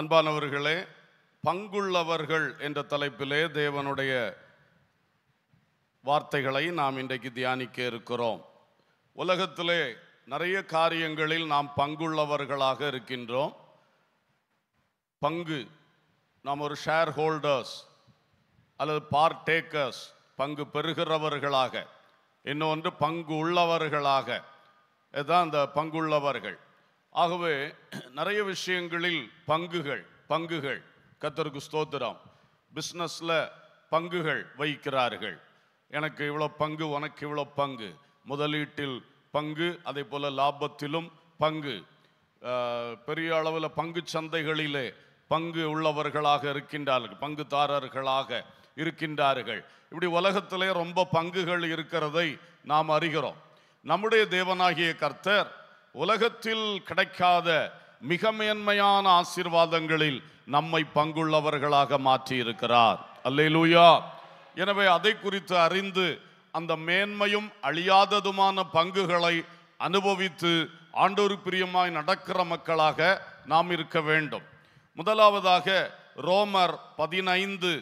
அன்பானவர்களே பங்குள்ளவர்கள் என்ற தலைப்பிலே தேவனுடைய வார்த்தைகளை நாம் இன்றைக்கு தியானிக்க இருக்கிறோம் உலகத்திலே நிறைய காரியங்களில் நாம் பங்குள்ளவர்களாக இருக்கின்றோம் பங்கு நாம் ஒரு ஷேர் ஹோல்டர்ஸ் அல்லது டேக்கர்ஸ் பங்கு பெறுகிறவர்களாக இன்னொன்று பங்கு உள்ளவர்களாக இதுதான் அந்த பங்குள்ளவர்கள் ஆகவே நிறைய விஷயங்களில் பங்குகள் பங்குகள் கத்தருக்கு ஸ்தோத்திரம் பிஸ்னஸில் பங்குகள் வைக்கிறார்கள் எனக்கு இவ்வளோ பங்கு உனக்கு இவ்வளோ பங்கு முதலீட்டில் பங்கு அதே போல் லாபத்திலும் பங்கு பெரிய அளவில் பங்கு சந்தைகளிலே பங்கு உள்ளவர்களாக இருக்கின்றார்கள் பங்குதாரர்களாக இருக்கின்றார்கள் இப்படி உலகத்திலே ரொம்ப பங்குகள் இருக்கிறதை நாம் அறிகிறோம் நம்முடைய தேவனாகிய கர்த்தர் உலகத்தில் கிடைக்காத மிக மேன்மையான ஆசீர்வாதங்களில் நம்மை பங்குள்ளவர்களாக மாற்றியிருக்கிறார் அல்லேலூயா எனவே அதை குறித்து அறிந்து அந்த மேன்மையும் அழியாததுமான பங்குகளை அனுபவித்து ஆண்டோரு பிரியமாய் நடக்கிற மக்களாக நாம் இருக்க வேண்டும் முதலாவதாக ரோமர் பதினைந்து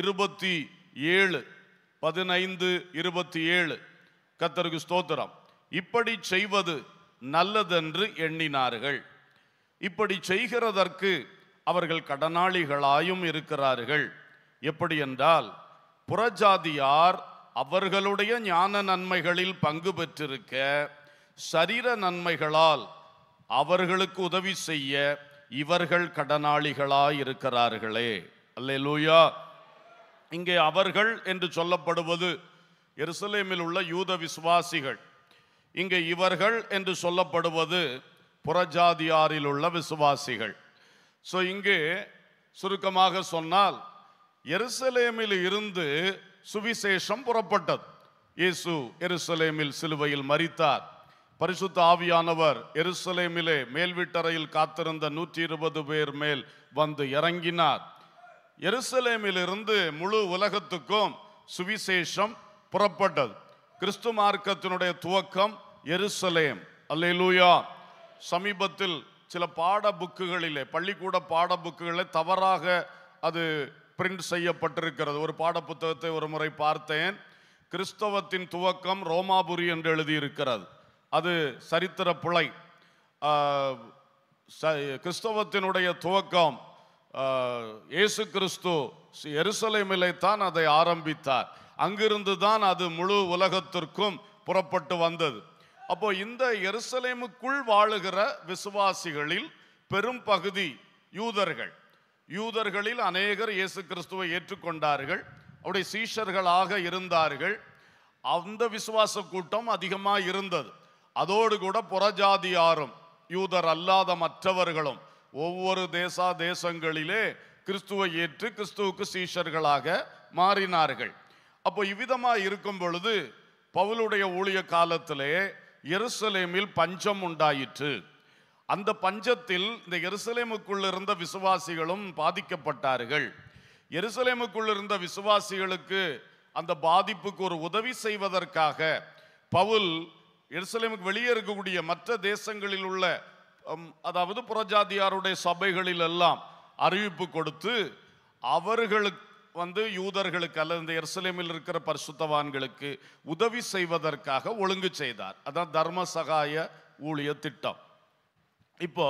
இருபத்தி ஏழு பதினைந்து இருபத்தி ஏழு கத்தருக்கு ஸ்தோத்திரம் இப்படி செய்வது நல்லதென்று எண்ணினார்கள் இப்படி செய்கிறதற்கு அவர்கள் கடனாளிகளாயும் இருக்கிறார்கள் எப்படி என்றால் புறஜாதியார் அவர்களுடைய ஞான நன்மைகளில் பங்கு பெற்றிருக்க சரீர நன்மைகளால் அவர்களுக்கு உதவி செய்ய இவர்கள் கடனாளிகளாயிருக்கிறார்களே அல்லே லூயா இங்கே அவர்கள் என்று சொல்லப்படுவது எருசலேமில் உள்ள யூத விசுவாசிகள் இங்கே இவர்கள் என்று சொல்லப்படுவது புறஜாதியாரில் உள்ள விசுவாசிகள் ஸோ இங்கு சுருக்கமாக சொன்னால் எருசலேமில் இருந்து சுவிசேஷம் புறப்பட்டது இயேசு எருசலேமில் சிலுவையில் மறித்தார் பரிசுத்த ஆவியானவர் எருசலேமிலே மேல்விட்டறையில் காத்திருந்த நூற்றி இருபது பேர் மேல் வந்து இறங்கினார் எருசலேமிலிருந்து முழு உலகத்துக்கும் சுவிசேஷம் புறப்பட்டது கிறிஸ்து மார்க்கத்தினுடைய துவக்கம் எருசலேம் அல்லேலூயா சமீபத்தில் சில பாட புக்குகளிலே பள்ளிக்கூட பாட புக்குகளில் தவறாக அது பிரிண்ட் செய்யப்பட்டிருக்கிறது ஒரு பாட புத்தகத்தை ஒரு முறை பார்த்தேன் கிறிஸ்தவத்தின் துவக்கம் ரோமாபுரி என்று எழுதியிருக்கிறது அது சரித்திர புலை கிறிஸ்தவத்தினுடைய துவக்கம் இயேசு கிறிஸ்து எருசலேமிலே தான் அதை ஆரம்பித்தார் அங்கிருந்து தான் அது முழு உலகத்திற்கும் புறப்பட்டு வந்தது அப்போ இந்த எருசலேமுக்குள் வாழுகிற விசுவாசிகளில் பெரும் பகுதி யூதர்கள் யூதர்களில் அநேகர் இயேசு கிறிஸ்துவை ஏற்றுக்கொண்டார்கள் அவருடைய சீஷர்களாக இருந்தார்கள் அந்த விசுவாச கூட்டம் அதிகமாக இருந்தது அதோடு கூட புறஜாதியாரும் யூதர் அல்லாத மற்றவர்களும் ஒவ்வொரு தேசா தேசங்களிலே கிறிஸ்துவை ஏற்று கிறிஸ்துவுக்கு சீஷர்களாக மாறினார்கள் அப்போ இவ்விதமாக இருக்கும் பொழுது பவுலுடைய ஊழிய காலத்திலே எருசலேமில் பஞ்சம் உண்டாயிற்று அந்த பஞ்சத்தில் இந்த எருசலேமுக்குள் இருந்த விசுவாசிகளும் பாதிக்கப்பட்டார்கள் எருசலேமுக்குள் இருந்த விசுவாசிகளுக்கு அந்த பாதிப்புக்கு ஒரு உதவி செய்வதற்காக பவுல் எருசலேமுக்கு வெளியே இருக்கக்கூடிய மற்ற தேசங்களில் உள்ள அதாவது புறஜாதியாருடைய சபைகளில் எல்லாம் அறிவிப்பு கொடுத்து அவர்களுக்கு வந்து யூதர்களுக்கு அல்லது இந்த எருசலேமில் இருக்கிற பரிசுத்தவான்களுக்கு உதவி செய்வதற்காக ஒழுங்கு செய்தார் அதான் தர்ம சகாய ஊழிய திட்டம் இப்போ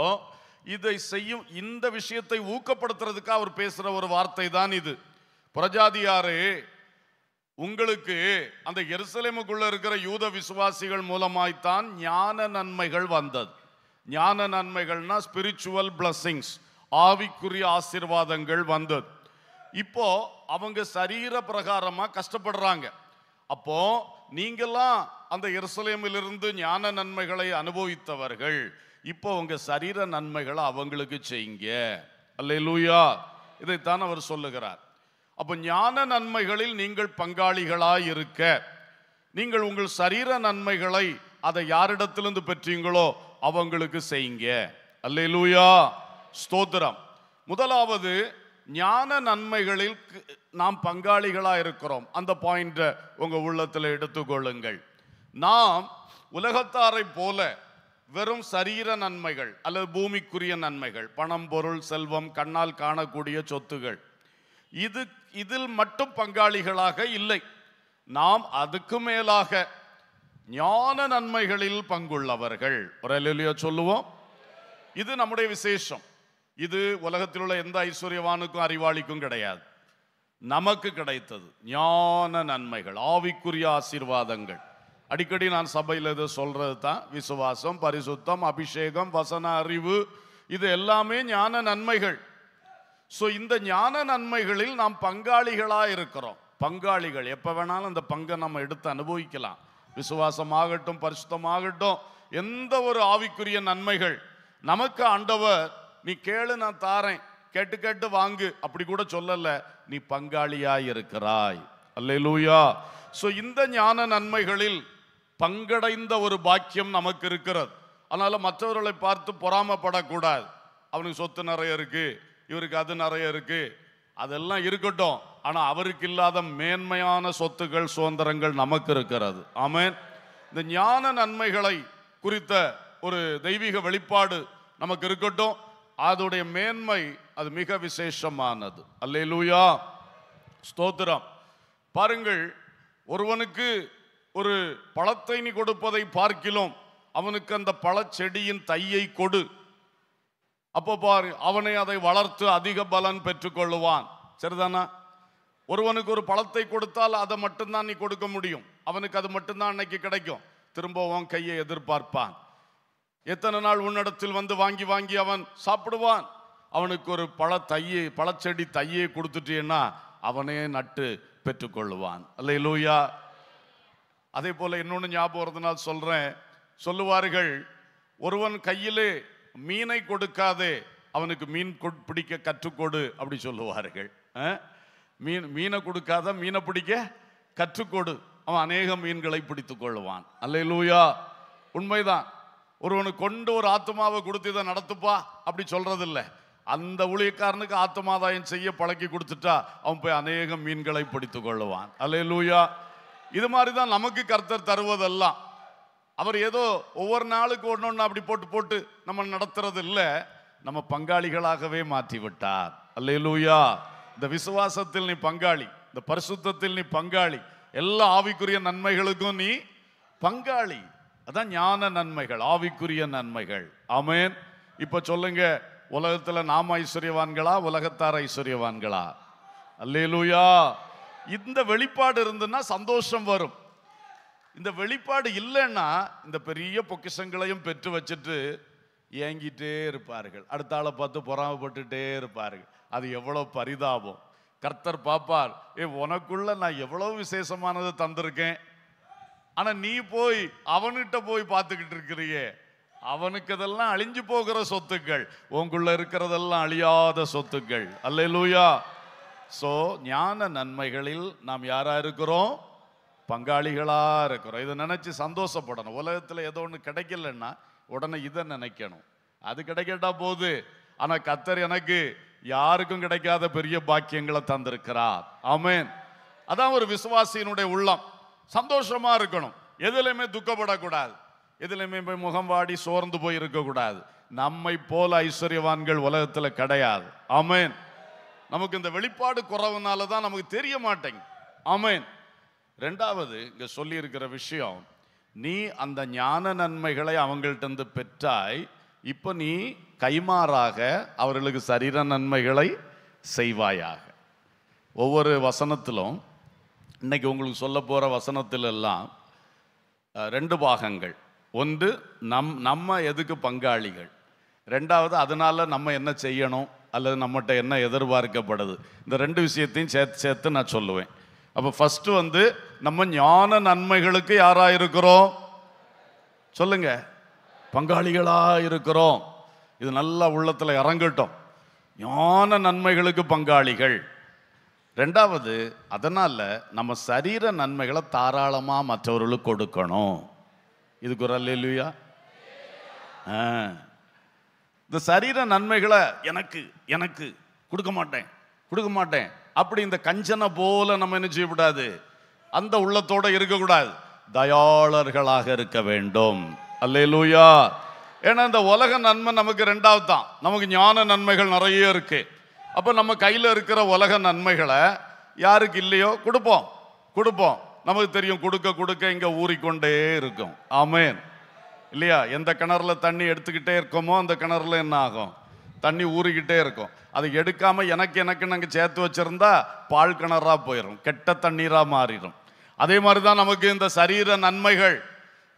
இதை செய்யும் இந்த விஷயத்தை ஊக்கப்படுத்துறதுக்கு அவர் பேசுகிற ஒரு வார்த்தை தான் இது புரஜாதியாரு உங்களுக்கு அந்த எருசலேமுக்குள்ள இருக்கிற யூத விசுவாசிகள் மூலமாய்த்தான் ஞான நன்மைகள் வந்தது ஞான நன்மைகள்னா ஸ்பிரிச்சுவல் பிளஸ்ஸிங்ஸ் ஆவிக்குரிய ஆசிர்வாதங்கள் வந்தது இப்போ அவங்க சரீர பிரகாரமாக கஷ்டப்படுறாங்க அப்போ நீங்கெல்லாம் அந்த இருந்து ஞான நன்மைகளை அனுபவித்தவர்கள் இப்போ உங்க சரீர நன்மைகளை அவங்களுக்கு செய்யுங்க அல்லே லூயா இதைத்தான் அவர் சொல்லுகிறார் அப்போ ஞான நன்மைகளில் நீங்கள் பங்காளிகளாய் இருக்க நீங்கள் உங்கள் சரீர நன்மைகளை அதை யாரிடத்திலிருந்து பெற்றீங்களோ அவங்களுக்கு செய்யுங்க அல்ல லூயா ஸ்தோத்திரம் முதலாவது ஞான நன்மைகளில் நாம் பங்காளிகளாக இருக்கிறோம் அந்த பாயிண்ட்டை உங்கள் உள்ளத்தில் எடுத்துக்கொள்ளுங்கள் நாம் உலகத்தாரை போல வெறும் சரீர நன்மைகள் அல்லது பூமிக்குரிய நன்மைகள் பணம் பொருள் செல்வம் கண்ணால் காணக்கூடிய சொத்துகள் இது இதில் மட்டும் பங்காளிகளாக இல்லை நாம் அதுக்கு மேலாக ஞான நன்மைகளில் பங்குள்ளவர்கள் ஒரு சொல்லுவோம் இது நம்முடைய விசேஷம் இது உலகத்தில் உள்ள எந்த ஐஸ்வர்யவானுக்கும் அறிவாளிக்கும் கிடையாது நமக்கு கிடைத்தது ஞான நன்மைகள் ஆவிக்குரிய ஆசீர்வாதங்கள் அடிக்கடி நான் சபையில் இதை சொல்கிறது தான் விசுவாசம் பரிசுத்தம் அபிஷேகம் வசன அறிவு இது எல்லாமே ஞான நன்மைகள் ஸோ இந்த ஞான நன்மைகளில் நாம் பங்காளிகளாக இருக்கிறோம் பங்காளிகள் எப்போ வேணாலும் அந்த பங்கை நம்ம எடுத்து அனுபவிக்கலாம் விசுவாசமாகட்டும் பரிசுத்தமாகட்டும் எந்த ஒரு ஆவிக்குரிய நன்மைகள் நமக்கு ஆண்டவர் நீ கேளு நான் தாரேன் கேட்டு கேட்டு வாங்கு அப்படி கூட சொல்லல நீ பங்காளியாய் இருக்கிறாய் அல்லூயா ஸோ இந்த ஞான நன்மைகளில் பங்கடைந்த ஒரு பாக்கியம் நமக்கு இருக்கிறது அதனால மற்றவர்களை பார்த்து பொறாமப்படக்கூடாது அவனுக்கு சொத்து நிறைய இருக்கு இவருக்கு அது நிறைய இருக்கு அதெல்லாம் இருக்கட்டும் ஆனால் அவருக்கு இல்லாத மேன்மையான சொத்துக்கள் சுதந்திரங்கள் நமக்கு இருக்கிறது ஆமேன் இந்த ஞான நன்மைகளை குறித்த ஒரு தெய்வீக வெளிப்பாடு நமக்கு இருக்கட்டும் அதோடைய மேன்மை அது மிக விசேஷமானது அல்லேலூயா ஸ்தோத்திரம் பாருங்கள் ஒருவனுக்கு ஒரு பழத்தை நீ கொடுப்பதை பார்க்கிலும் அவனுக்கு அந்த பழச்செடியின் தையை கொடு அப்போ பாரு அவனை அதை வளர்த்து அதிக பலன் பெற்றுக்கொள்ளுவான் சரிதானா ஒருவனுக்கு ஒரு பழத்தை கொடுத்தால் அதை மட்டும்தான் நீ கொடுக்க முடியும் அவனுக்கு அது மட்டும்தான் அன்னைக்கு கிடைக்கும் திரும்பவும் கையை எதிர்பார்ப்பான் எத்தனை நாள் உன்னிடத்தில் வந்து வாங்கி வாங்கி அவன் சாப்பிடுவான் அவனுக்கு ஒரு பழ தையை பழச்செடி தையை கொடுத்துட்டீன்னா அவனே நட்டு பெற்றுக்கொள்ளுவான் அல்ல லூயா அதே போல் இன்னொன்று ஞாபகம் வரதுனால் சொல்கிறேன் சொல்லுவார்கள் ஒருவன் கையிலே மீனை கொடுக்காதே அவனுக்கு மீன் பிடிக்க கற்றுக்கொடு அப்படி சொல்லுவார்கள் மீன் மீனை கொடுக்காத மீனை பிடிக்க கற்றுக்கொடு அவன் அநேக மீன்களை பிடித்துக் கொள்ளுவான் அல்ல லூயா உண்மைதான் ஒருவனுக்கு கொண்டு ஒரு ஆத்மாவை கொடுத்து இதை நடத்துப்பா அப்படி இல்லை அந்த ஊழியக்காரனுக்கு ஆத்மாதாயம் செய்ய பழக்கி கொடுத்துட்டா அவன் போய் அநேக மீன்களை பிடித்து கொள்ளுவான் அல்ல லூயா இது மாதிரி தான் நமக்கு கர்த்தர் தருவதெல்லாம் அவர் ஏதோ ஒவ்வொரு நாளுக்கு ஒன்று ஒன்று அப்படி போட்டு போட்டு நம்ம நடத்துறது இல்லை நம்ம பங்காளிகளாகவே மாற்றி விட்டார் அல்ல லூயா இந்த விசுவாசத்தில் நீ பங்காளி இந்த பரிசுத்தத்தில் நீ பங்காளி எல்லா ஆவிக்குரிய நன்மைகளுக்கும் நீ பங்காளி அதான் ஞான நன்மைகள் ஆவிக்குரிய நன்மைகள் ஆமேன் இப்போ சொல்லுங்க உலகத்தில் நாம ஐஸ்வர்யவான்களா உலகத்தார் ஐஸ்வர்யவான்களா அல்லேலூயா இந்த வெளிப்பாடு இருந்துன்னா சந்தோஷம் வரும் இந்த வெளிப்பாடு இல்லைன்னா இந்த பெரிய பொக்கிஷங்களையும் பெற்று வச்சுட்டு ஏங்கிட்டே இருப்பார்கள் அடுத்த ஆளை பார்த்து பொறாமப்பட்டுட்டே இருப்பார்கள் அது எவ்வளோ பரிதாபம் கர்த்தர் பாப்பார் ஏ உனக்குள்ள நான் எவ்வளோ விசேஷமானதை தந்திருக்கேன் ஆனால் நீ போய் அவன்கிட்ட போய் பார்த்துக்கிட்டு இருக்கிறியே அவனுக்கு இதெல்லாம் அழிஞ்சு போகிற சொத்துக்கள் உங்களுக்குள்ள இருக்கிறதெல்லாம் அழியாத சொத்துக்கள் அல்ல லூயா ஸோ ஞான நன்மைகளில் நாம் யாரா இருக்கிறோம் பங்காளிகளாக இருக்கிறோம் இதை நினச்சி சந்தோஷப்படணும் உலகத்தில் ஏதோ ஒன்று கிடைக்கலன்னா உடனே இதை நினைக்கணும் அது கிடைக்கட்டா போகுது ஆனால் கத்தர் எனக்கு யாருக்கும் கிடைக்காத பெரிய பாக்கியங்களை தந்திருக்கிறார் ஆமேன் அதான் ஒரு விசுவாசியினுடைய உள்ளம் சந்தோஷமாக இருக்கணும் எதுலையுமே துக்கப்படக்கூடாது எதுலையுமே போய் முகம் வாடி சோர்ந்து போய் இருக்கக்கூடாது நம்மை போல ஐஸ்வர்யவான்கள் உலகத்தில் கிடையாது அமேன் நமக்கு இந்த வெளிப்பாடு குறவுனால தான் நமக்கு தெரிய மாட்டேங்க அமேன் ரெண்டாவது இங்கே சொல்லியிருக்கிற விஷயம் நீ அந்த ஞான நன்மைகளை அவங்கள்ட்ட பெற்றாய் இப்போ நீ கைமாறாக அவர்களுக்கு சரீர நன்மைகளை செய்வாயாக ஒவ்வொரு வசனத்திலும் இன்றைக்கி உங்களுக்கு சொல்ல போகிற வசனத்திலெல்லாம் ரெண்டு பாகங்கள் ஒன்று நம் நம்ம எதுக்கு பங்காளிகள் ரெண்டாவது அதனால் நம்ம என்ன செய்யணும் அல்லது நம்மகிட்ட என்ன எதிர்பார்க்கப்படுது இந்த ரெண்டு விஷயத்தையும் சேர்த்து சேர்த்து நான் சொல்லுவேன் அப்போ ஃபஸ்ட்டு வந்து நம்ம ஞான நன்மைகளுக்கு யாராக இருக்கிறோம் சொல்லுங்க பங்காளிகளாக இருக்கிறோம் இது நல்லா உள்ளத்தில் இறங்கட்டும் ஞான நன்மைகளுக்கு பங்காளிகள் ரெண்டாவது அதனால் நம்ம சரீர நன்மைகளை தாராளமாக மற்றவர்களுக்கு கொடுக்கணும் இதுக்கு ஒரு இல்லையா இந்த சரீர நன்மைகளை எனக்கு எனக்கு கொடுக்க மாட்டேன் கொடுக்க மாட்டேன் அப்படி இந்த கஞ்சனை போல நம்ம என்ன செய்யக்கூடாது அந்த உள்ளத்தோடு இருக்கக்கூடாது தயாளர்களாக இருக்க வேண்டும் அல்லேலூயா ஏன்னா இந்த உலக நன்மை நமக்கு ரெண்டாவது தான் நமக்கு ஞான நன்மைகள் நிறைய இருக்குது அப்போ நம்ம கையில் இருக்கிற உலக நன்மைகளை யாருக்கு இல்லையோ கொடுப்போம் கொடுப்போம் நமக்கு தெரியும் கொடுக்க கொடுக்க இங்கே ஊறிக்கொண்டே இருக்கும் ஆமேன் இல்லையா எந்த கிணறுல தண்ணி எடுத்துக்கிட்டே இருக்கோமோ அந்த கிணறுல என்ன ஆகும் தண்ணி ஊறிக்கிட்டே இருக்கும் அதை எடுக்காமல் எனக்கு எனக்கு நாங்கள் சேர்த்து வச்சுருந்தா பால் கிணறாக போயிடும் கெட்ட தண்ணீராக மாறிடும் அதே மாதிரி தான் நமக்கு இந்த சரீர நன்மைகள்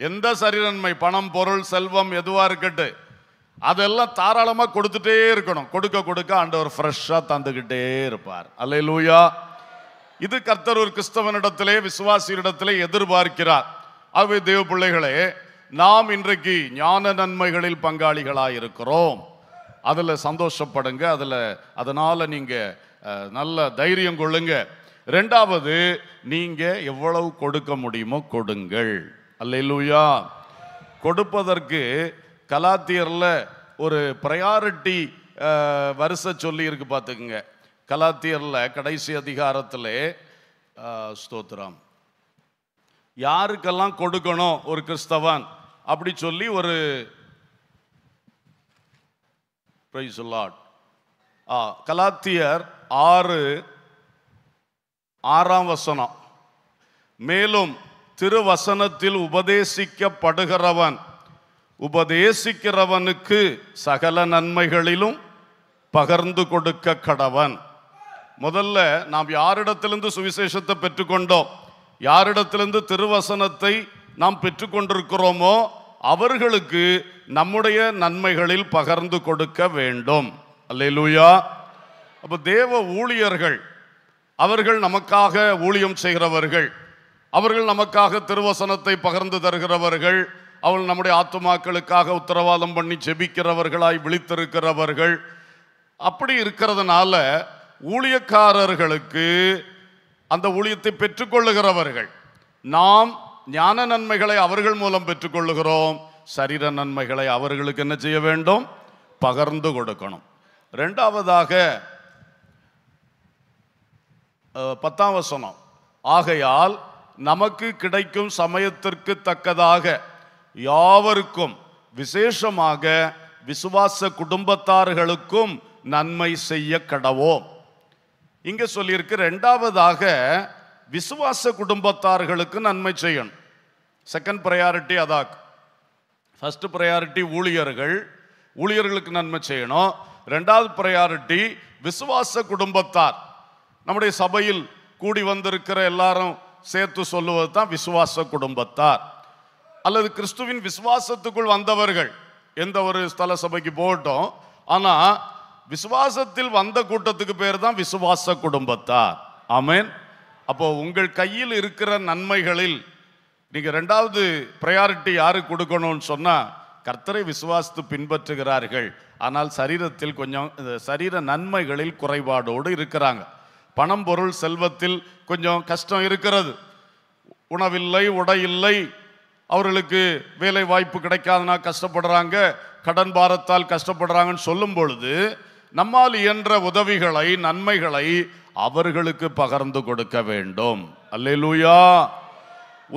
எந்த சரீர நன்மை பணம் பொருள் செல்வம் எதுவாக இருக்கட்டும் அதெல்லாம் தாராளமாக கொடுத்துட்டே இருக்கணும் கொடுக்க கொடுக்க ஆண்டவர் ஃப்ரெஷ்ஷாக தந்துக்கிட்டே இருப்பார் அல்ல லூயா இது கர்த்தர் ஒரு கிறிஸ்தவனிடத்திலே விசுவாசியிடத்திலே எதிர்பார்க்கிறார் அவை தேவ பிள்ளைகளே நாம் இன்றைக்கு ஞான நன்மைகளில் பங்காளிகளாக இருக்கிறோம் அதில் சந்தோஷப்படுங்க அதில் அதனால் நீங்கள் நல்ல தைரியம் கொள்ளுங்க ரெண்டாவது நீங்கள் எவ்வளவு கொடுக்க முடியுமோ கொடுங்கள் லூயா கொடுப்பதற்கு கலாத்தியரில் ஒரு ப்ரையாரிட்டி வருஷ சொல்லி இருக்கு பார்த்துக்குங்க கலாத்தியரில் கடைசி அதிகாரத்தில் ஸ்தோத்ராம் யாருக்கெல்லாம் கொடுக்கணும் ஒரு கிறிஸ்தவன் அப்படி சொல்லி ஒரு ஆ கலாத்தியர் ஆறு ஆறாம் வசனம் மேலும் திருவசனத்தில் உபதேசிக்கப்படுகிறவன் உபதேசிக்கிறவனுக்கு சகல நன்மைகளிலும் பகர்ந்து கொடுக்க கடவன் முதல்ல நாம் யாரிடத்திலிருந்து சுவிசேஷத்தை பெற்றுக்கொண்டோம் யாரிடத்திலிருந்து திருவசனத்தை நாம் பெற்றுக்கொண்டிருக்கிறோமோ அவர்களுக்கு நம்முடைய நன்மைகளில் பகர்ந்து கொடுக்க வேண்டும் அல்லேலூயா அப்போ தேவ ஊழியர்கள் அவர்கள் நமக்காக ஊழியம் செய்கிறவர்கள் அவர்கள் நமக்காக திருவசனத்தை பகிர்ந்து தருகிறவர்கள் அவள் நம்முடைய ஆத்துமாக்களுக்காக உத்தரவாதம் பண்ணி செபிக்கிறவர்களாய் விழித்திருக்கிறவர்கள் அப்படி இருக்கிறதுனால ஊழியக்காரர்களுக்கு அந்த ஊழியத்தை பெற்றுக்கொள்ளுகிறவர்கள் நாம் ஞான நன்மைகளை அவர்கள் மூலம் பெற்றுக்கொள்ளுகிறோம் சரீர நன்மைகளை அவர்களுக்கு என்ன செய்ய வேண்டும் பகர்ந்து கொடுக்கணும் ரெண்டாவதாக பத்தாம் வசனம் ஆகையால் நமக்கு கிடைக்கும் சமயத்திற்கு தக்கதாக யாவருக்கும் விசேஷமாக விசுவாச குடும்பத்தார்களுக்கும் நன்மை செய்ய கடவோம் இங்க சொல்லியிருக்கு ரெண்டாவதாக விசுவாச குடும்பத்தார்களுக்கு நன்மை செய்யணும் செகண்ட் ப்ரையாரிட்டி அதாக்கு ஃபஸ்ட் ப்ரையாரிட்டி ஊழியர்கள் ஊழியர்களுக்கு நன்மை செய்யணும் ரெண்டாவது ப்ரையாரிட்டி விசுவாச குடும்பத்தார் நம்முடைய சபையில் கூடி வந்திருக்கிற எல்லாரும் சேர்த்து சொல்லுவது தான் விசுவாச குடும்பத்தார் அல்லது கிறிஸ்துவின் விசுவாசத்துக்குள் வந்தவர்கள் எந்த ஒரு ஸ்தல சபைக்கு போகட்டும் ஆனால் விசுவாசத்தில் வந்த கூட்டத்துக்கு பேர் தான் விசுவாச குடும்பத்தார் ஆமேன் அப்போ உங்கள் கையில் இருக்கிற நன்மைகளில் நீங்கள் ரெண்டாவது ப்ரையாரிட்டி யாருக்கு கொடுக்கணும்னு சொன்னால் கர்த்தரை விசுவாசத்து பின்பற்றுகிறார்கள் ஆனால் சரீரத்தில் கொஞ்சம் சரீர நன்மைகளில் குறைபாடோடு இருக்கிறாங்க பணம் பொருள் செல்வத்தில் கொஞ்சம் கஷ்டம் இருக்கிறது உணவில்லை உடையில்லை அவர்களுக்கு வேலை வாய்ப்பு கிடைக்காதனா கஷ்டப்படுறாங்க கடன் பாரத்தால் கஷ்டப்படுறாங்கன்னு சொல்லும் பொழுது நம்மால் இயன்ற உதவிகளை நன்மைகளை அவர்களுக்கு பகர்ந்து கொடுக்க வேண்டும் அல்லேலூயா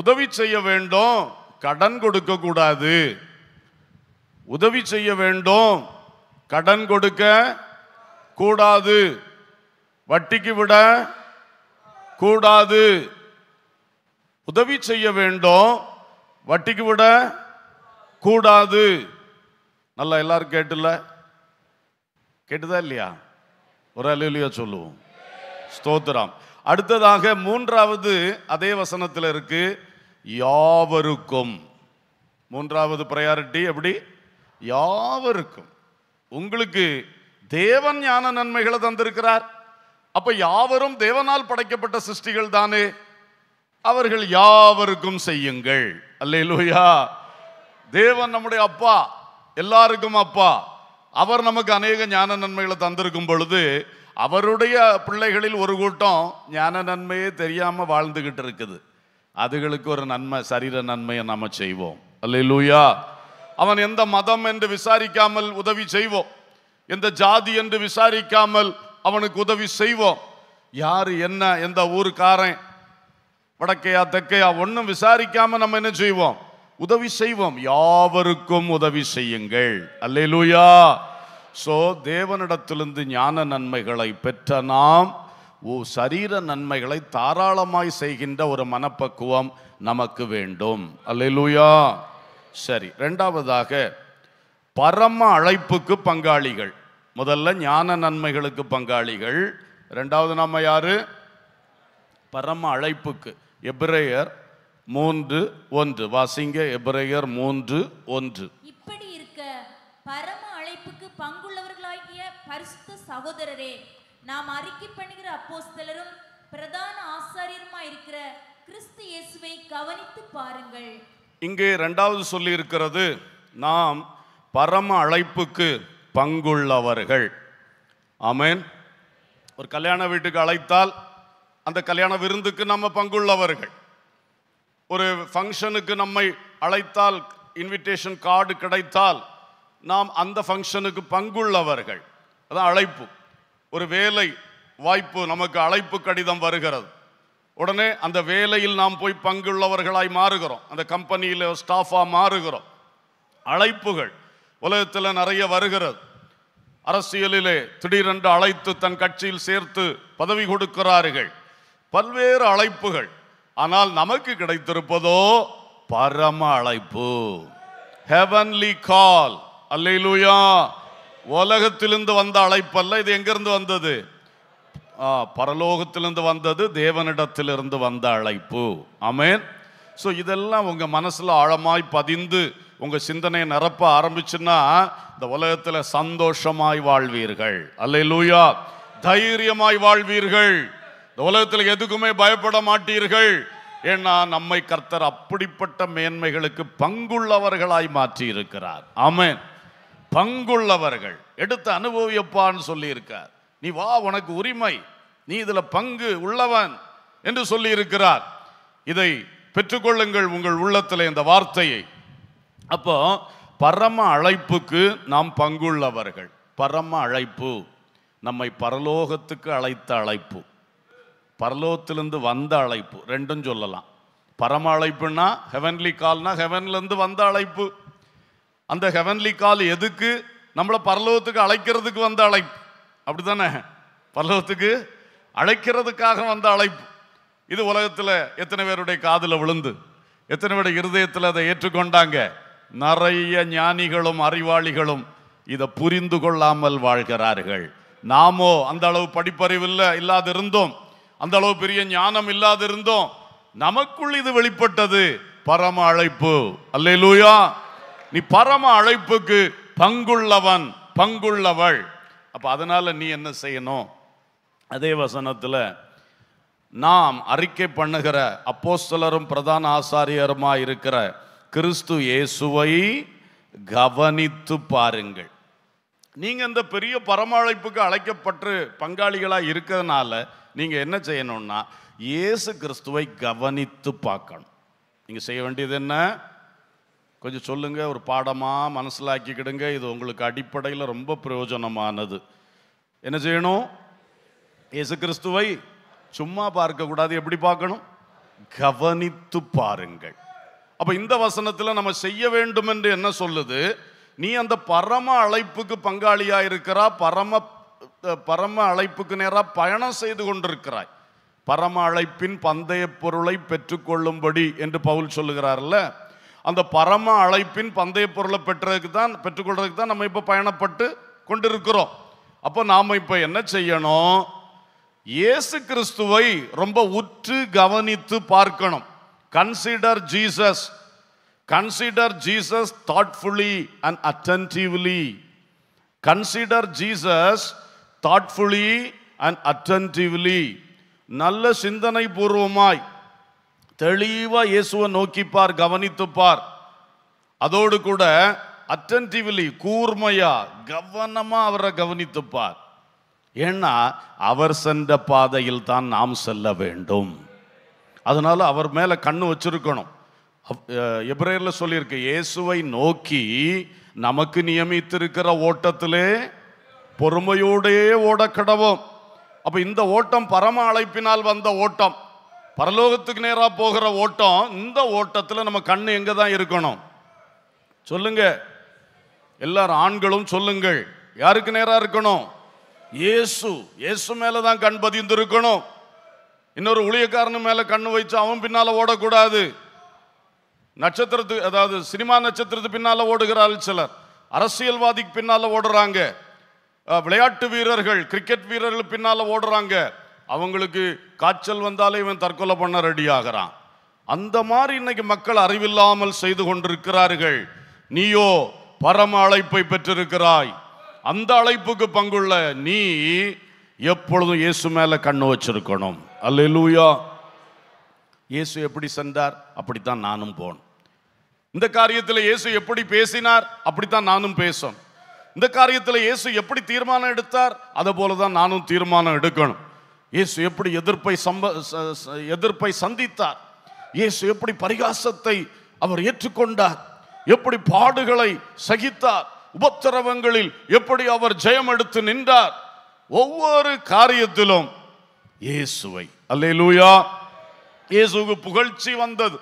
உதவி செய்ய வேண்டும் கடன் கொடுக்க கூடாது உதவி செய்ய வேண்டும் கடன் கொடுக்க கூடாது வட்டிக்கு விட கூடாது உதவி செய்ய வேண்டும் வட்டிக்கு விட கூடாது நல்லா எல்லாரும் கேட்டுல கேட்டுதா இல்லையா ஒரு அலுவலியா சொல்லுவோம் ஸ்தோத்திரம் அடுத்ததாக மூன்றாவது அதே வசனத்தில் இருக்கு யாவருக்கும் மூன்றாவது ப்ரையாரிட்டி எப்படி யாவருக்கும் உங்களுக்கு தேவன் ஞான நன்மைகளை தந்திருக்கிறார் அப்ப யாவரும் தேவனால் படைக்கப்பட்ட சிருஷ்டிகள் தானே அவர்கள் யாவருக்கும் செய்யுங்கள் அல்லையிலூயா தேவன் நம்முடைய அப்பா எல்லாருக்கும் அப்பா அவர் நமக்கு அநேக ஞான நன்மைகளை தந்திருக்கும் பொழுது அவருடைய பிள்ளைகளில் ஒரு கூட்டம் ஞான நன்மையே தெரியாமல் வாழ்ந்துக்கிட்டு இருக்குது அதுகளுக்கு ஒரு நன்மை சரீர நன்மையை நாம செய்வோம் அல்லையிலூயா அவன் எந்த மதம் என்று விசாரிக்காமல் உதவி செய்வோம் எந்த ஜாதி என்று விசாரிக்காமல் அவனுக்கு உதவி செய்வோம் யார் என்ன எந்த ஊருக்காரன் வடக்கையா தெக்கையா ஒன்றும் விசாரிக்காம நம்ம என்ன செய்வோம் உதவி செய்வோம் யாவருக்கும் உதவி செய்யுங்கள் அல்லேலூயா ஸோ தேவனிடத்திலிருந்து ஞான நன்மைகளை பெற்ற நாம் ஓ சரீர நன்மைகளை தாராளமாய் செய்கின்ற ஒரு மனப்பக்குவம் நமக்கு வேண்டும் அல்லேலூயா சரி ரெண்டாவதாக பரம அழைப்புக்கு பங்காளிகள் முதல்ல ஞான நன்மைகளுக்கு பங்காளிகள் ரெண்டாவது நம்ம யாரு பரம அழைப்புக்கு எப்ரேயர் மூன்று ஒன்று வாசிங்க எப்ரேயர் மூன்று ஒன்று இப்படி இருக்க பரம அழைப்புக்கு பங்குள்ளவர்களாகிய பரிசுத்த சகோதரரே நாம் அறிக்கை பண்ணுகிற அப்போஸ்தலரும் பிரதான ஆசாரியருமா இருக்கிற கிறிஸ்து இயேசுவை கவனித்து பாருங்கள் இங்கே ரெண்டாவது சொல்லி இருக்கிறது நாம் பரம அழைப்புக்கு பங்குள்ளவர்கள் ஆமேன் ஒரு கல்யாண வீட்டுக்கு அழைத்தால் அந்த கல்யாண விருந்துக்கு நம்ம பங்குள்ளவர்கள் ஒரு ஃபங்க்ஷனுக்கு நம்மை அழைத்தால் இன்விடேஷன் கார்டு கிடைத்தால் நாம் அந்த ஃபங்க்ஷனுக்கு பங்குள்ளவர்கள் அதான் அழைப்பு ஒரு வேலை வாய்ப்பு நமக்கு அழைப்பு கடிதம் வருகிறது உடனே அந்த வேலையில் நாம் போய் பங்குள்ளவர்களாய் மாறுகிறோம் அந்த கம்பெனியில் ஸ்டாஃபாக மாறுகிறோம் அழைப்புகள் உலகத்தில் நிறைய வருகிறது அரசியலிலே திடீரென்று அழைத்து தன் கட்சியில் சேர்த்து பதவி கொடுக்கிறார்கள் பல்வேறு அழைப்புகள் ஆனால் நமக்கு கிடைத்திருப்பதோ பரம அழைப்பு ஹெவன்லி கால் அல்லையிலூயா உலகத்திலிருந்து வந்த அழைப்பல்ல இது எங்கிருந்து வந்தது பரலோகத்திலிருந்து வந்தது தேவனிடத்திலிருந்து வந்த அழைப்பு அமேன் ஸோ இதெல்லாம் உங்கள் மனசில் ஆழமாய் பதிந்து உங்கள் சிந்தனையை நிரப்ப ஆரம்பிச்சுன்னா இந்த உலகத்தில் சந்தோஷமாய் வாழ்வீர்கள் அல்லையிலூயா தைரியமாய் வாழ்வீர்கள் உலகத்தில் எதுக்குமே பயப்பட மாட்டீர்கள் ஏன்னா நம்மை கர்த்தர் அப்படிப்பட்ட மேன்மைகளுக்கு பங்குள்ளவர்களாய் மாற்றி இருக்கிறார் ஆமேன் பங்குள்ளவர்கள் எடுத்து அனுபவியப்பான்னு சொல்லியிருக்கார் நீ வா உனக்கு உரிமை நீ இதில் பங்கு உள்ளவன் என்று சொல்லியிருக்கிறார் இதை பெற்றுக்கொள்ளுங்கள் உங்கள் உள்ளத்தில் இந்த வார்த்தையை அப்போ பரம அழைப்புக்கு நாம் பங்குள்ளவர்கள் பரம அழைப்பு நம்மை பரலோகத்துக்கு அழைத்த அழைப்பு பரலோகத்திலிருந்து வந்த அழைப்பு ரெண்டும் சொல்லலாம் பரம அழைப்புன்னா ஹெவன்லி கால்னா ஹெவன்லேருந்து வந்த அழைப்பு அந்த ஹெவன்லி கால் எதுக்கு நம்மளை பரலோகத்துக்கு அழைக்கிறதுக்கு வந்த அழைப்பு அப்படி தானே பரலோகத்துக்கு அழைக்கிறதுக்காக வந்த அழைப்பு இது உலகத்தில் எத்தனை பேருடைய காதில் விழுந்து எத்தனை பேருடைய இருதயத்தில் அதை ஏற்றுக்கொண்டாங்க நிறைய ஞானிகளும் அறிவாளிகளும் இதை புரிந்து கொள்ளாமல் வாழ்கிறார்கள் நாமோ அந்த அளவு படிப்பறிவில் இல்லாதிருந்தோம் அந்த அளவு பெரிய ஞானம் இல்லாதிருந்தோம் நமக்குள் இது வெளிப்பட்டது பரம அழைப்பு அல்லே நீ பரம அழைப்புக்கு பங்குள்ளவன் பங்குள்ளவள் அப்போ அதனால் நீ என்ன செய்யணும் அதே வசனத்தில் நாம் அறிக்கை பண்ணுகிற அப்போஸ்தலரும் பிரதான ஆசாரியருமா இருக்கிற கிறிஸ்து இயேசுவை கவனித்து பாருங்கள் நீங்கள் இந்த பெரிய பரமழைப்புக்கு அழைக்கப்பட்டு பங்காளிகளாக இருக்கிறதுனால நீங்கள் என்ன செய்யணும்னா இயேசு கிறிஸ்துவை கவனித்து பார்க்கணும் நீங்கள் செய்ய வேண்டியது என்ன கொஞ்சம் சொல்லுங்கள் ஒரு பாடமாக மனசிலாக்கிக்கிடுங்க இது உங்களுக்கு அடிப்படையில் ரொம்ப பிரயோஜனமானது என்ன செய்யணும் இயேசு கிறிஸ்துவை சும்மா பார்க்கக்கூடாது எப்படி பார்க்கணும் கவனித்து பாருங்கள் அப்போ இந்த வசனத்தில் நம்ம செய்ய வேண்டும் என்று என்ன சொல்லுது நீ அந்த பரம அழைப்புக்கு பங்காளியாக இருக்கிறா பரம பரம அழைப்புக்கு நேராக பயணம் செய்து கொண்டிருக்கிறாய் பரம அழைப்பின் பந்தய பொருளை பெற்றுக்கொள்ளும்படி என்று பவுல் சொல்லுகிறார்ல அந்த பரம அழைப்பின் பந்தய பொருளை பெற்றதுக்கு தான் பெற்றுக்கொள்றதுக்கு தான் நம்ம இப்போ பயணப்பட்டு கொண்டிருக்கிறோம் அப்போ நாம் இப்போ என்ன செய்யணும் இயேசு கிறிஸ்துவை ரொம்ப உற்று கவனித்து பார்க்கணும் consider Jesus consider Jesus thoughtfully and attentively consider Jesus thoughtfully and attentively நல்ல சிந்தனை பூர்வமாய் தெளிவாக இயேசுவை நோக்கிப்பார் கவனித்துப்பார் அதோடு கூட அட்டன்டிவ்லி கூர்மையா கவனமாக அவரை கவனித்துப்பார் ஏன்னா அவர் சென்ற பாதையில் தான் நாம் செல்ல வேண்டும் அதனால் அவர் மேலே கண்ணு வச்சிருக்கணும் எப்ரேயரில் சொல்லியிருக்கு இயேசுவை நோக்கி நமக்கு நியமித்திருக்கிற ஓட்டத்திலே பொறுமையோடே ஓட கடவோம் அப்போ இந்த ஓட்டம் பரம அழைப்பினால் வந்த ஓட்டம் பரலோகத்துக்கு நேராக போகிற ஓட்டம் இந்த ஓட்டத்தில் நம்ம கண் எங்கே தான் இருக்கணும் சொல்லுங்க எல்லாரும் ஆண்களும் சொல்லுங்கள் யாருக்கு நேராக இருக்கணும் இயேசு இயேசு மேலே தான் கண் பதிந்து இருக்கணும் இன்னொரு ஊழியக்காரனு மேலே கண் வச்சு அவன் பின்னால் ஓடக்கூடாது நட்சத்திரத்துக்கு அதாவது சினிமா நட்சத்திரத்து பின்னால் ஓடுகிறாள் சிலர் அரசியல்வாதிக்கு பின்னால் ஓடுறாங்க விளையாட்டு வீரர்கள் கிரிக்கெட் வீரர்கள் பின்னால் ஓடுறாங்க அவங்களுக்கு காய்ச்சல் வந்தாலே இவன் தற்கொலை பண்ண ரெடி ஆகிறான் அந்த மாதிரி இன்னைக்கு மக்கள் அறிவில்லாமல் செய்து கொண்டிருக்கிறார்கள் நீயோ பரம அழைப்பை பெற்றிருக்கிறாய் அந்த அழைப்புக்கு பங்குள்ள நீ எப்பொழுதும் இயேசு மேலே கண்ணு வச்சிருக்கணும் அல்ல அல்லூயா இயேசு எப்படி சென்றார் அப்படித்தான் நானும் போன் இந்த காரியத்தில் இயேசு எப்படி பேசினார் அப்படித்தான் நானும் பேசும் இந்த காரியத்தில் இயேசு எப்படி தீர்மானம் எடுத்தார் அதை போல தான் நானும் தீர்மானம் எடுக்கணும் இயேசு எப்படி எதிர்ப்பை சம்ப எதிர்ப்பை சந்தித்தார் இயேசு எப்படி பரிகாசத்தை அவர் ஏற்றுக்கொண்டார் எப்படி பாடுகளை சகித்தார் உபத்திரவங்களில் எப்படி அவர் ஜெயம் எடுத்து நின்றார் ஒவ்வொரு காரியத்திலும் இயேசுவை அல்லே லூயா இயேசுக்கு புகழ்ச்சி வந்தது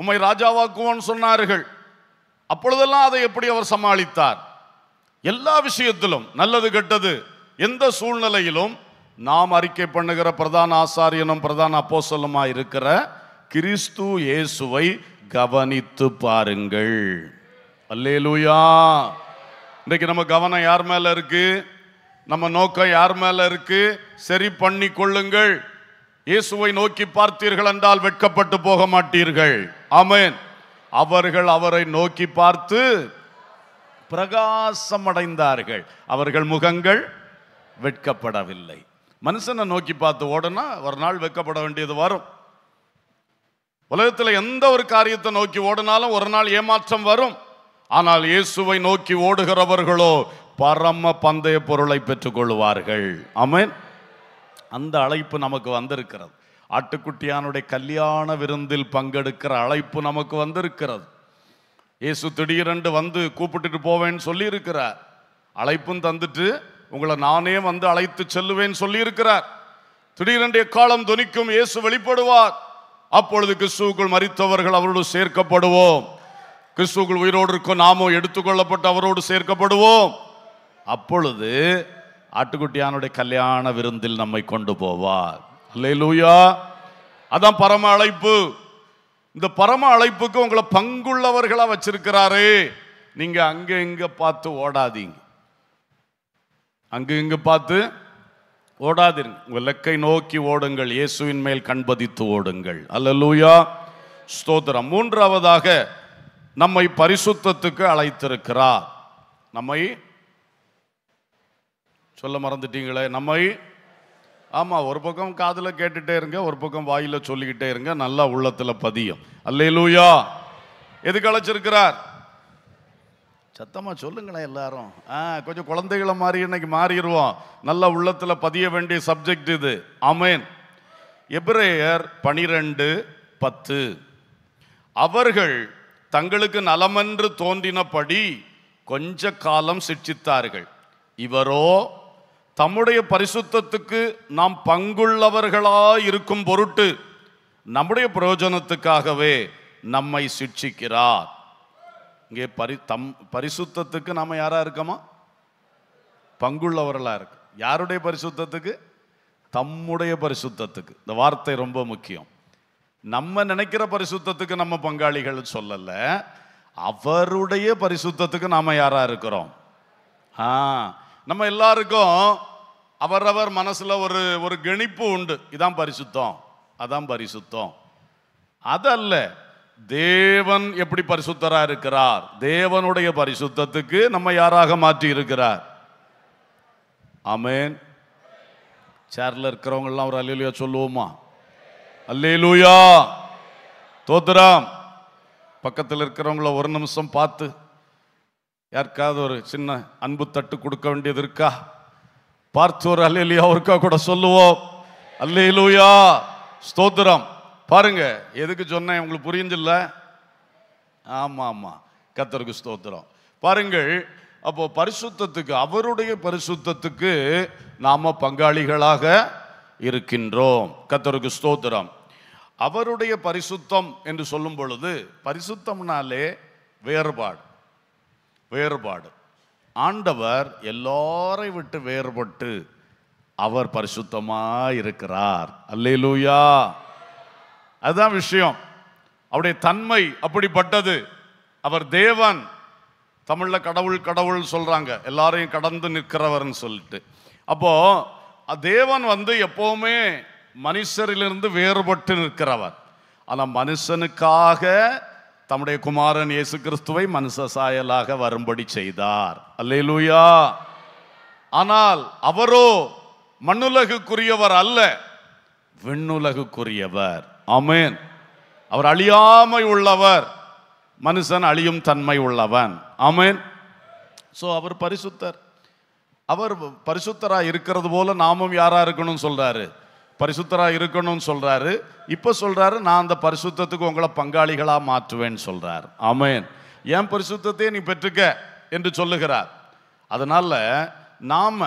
உண்மை ராஜாவாக்குவோன்னு சொன்னார்கள் அப்பொழுதெல்லாம் அதை எப்படி அவர் சமாளித்தார் எல்லா விஷயத்திலும் நல்லது கெட்டது எந்த சூழ்நிலையிலும் நாம் அறிக்கை பண்ணுகிற பிரதான ஆசாரியனும் பிரதான அப்போசலுமா இருக்கிற கிறிஸ்து இயேசுவை கவனித்து பாருங்கள் அல்லேலூயா இன்றைக்கு நம்ம கவனம் யார் மேல இருக்கு நம்ம நோக்கம் யார் மேல இருக்கு சரி பண்ணி கொள்ளுங்கள் இயேசுவை நோக்கி பார்த்தீர்கள் என்றால் வெட்கப்பட்டு போக மாட்டீர்கள் ஆமேன் அவர்கள் அவரை நோக்கி பார்த்து பிரகாசம் அடைந்தார்கள் அவர்கள் முகங்கள் வெட்கப்படவில்லை மனுஷனை நோக்கி பார்த்து ஓடனா ஒரு நாள் வெட்கப்பட வேண்டியது வரும் உலகத்தில் எந்த ஒரு காரியத்தை நோக்கி ஓடினாலும் ஒரு நாள் ஏமாற்றம் வரும் ஆனால் இயேசுவை நோக்கி ஓடுகிறவர்களோ பரம பந்தய பொருளை பெற்றுக்கொள்வார்கள் அமேன் அந்த அழைப்பு நமக்கு வந்திருக்கிறது ஆட்டுக்குட்டியானுடைய கல்யாண விருந்தில் பங்கெடுக்கிற அழைப்பு நமக்கு வந்திருக்கிறது இயேசு திடீரென்று வந்து கூப்பிட்டுட்டு போவேன்னு சொல்லியிருக்கிறார் அழைப்பும் தந்துட்டு உங்களை நானே வந்து அழைத்து செல்லுவேன் சொல்லியிருக்கிறார் திடீரென்று எக்காலம் துணிக்கும் இயேசு வெளிப்படுவார் அப்பொழுது கிறிஸ்துவுக்குள் மறித்தவர்கள் அவரோடு சேர்க்கப்படுவோம் கிறிஸ்துக்குள் உயிரோடு இருக்கும் நாமோ எடுத்துக்கொள்ளப்பட்டு அவரோடு சேர்க்கப்படுவோம் அப்பொழுது ஆட்டுக்குட்டியானுடைய கல்யாண விருந்தில் நம்மை கொண்டு போவார் அல்லேலூயா லூயா அதான் பரம அழைப்பு இந்த பரம அழைப்புக்கு உங்களை பங்குள்ளவர்களாக வச்சிருக்கிறாரு நீங்க அங்க இங்க பார்த்து ஓடாதீங்க அங்க இங்க பார்த்து ஓடாதீங்க உங்க லெக்கை நோக்கி ஓடுங்கள் இயேசுவின் மேல் கண்பதித்து ஓடுங்கள் அல்ல லூயா ஸ்தோத்திரம் மூன்றாவதாக நம்மை பரிசுத்தத்துக்கு அழைத்திருக்கிறார் நம்மை சொல்ல மறந்துட்டீங்களே நம்மை ஆமாம் ஒரு பக்கம் காதில் கேட்டுகிட்டே இருங்க ஒரு பக்கம் வாயில் சொல்லிக்கிட்டே இருங்க நல்லா உள்ளத்தில் பதியும் அல்லையிலூயா எது அழைச்சிருக்கிறார் சத்தமாக சொல்லுங்களேன் எல்லாரும் ஆ கொஞ்சம் குழந்தைகளை மாறி இன்னைக்கு மாறிடுவோம் நல்லா உள்ளத்தில் பதிய வேண்டிய சப்ஜெக்ட் இது அமேன் எப்ரேயர் பனிரெண்டு பத்து அவர்கள் தங்களுக்கு நலமென்று தோன்றினபடி கொஞ்ச காலம் சிட்சித்தார்கள் இவரோ தம்முடைய பரிசுத்தத்துக்கு நாம் பங்குள்ளவர்களாய் இருக்கும் பொருட்டு நம்முடைய பிரயோஜனத்துக்காகவே நம்மை சிட்சிக்கிறார் இங்கே பரி தம் பரிசுத்தத்துக்கு நாம் யாராக இருக்கோமா பங்குள்ளவர்களாக இருக்கு யாருடைய பரிசுத்தத்துக்கு தம்முடைய பரிசுத்தத்துக்கு இந்த வார்த்தை ரொம்ப முக்கியம் நம்ம நினைக்கிற பரிசுத்தத்துக்கு நம்ம பங்காளிகள் சொல்லலை அவருடைய பரிசுத்தத்துக்கு நாம் யாராக இருக்கிறோம் ஆ நம்ம எல்லாருக்கும் அவரவர் மனசில் ஒரு ஒரு கணிப்பு உண்டு இதான் பரிசுத்தம் அதான் பரிசுத்தம் அதல்ல தேவன் எப்படி பரிசுத்தராக இருக்கிறார் தேவனுடைய பரிசுத்தத்துக்கு நம்ம யாராக மாற்றி இருக்கிறார் அமேன் சேரில் இருக்கிறவங்கெல்லாம் ஒரு அல்லேலுயா சொல்லுவோமா அல்லேலூயா தோத்துராம் பக்கத்தில் இருக்கிறவங்கள ஒரு நிமிஷம் பார்த்து யாருக்காவது ஒரு சின்ன அன்பு தட்டு கொடுக்க வேண்டியது இருக்கா பார்த்து ஒரு அல்லையா அவருக்கா கூட சொல்லுவோம் அல்லையிலூயா ஸ்தோத்திரம் பாருங்க எதுக்கு சொன்னேன் உங்களுக்கு புரிஞ்சில்ல ஆமாம் ஆமாம் கத்தருக்கு ஸ்தோத்திரம் பாருங்கள் அப்போ பரிசுத்தத்துக்கு அவருடைய பரிசுத்தத்துக்கு நாம் பங்காளிகளாக இருக்கின்றோம் கத்தருக்கு ஸ்தோத்திரம் அவருடைய பரிசுத்தம் என்று சொல்லும் பொழுது பரிசுத்தம்னாலே வேறுபாடு வேறுபாடு ஆண்டவர் எல்லாரை விட்டு வேறுபட்டு அவர் பரிசுத்தமாக இருக்கிறார் அல்லேலூயா அதுதான் விஷயம் அவருடைய தன்மை அப்படிப்பட்டது அவர் தேவன் தமிழில் கடவுள் கடவுள் சொல்கிறாங்க எல்லாரையும் கடந்து நிற்கிறவர்னு சொல்லிட்டு அப்போது தேவன் வந்து எப்போவுமே மனுஷரிலிருந்து வேறுபட்டு நிற்கிறவர் ஆனால் மனுஷனுக்காக தம்முடைய குமாரன் இயேசு கிறிஸ்துவை மனுஷ சாயலாக வரும்படி செய்தார் அல்லேலூயா ஆனால் அவரோ மண்ணுலகுக்குரியவர் அல்ல விண்ணுலகுக்குரியவர் ஆமேன் அவர் அழியாமை உள்ளவர் மனுஷன் அழியும் தன்மை உள்ளவன் ஆமேன் ஸோ அவர் பரிசுத்தர் அவர் பரிசுத்தராக இருக்கிறது போல நாமும் யாராக இருக்கணும்னு சொல்கிறாரு பரிசுத்தராக இருக்கணும்னு சொல்கிறாரு இப்போ சொல்கிறாரு நான் அந்த பரிசுத்தத்துக்கு உங்களை பங்காளிகளாக மாற்றுவேன்னு சொல்கிறார் ஆமேன் என் பரிசுத்தத்தையே நீ பெற்றுக்க என்று சொல்லுகிறார் அதனால் நாம்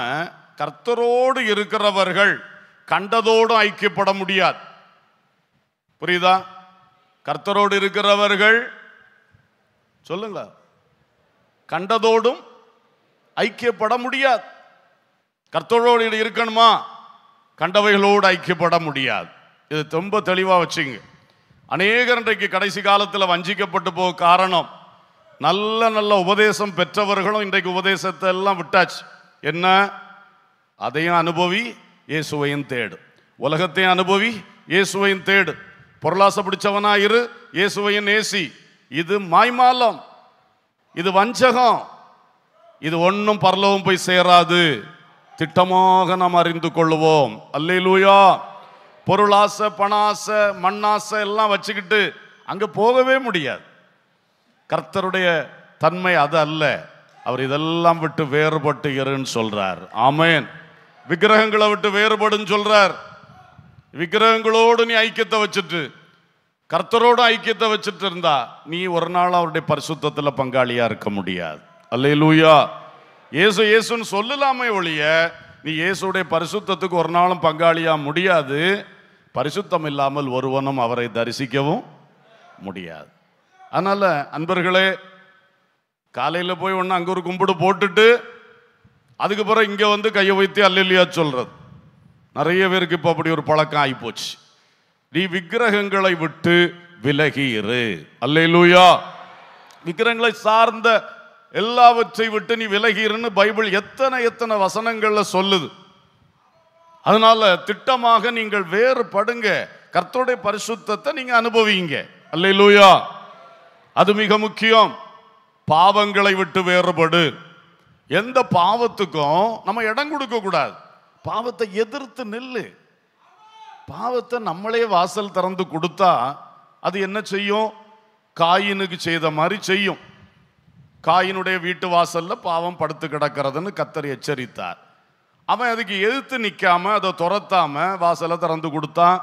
கர்த்தரோடு இருக்கிறவர்கள் கண்டதோடும் ஐக்கியப்பட முடியாது புரியுதா கர்த்தரோடு இருக்கிறவர்கள் சொல்லுங்க கண்டதோடும் ஐக்கியப்பட முடியாது கர்த்தரோடு இருக்கணுமா கண்டவைகளோடு ஐக்கியப்பட முடியாது இது ரொம்ப தெளிவாக வச்சுங்க அநேகர் இன்றைக்கு கடைசி காலத்தில் வஞ்சிக்கப்பட்டு போக காரணம் நல்ல நல்ல உபதேசம் பெற்றவர்களும் இன்றைக்கு உபதேசத்தை எல்லாம் விட்டாச்சு என்ன அதையும் அனுபவி இயேசுவையும் தேடு உலகத்தையும் அனுபவி இயேசுவையும் தேடு பொருளாசை பிடிச்சவனா இரு இயேசுவையும் நேசி இது மாய்மாலம் இது வஞ்சகம் இது ஒன்றும் பரலவும் போய் சேராது திட்டமாக நாம் அறிந்து கொள்வோம் அல்லையிலூயா பொருளாச பணாச மண்ணாச மண்ணாசை எல்லாம் வச்சுக்கிட்டு அங்கே போகவே முடியாது கர்த்தருடைய தன்மை அது அல்ல அவர் இதெல்லாம் விட்டு வேறுபட்டு இருன்னு சொல்றார் ஆமேன் விக்கிரகங்களை விட்டு வேறுபடுன்னு சொல்றார் விக்கிரகங்களோடு நீ ஐக்கியத்தை வச்சுட்டு கர்த்தரோடு ஐக்கியத்தை வச்சுட்டு இருந்தா நீ ஒரு நாள் அவருடைய பரிசுத்தத்தில் பங்காளியா இருக்க முடியாது அல்லையிலூயா இயேசு இயேசுன்னு சொல்லலாமே ஒழிய நீ இயேசுடைய பரிசுத்தத்துக்கு ஒரு நாளும் பங்காளியாக முடியாது பரிசுத்தம் இல்லாமல் ஒருவனும் அவரை தரிசிக்கவும் முடியாது அதனால் அன்பர்களே காலையில் போய் ஒன்று அங்கே ஒரு கும்பிடு போட்டுட்டு அதுக்கு பிறகு இங்கே வந்து கையை வைத்து அல்லையா சொல்கிறது நிறைய பேருக்கு இப்போ அப்படி ஒரு பழக்கம் ஆகிப்போச்சு நீ விக்கிரகங்களை விட்டு விலகி இரு அல்லையிலூயா விக்கிரகங்களை சார்ந்த எல்லாவற்றை விட்டு நீ விலகிருன்னு பைபிள் எத்தனை எத்தனை வசனங்களில் சொல்லுது அதனால திட்டமாக நீங்கள் வேறுபடுங்க கர்த்தருடைய பரிசுத்தத்தை நீங்க அனுபவிங்க அல்ல லூயா அது மிக முக்கியம் பாவங்களை விட்டு வேறுபடு எந்த பாவத்துக்கும் நம்ம இடம் கொடுக்க கூடாது பாவத்தை எதிர்த்து நில்லு பாவத்தை நம்மளே வாசல் திறந்து கொடுத்தா அது என்ன செய்யும் காயினுக்கு செய்த மாதிரி செய்யும் காயினுடைய வீட்டு வாசலில் பாவம் படுத்து கிடக்கிறதுன்னு கத்தர் எச்சரித்தார் அவன் அதுக்கு எதிர்த்து நிற்காம அதை துரத்தாமல் வாசலை திறந்து கொடுத்தான்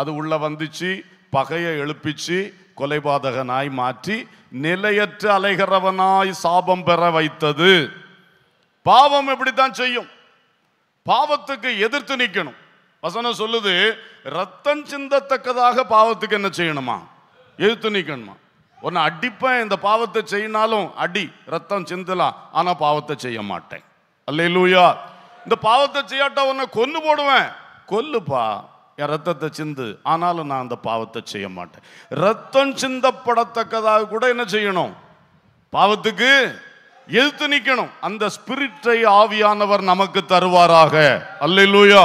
அது உள்ளே வந்துச்சு பகையை எழுப்பிச்சு கொலைபாதகனாய் மாற்றி நிலையற்ற அலைகிறவனாய் சாபம் பெற வைத்தது பாவம் எப்படித்தான் செய்யும் பாவத்துக்கு எதிர்த்து நிற்கணும் வசனம் சொல்லுது ரத்தம் சிந்தத்தக்கதாக பாவத்துக்கு என்ன செய்யணுமா எதிர்த்து நிற்கணுமா உன்னை அடிப்பேன் இந்த பாவத்தை செய்யினாலும் அடி ரத்தம் சிந்தலாம் ஆனால் பாவத்தை செய்ய மாட்டேன் அல்ல இந்த பாவத்தை செய்யாட்டா உன்னை கொன்று போடுவேன் கொல்லுப்பா என் ரத்தத்தை சிந்து ஆனாலும் நான் அந்த பாவத்தை செய்ய மாட்டேன் ரத்தம் சிந்தப்படத்தக்கதாக கூட என்ன செய்யணும் பாவத்துக்கு எழுத்து நிற்கணும் அந்த ஸ்பிரிட்டை ஆவியானவர் நமக்கு தருவாராக அல்ல லூயா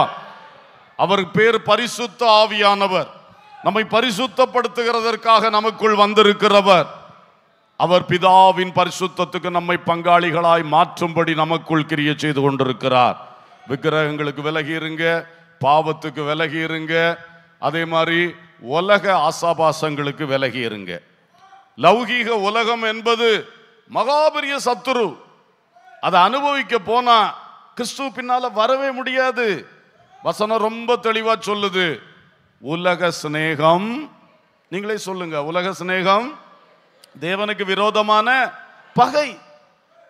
அவர் பேர் பரிசுத்த ஆவியானவர் நம்மை பரிசுத்தப்படுத்துகிறதற்காக நமக்குள் வந்திருக்கிறவர் அவர் பிதாவின் பரிசுத்தத்துக்கு நம்மை பங்காளிகளாய் மாற்றும்படி நமக்குள் கிரிய செய்து கொண்டிருக்கிறார் விக்கிரகங்களுக்கு விலகி இருங்க பாவத்துக்கு விலகி இருங்க அதே மாதிரி உலக ஆசாபாசங்களுக்கு விலகி இருங்க லௌகீக உலகம் என்பது மகாபெரிய சத்துரு அதை அனுபவிக்க போனா கிறிஸ்து பின்னால வரவே முடியாது வசனம் ரொம்ப தெளிவா சொல்லுது உலக சிநேகம் நீங்களே சொல்லுங்க உலக சிநேகம் தேவனுக்கு விரோதமான பகை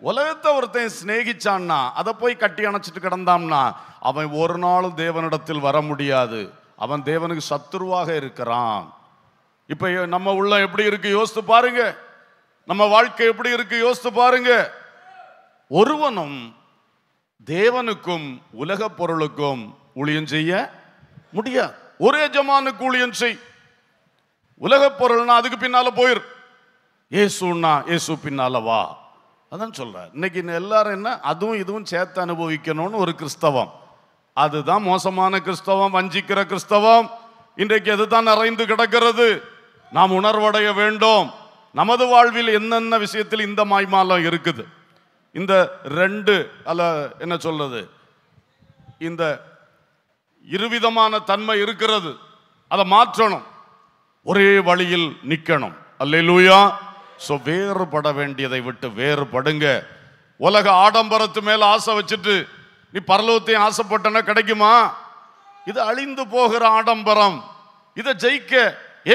உலகத்தை ஒருத்தன் சிநேகிச்சான்னா அதை போய் கட்டி அணைச்சிட்டு கிடந்தான்னா அவன் ஒரு நாளும் தேவனிடத்தில் வர முடியாது அவன் தேவனுக்கு சத்துருவாக இருக்கிறான் இப்போ நம்ம உள்ள எப்படி இருக்கு யோசித்து பாருங்க நம்ம வாழ்க்கை எப்படி இருக்கு யோசித்து பாருங்க ஒருவனும் தேவனுக்கும் உலக பொருளுக்கும் ஊழியம் செய்ய முடியாது ஒரு எஜமான கூலியும் செய் உலக பொருள்னா அதுக்கு பின்னால போயிரு ஏசுன்னா ஏசு பின்னால வா அதான் சொல்ற இன்னைக்கு எல்லாரும் என்ன அதுவும் இதுவும் சேர்த்து அனுபவிக்கணும்னு ஒரு கிறிஸ்தவம் அதுதான் மோசமான கிறிஸ்தவம் வஞ்சிக்கிற கிறிஸ்தவம் இன்றைக்கு அதுதான் நிறைந்து கிடக்கிறது நாம் உணர்வடைய வேண்டும் நமது வாழ்வில் என்னென்ன விஷயத்தில் இந்த மாய்மாலம் இருக்குது இந்த ரெண்டு அல்ல என்ன சொல்றது இந்த இருவிதமான தன்மை இருக்கிறது அதை மாற்றணும் ஒரே வழியில் நிற்கணும் அல்லூயா ஸோ வேறுபட வேண்டியதை விட்டு வேறுபடுங்க உலக ஆடம்பரத்து மேலே ஆசை வச்சுட்டு நீ பரலோகத்தையும் ஆசைப்பட்டனா கிடைக்குமா இது அழிந்து போகிற ஆடம்பரம் இதை ஜெயிக்க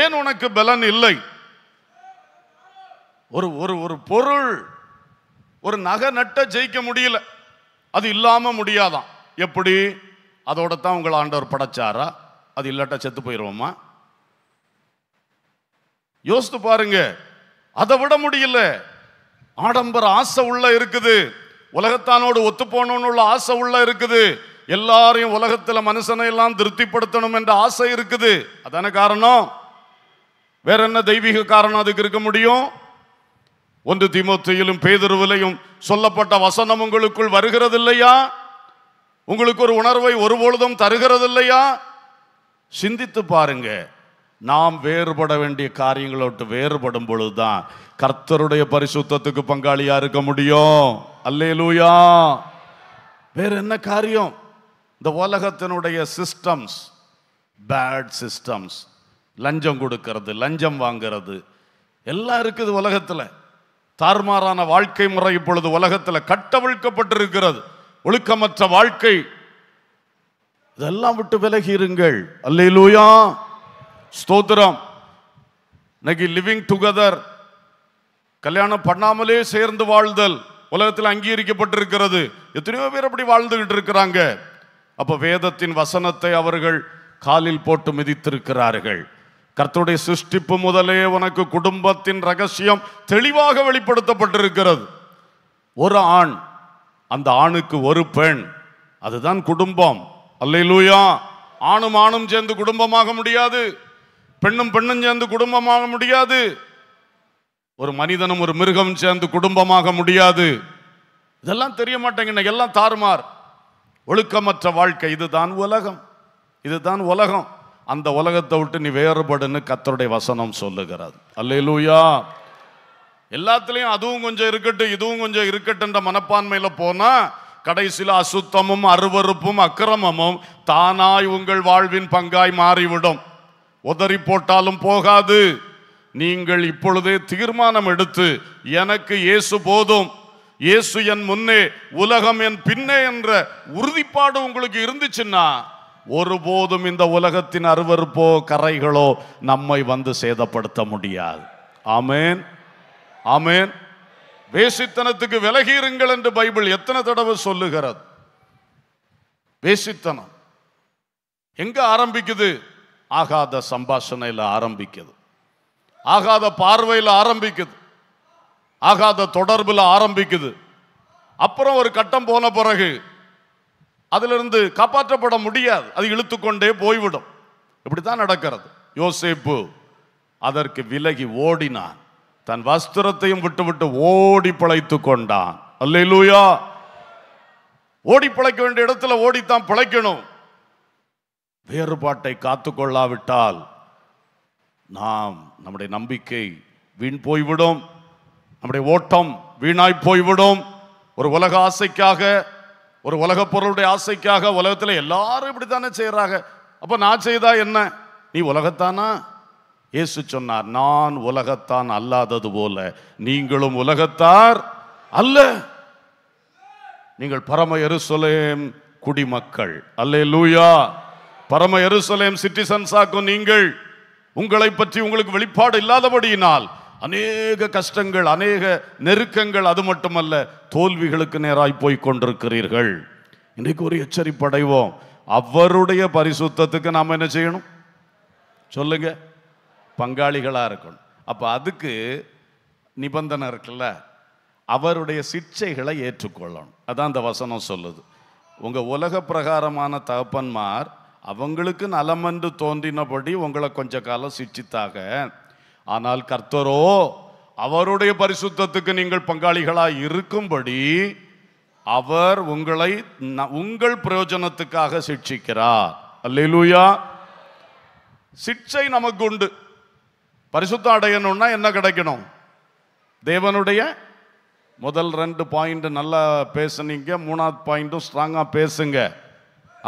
ஏன் உனக்கு பலன் இல்லை ஒரு ஒரு ஒரு பொருள் ஒரு நகை நட்ட ஜெயிக்க முடியல அது இல்லாமல் முடியாதான் எப்படி அதோட தான் உங்களை ஆண்டவர் படைச்சாரா அது இல்லாட்டா செத்து போயிடுவோமா யோசித்து பாருங்க அதை விட முடியல ஆடம்பர ஆசை உள்ள இருக்குது உலகத்தானோடு ஒத்து போகணும்னு உள்ள ஆசை உள்ள இருக்குது எல்லாரையும் உலகத்தில் மனுஷனை எல்லாம் திருப்திப்படுத்தணும் என்ற ஆசை இருக்குது அதான காரணம் வேற என்ன தெய்வீக காரணம் அதுக்கு இருக்க முடியும் ஒன்று திமுத்தையிலும் பேதருவிலையும் சொல்லப்பட்ட வசனம் உங்களுக்குள் வருகிறது இல்லையா உங்களுக்கு ஒரு உணர்வை ஒருபொழுதும் தருகிறதில்லையா சிந்தித்து பாருங்க நாம் வேறுபட வேண்டிய காரியங்களோட்டு வேறுபடும் பொழுதுதான் கர்த்தருடைய பரிசுத்தத்துக்கு பங்காளியா இருக்க முடியும் அல்லே லூயா வேற என்ன காரியம் இந்த உலகத்தினுடைய சிஸ்டம்ஸ் பேட் சிஸ்டம்ஸ் லஞ்சம் கொடுக்கறது லஞ்சம் வாங்கிறது எல்லாம் இருக்குது உலகத்தில் தார்மாரான வாழ்க்கை முறை இப்பொழுது உலகத்தில் கட்டவிழ்க்கப்பட்டிருக்கிறது ஒழுக்கமற்ற வாழ்க்கை இதெல்லாம் விட்டு விலகி இருங்கள் அல்லையிலூயா ஸ்தோத்திரம் இன்னைக்கு லிவிங் டுகெதர் கல்யாணம் பண்ணாமலே சேர்ந்து வாழ்தல் உலகத்தில் அங்கீகரிக்கப்பட்டிருக்கிறது எத்தனையோ பேர் அப்படி வாழ்ந்துகிட்டு இருக்கிறாங்க அப்போ வேதத்தின் வசனத்தை அவர்கள் காலில் போட்டு மிதித்திருக்கிறார்கள் கர்த்தருடைய சிருஷ்டிப்பு முதலே உனக்கு குடும்பத்தின் ரகசியம் தெளிவாக வெளிப்படுத்தப்பட்டிருக்கிறது ஒரு ஆண் அந்த ஆணுக்கு ஒரு பெண் அதுதான் குடும்பம் அல்லையிலூயா ஆணும் ஆணும் சேர்ந்து குடும்பமாக முடியாது பெண்ணும் பெண்ணும் சேர்ந்து குடும்பமாக முடியாது ஒரு மனிதனும் ஒரு மிருகம் சேர்ந்து குடும்பமாக முடியாது இதெல்லாம் தெரிய மாட்டேங்க எல்லாம் தாறுமார் ஒழுக்கமற்ற வாழ்க்கை இதுதான் உலகம் இதுதான் உலகம் அந்த உலகத்தை விட்டு நீ வேறுபடுன்னு கத்தருடைய வசனம் சொல்லுகிறார் அல்லையிலூயா எல்லாத்துலேயும் அதுவும் கொஞ்சம் இருக்கட்டும் இதுவும் கொஞ்சம் இருக்கட்டுன்ற மனப்பான்மையில் போனால் கடைசியில் அசுத்தமும் அருவறுப்பும் அக்கிரமமும் தானாய் உங்கள் வாழ்வின் பங்காய் மாறிவிடும் உதறி போட்டாலும் போகாது நீங்கள் இப்பொழுதே தீர்மானம் எடுத்து எனக்கு இயேசு போதும் இயேசு என் முன்னே உலகம் என் பின்னே என்ற உறுதிப்பாடு உங்களுக்கு இருந்துச்சுன்னா ஒருபோதும் இந்த உலகத்தின் அருவறுப்போ கரைகளோ நம்மை வந்து சேதப்படுத்த முடியாது ஆமேன் ஆமேன் வேசித்தனத்துக்கு விலகியிருங்கள் என்று பைபிள் எத்தனை தடவை சொல்லுகிறது வேசித்தனம் எங்க ஆரம்பிக்குது ஆகாத சம்பாஷணையில் ஆரம்பிக்குது ஆகாத பார்வையில் ஆரம்பிக்குது ஆகாத தொடர்பில் ஆரம்பிக்குது அப்புறம் ஒரு கட்டம் போன பிறகு அதிலிருந்து காப்பாற்றப்பட முடியாது அது இழுத்துக்கொண்டே போய்விடும் இப்படி தான் நடக்கிறது யோசேப்பு அதற்கு விலகி ஓடினான் தன் வஸ்திரத்தையும் விட்டுவிட்டு ஓடி பிழைத்து கொண்டான் அல்லூயா ஓடி பிழைக்க வேண்டிய இடத்துல ஓடித்தான் பிழைக்கணும் வேறுபாட்டை காத்து கொள்ளாவிட்டால் நாம் நம்முடைய நம்பிக்கை வீண் போய்விடும் நம்முடைய ஓட்டம் வீணாய் போய்விடும் ஒரு உலக ஆசைக்காக ஒரு உலக பொருளுடைய ஆசைக்காக உலகத்தில் எல்லாரும் இப்படி தானே செய்கிறாங்க அப்போ நான் செய்தா என்ன நீ உலகத்தானா இயேசு சொன்னார் நான் உலகத்தான் அல்லாதது போல நீங்களும் உலகத்தார் அல்ல நீங்கள் பரம எருசலேம் குடிமக்கள் அல்லே லூயா பரம எருசலேம் சிட்டிசன்ஸ் ஆக்கும் நீங்கள் உங்களை பற்றி உங்களுக்கு வெளிப்பாடு இல்லாதபடியினால் அநேக கஷ்டங்கள் அநேக நெருக்கங்கள் அது மட்டுமல்ல தோல்விகளுக்கு நேராய் போய் கொண்டிருக்கிறீர்கள் இன்னைக்கு ஒரு எச்சரிப்படைவோம் அவருடைய பரிசுத்தத்துக்கு நாம் என்ன செய்யணும் சொல்லுங்கள் பங்காளிகளாக இருக்கணும் அப்போ அதுக்கு நிபந்தனை இருக்குல்ல அவருடைய சிக்ஷைகளை ஏற்றுக்கொள்ளணும் அதான் அந்த வசனம் சொல்லுது உங்கள் உலக பிரகாரமான தகப்பன்மார் அவங்களுக்கு நலமன்று தோன்றினபடி உங்களை கொஞ்ச காலம் சிக்ஷித்தாக ஆனால் கர்த்தரோ அவருடைய பரிசுத்தத்துக்கு நீங்கள் பங்காளிகளாக இருக்கும்படி அவர் உங்களை உங்கள் பிரயோஜனத்துக்காக சிக்ஷிக்கிறார் அல்லேலூயா சிக்ஷை நமக்கு உண்டு பரிசுத்தம் அடையணும்னா என்ன கிடைக்கணும் தேவனுடைய முதல் ரெண்டு பாயிண்ட் நல்லா பேசுனீங்க மூணாவது பாயிண்ட்டும் ஸ்ட்ராங்காக பேசுங்க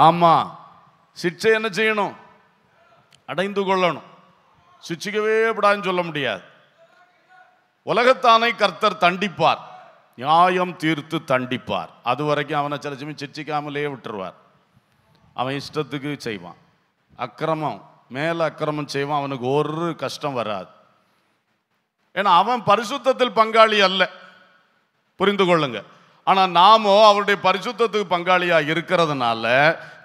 ஆமாம் சிக்ஷை என்ன செய்யணும் அடைந்து கொள்ளணும் சிச்சிக்கவே விடான்னு சொல்ல முடியாது உலகத்தானை கர்த்தர் தண்டிப்பார் நியாயம் தீர்த்து தண்டிப்பார் அது வரைக்கும் அவனை சில சமயம் சிச்சிக்காமலே விட்டுருவார் அவன் இஷ்டத்துக்கு செய்வான் அக்கிரமம் மேலே அக்கிரமம் செய்வான் அவனுக்கு ஒரு கஷ்டம் வராது ஏன்னா அவன் பரிசுத்தத்தில் பங்காளி அல்ல புரிந்து கொள்ளுங்க ஆனால் நாமோ அவருடைய பரிசுத்தத்துக்கு பங்காளியாக இருக்கிறதுனால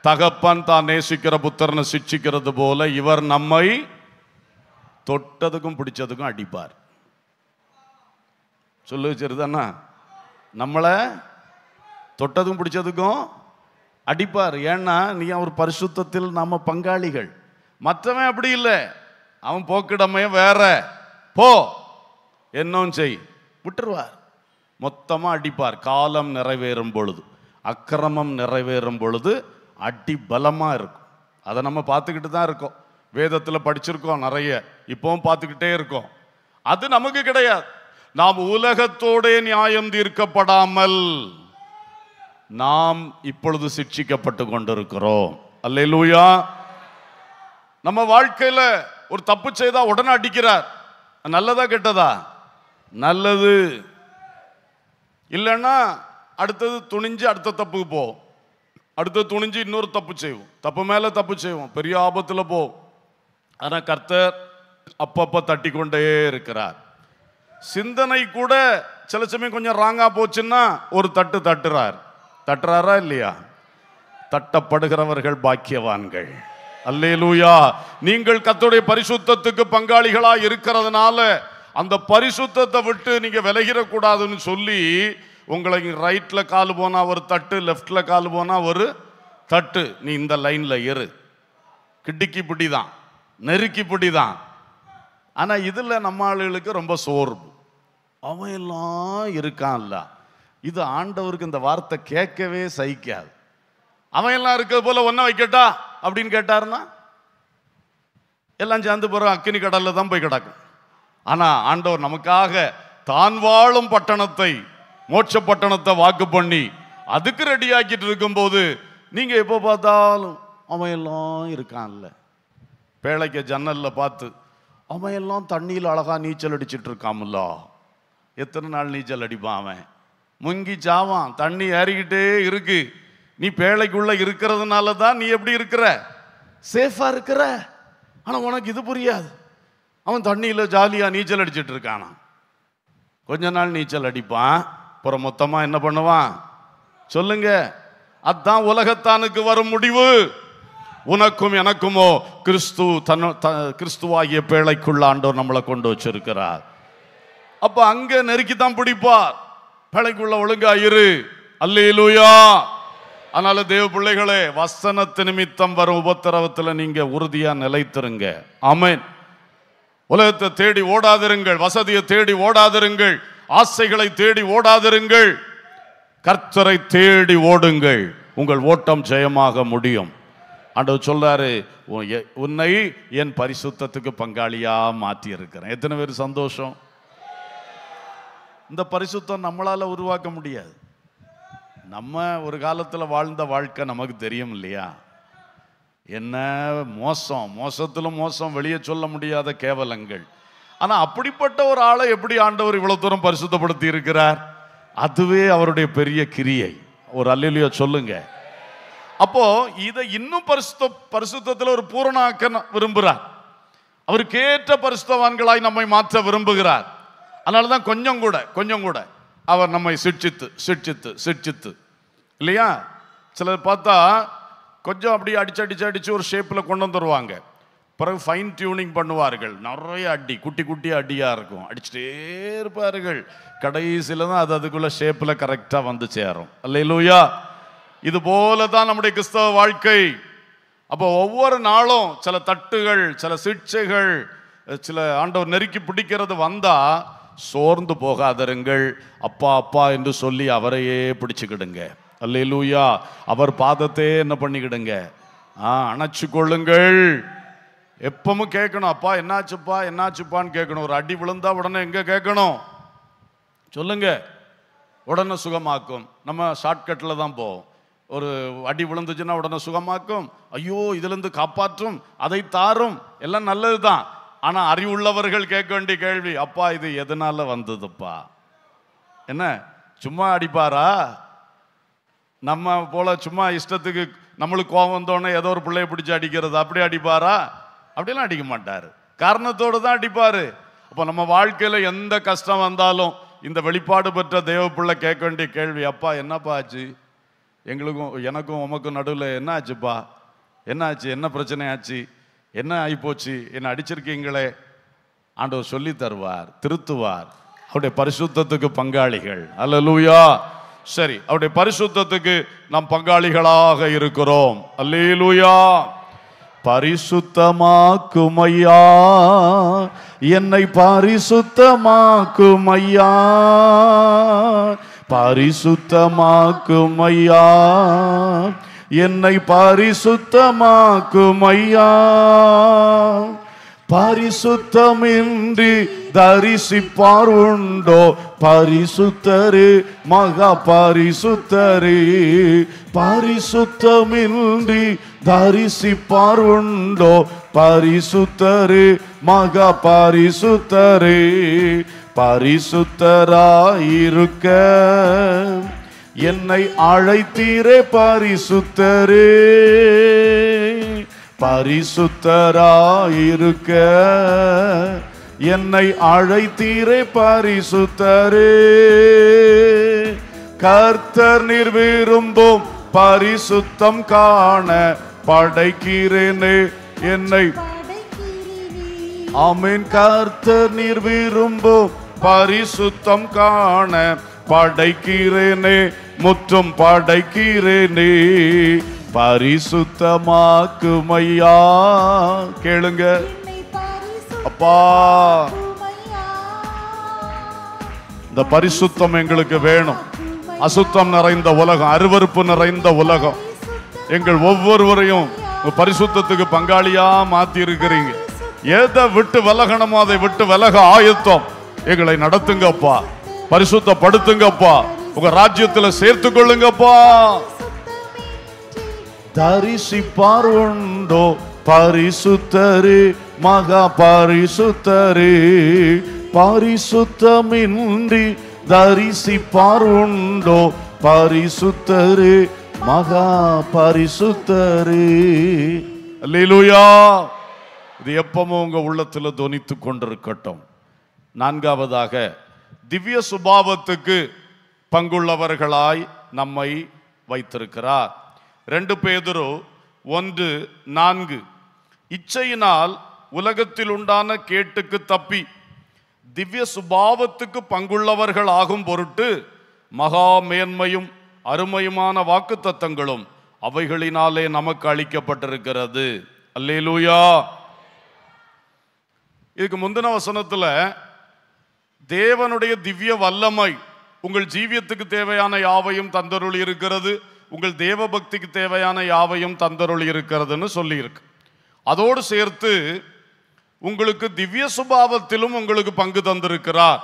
தகப்பன் தான் நேசிக்கிற புத்தரனை சிக்ஷிக்கிறது போல இவர் நம்மை தொட்டதுக்கும் பிடிச்சதுக்கும் அடிப்பார் சொல்லு சரிதானா நம்மளை தொட்டதுக்கும் பிடிச்சதுக்கும் அடிப்பார் ஏன்னா நீ அவர் பரிசுத்தத்தில் நம்ம பங்காளிகள் மற்றவன் அப்படி இல்லை அவன் போக்கிடமையும் வேற போ என்னும் செய் விட்டுருவார் மொத்தமாக அடிப்பார் காலம் நிறைவேறும் பொழுது அக்கிரமம் நிறைவேறும் பொழுது அடி பலமாக இருக்கும் அதை நம்ம பார்த்துக்கிட்டு தான் இருக்கோம் வேதத்தில் படிச்சிருக்கோம் நிறைய இப்போவும் பார்த்துக்கிட்டே இருக்கோம் அது நமக்கு கிடையாது நாம் உலகத்தோடே நியாயம் தீர்க்கப்படாமல் நாம் இப்பொழுது சிக்ஷிக்கப்பட்டு கொண்டிருக்கிறோம் அல்ல லூயா நம்ம வாழ்க்கையில் ஒரு தப்பு செய்தால் உடனே அடிக்கிறார் நல்லதா கெட்டதா நல்லது இல்லைன்னா அடுத்தது துணிஞ்சு அடுத்த தப்புக்கு போ அடுத்த துணிஞ்சு இன்னொரு தப்பு செய்வோம் தப்பு மேலே தப்பு செய்வோம் பெரிய ஆபத்தில் போ ஆனால் கர்த்தர் அப்பப்போ தட்டி கொண்டே இருக்கிறார் சிந்தனை கூட சில சமயம் கொஞ்சம் ராங்காக போச்சுன்னா ஒரு தட்டு தட்டுறார் தட்டுறாரா இல்லையா தட்டப்படுகிறவர்கள் பாக்கியவான்கள் அல்லேலூயா நீங்கள் கத்துடைய பரிசுத்தத்துக்கு பங்காளிகளாக இருக்கிறதுனால அந்த பரிசுத்தத்தை விட்டு நீங்கள் விலகிடக்கூடாதுன்னு சொல்லி உங்களை ரைட்டில் கால் போனால் ஒரு தட்டு லெஃப்டில் கால் போனால் ஒரு தட்டு நீ இந்த லைனில் ஏறு கிட்டிக்கு பிடி தான் நெருக்கி பிடி தான் ஆனால் இதில் நம்ம ஆளுகளுக்கு ரொம்ப சோர்வு அவன் எல்லாம் இருக்கான்ல இது ஆண்டவருக்கு இந்த வார்த்தை கேட்கவே சகிக்காது அவன் எல்லாம் இருக்கிறது போல ஒன்றை வைக்கட்டா அப்படின்னு கேட்டாருன்னா எல்லாம் சேர்ந்து போகிறோம் அக்கினி கடலில் தான் போய் கிடக்கும் ஆனால் ஆண்டவர் நமக்காக தான் வாழும் பட்டணத்தை மோட்ச பட்டணத்தை வாக்கு பண்ணி அதுக்கு ரெடியாக்கிட்டு இருக்கும்போது நீங்கள் எப்போ பார்த்தாலும் அவன் எல்லாம் இருக்கான்ல பேழைக்க ஜன்னலில் பார்த்து அவன் எல்லாம் தண்ணியில் அழகாக நீச்சல் அடிச்சுட்டு இருக்காமல்ல எத்தனை நாள் நீச்சல் அடிப்பான் அவன் முங்கி சாவான் தண்ணி ஏறிக்கிட்டே இருக்குது நீ பேழைக்குள்ளே இருக்கிறதுனால தான் நீ எப்படி இருக்கிற சேஃபாக இருக்கிற ஆனால் உனக்கு இது புரியாது அவன் தண்ணியில் ஜாலியாக நீச்சல் அடிச்சிட்டு இருக்கானா கொஞ்ச நாள் நீச்சல் அடிப்பான் அப்புறம் மொத்தமாக என்ன பண்ணுவான் சொல்லுங்க அதான் உலகத்தானுக்கு வரும் முடிவு உனக்கும் எனக்குமோ கிறிஸ்து தன் கிறிஸ்துவாகிய பேழைக்குள்ள ஆண்டோர் நம்மளை கொண்டு வச்சிருக்கிறார் அப்போ அங்கே நெருக்கி தான் பிடிப்பார் பேழைக்குள்ள ஒழுங்காயிரு இரு லூயா அதனால தேவ பிள்ளைகளே வசனத்து நிமித்தம் வரும் உபத்திரவத்தில் நீங்க உறுதியா நிலைத்திருங்க அமேன் உலகத்தை தேடி ஓடாதிருங்கள் வசதியை தேடி ஓடாதிருங்கள் ஆசைகளை தேடி ஓடாதிருங்கள் கர்த்தரை தேடி ஓடுங்கள் உங்கள் ஓட்டம் ஜெயமாக முடியும் அன்று சொல்றாரு உன்னை என் பரிசுத்தத்துக்கு பங்காளியா மாற்றி இருக்கிறேன் எத்தனை பேர் சந்தோஷம் இந்த பரிசுத்தம் நம்மளால உருவாக்க முடியாது நம்ம ஒரு காலத்தில் வாழ்ந்த வாழ்க்கை நமக்கு தெரியும் இல்லையா என்ன மோசம் மோசத்தில் மோசம் வெளியே சொல்ல முடியாத கேவலங்கள் ஆனால் அப்படிப்பட்ட ஒரு ஆளை எப்படி ஆண்டவர் இவ்வளோ தூரம் பரிசுத்தப்படுத்தி இருக்கிறார் அதுவே அவருடைய பெரிய கிரியை ஒரு அல்லியோ சொல்லுங்க அப்போ இதை இன்னும் பரிசுத்த பரிசுத்தத்தில் ஒரு பூரணாக்க விரும்புகிறார் அவருக்கேற்ற பரிசுத்தவான்களாய் நம்மை மாற்ற விரும்புகிறார் அதனால தான் கொஞ்சம் கூட கொஞ்சம் கூட அவர் நம்மை சிட்சித்து சிட்சித்து சிட்சித்து இல்லையா சிலர் பார்த்தா கொஞ்சம் அப்படியே அடிச்சு அடிச்சு அடிச்சு ஒரு ஷேப்பில் கொண்டு வந்துருவாங்க பிறகு ஃபைன் டியூனிங் பண்ணுவார்கள் நிறைய அடி குட்டி குட்டி அடியாக இருக்கும் அடிச்சுட்டே இருப்பார்கள் கடைசியில் தான் அது அதுக்குள்ள ஷேப்பில் கரெக்டாக வந்து சேரும் லூயா இது போல தான் நம்முடைய கிறிஸ்தவ வாழ்க்கை அப்போ ஒவ்வொரு நாளும் சில தட்டுகள் சில சிகிச்சைகள் சில ஆண்டவர் நெருக்கி பிடிக்கிறது வந்தால் சோர்ந்து போகாதருங்கள் அப்பா அப்பா என்று சொல்லி அவரையே பிடிச்சுக்கிடுங்க அல்லூயா அவர் பாதத்தையே என்ன பண்ணிக்கிடுங்க ஆ அணைச்சு கொள்ளுங்கள் எப்பவும் கேட்கணும் அப்பா என்னாச்சுப்பா என்னாச்சுப்பான்னு கேட்கணும் ஒரு அடி விழுந்தா உடனே எங்கே கேட்கணும் சொல்லுங்க உடனே சுகமாக்கும் நம்ம ஷார்ட்கட்டில் தான் போவோம் ஒரு அடி விழுந்துச்சுன்னா உடனே சுகமாக்கும் ஐயோ இதுலேருந்து காப்பாற்றும் அதை தாரும் எல்லாம் நல்லது தான் ஆனால் அறிவுள்ளவர்கள் கேட்க வேண்டிய கேள்வி அப்பா இது எதனால வந்ததுப்பா என்ன சும்மா அடிப்பாரா நம்ம போல சும்மா இஷ்டத்துக்கு நம்மளுக்கு கோபம் வந்தோடனே ஏதோ ஒரு பிள்ளைய பிடிச்சி அடிக்கிறது அப்படி அடிப்பாரா அப்படிலாம் அடிக்க மாட்டார் காரணத்தோடு தான் அடிப்பார் அப்போ நம்ம வாழ்க்கையில் எந்த கஷ்டம் வந்தாலும் இந்த வெளிப்பாடு பெற்ற தெய்வ பிள்ளை கேட்க வேண்டிய கேள்வி அப்பா என்னப்பா ஆச்சு எங்களுக்கும் எனக்கும் உமக்கும் நடுவில் என்ன ஆச்சுப்பா என்ன ஆச்சு என்ன பிரச்சனை ஆச்சு என்ன ஆகிப்போச்சு என்னை அடிச்சிருக்கீங்களே ஆண்டவர் சொல்லி தருவார் திருத்துவார் அவருடைய பரிசுத்தத்துக்கு பங்காளிகள் அல்ல லூயா சரி அவருடைய பரிசுத்தத்துக்கு நாம் பங்காளிகளாக இருக்கிறோம் அல்லே லூயா பரிசுத்தமாக்கும் ஐயா என்னை பரிசுத்தமாக்கும் ஐயா பரிசுத்தமாக்கும் ஐயா என்னை பரிசுத்தமாக்கும் ஐயா பரிசுத்தமின்றி தரிசிப்பார் உண்டோ பரிசுத்தரு மகா பரிசுத்தரு பரிசுத்தமின்றி தரிசிப்பார் உண்டோ பரிசுத்தரு மகா பரிசுத்தரு பரிசுத்தராயிருக்க என்னை அழைத்தீரே பரிசுத்தரே பரிசுத்தராயிருக்க என்னை அழைத்தீரே பரிசுத்தரே கர்த்தர் நீர் விரும்பும் பரிசுத்தம் காண படைக்கிறேனே என்னை ஆமீன் கர்த்தர் நீர் விரும்பும் பரிசுத்தம் காண படைக்கிறேனே முற்றும் படைக்கிறேனே பரிசுத்தமாக்குமையா கேளுங்க அப்பா இந்த பரிசுத்தம் எங்களுக்கு வேணும் அசுத்தம் நிறைந்த உலகம் அருவறுப்பு நிறைந்த உலகம் எங்கள் ஒவ்வொருவரையும் பரிசுத்தத்துக்கு பங்காளியா மாத்தி இருக்கிறீங்க எதை விட்டு விலகணுமோ அதை விட்டு விலக ஆயத்தம் எங்களை நடத்துங்கப்பா பரிசுத்தப்படுத்துங்கப்பா உங்க ராஜ்யத்துல சேர்த்து கொள்ளுங்கப்பா தரிசிப்பார் உண்டோ பரிசுத்தரு மகா பரிசுத்தரு பரிசுத்தமின்றி தரிசிப்பார் உண்டோ பரிசுத்தரு மகா பரிசுத்தரு லீலுயா இது எப்பவும் உங்க உள்ளத்துல துணித்து கொண்டிருக்கட்டும் நான்காவதாக திவ்ய சுபாவத்துக்கு பங்குள்ளவர்களாய் நம்மை வைத்திருக்கிறார் ரெண்டு பேதுரு ஒன்று நான்கு இச்சையினால் உலகத்தில் உண்டான கேட்டுக்கு தப்பி திவ்ய சுபாவத்துக்கு பங்குள்ளவர்கள் ஆகும் பொருட்டு மகா மேன்மையும் அருமையுமான வாக்கு தத்தங்களும் அவைகளினாலே நமக்கு அளிக்கப்பட்டிருக்கிறது அல்லேலூயா இதுக்கு முந்தின வசனத்தில் தேவனுடைய திவ்ய வல்லமை உங்கள் ஜீவியத்துக்கு தேவையான யாவையும் தந்தருள் இருக்கிறது உங்கள் தேவ பக்திக்கு தேவையான யாவையும் தந்தருள் இருக்கிறதுன்னு சொல்லியிருக்கு அதோடு சேர்த்து உங்களுக்கு திவ்ய சுபாவத்திலும் உங்களுக்கு பங்கு தந்திருக்கிறார்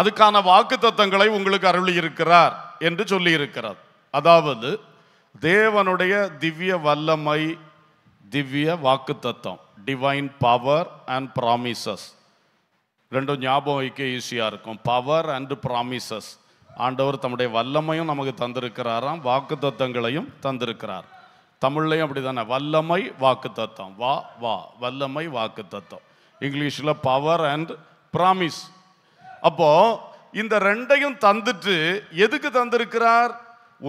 அதுக்கான வாக்கு தத்தங்களை உங்களுக்கு அருள் இருக்கிறார் என்று சொல்லியிருக்கிறார் அதாவது தேவனுடைய திவ்ய வல்லமை திவ்ய வாக்கு தத்துவம் டிவைன் பவர் அண்ட் ப்ராமிசஸ் ரெண்டும் ஞாபகம் வைக்க ஈஸியாக இருக்கும் பவர் அண்டு ப்ராமிசஸ் ஆண்டவர் தம்முடைய வல்லமையும் நமக்கு தந்திருக்கிறாராம் வாக்கு தத்தங்களையும் தந்திருக்கிறார் தமிழ்லையும் அப்படி தானே வல்லமை வாக்கு தத்தம் வா வா வல்லமை வாக்கு தத்தம் இங்கிலீஷில் பவர் அண்ட் ப்ராமிஸ் அப்போது இந்த ரெண்டையும் தந்துட்டு எதுக்கு தந்திருக்கிறார்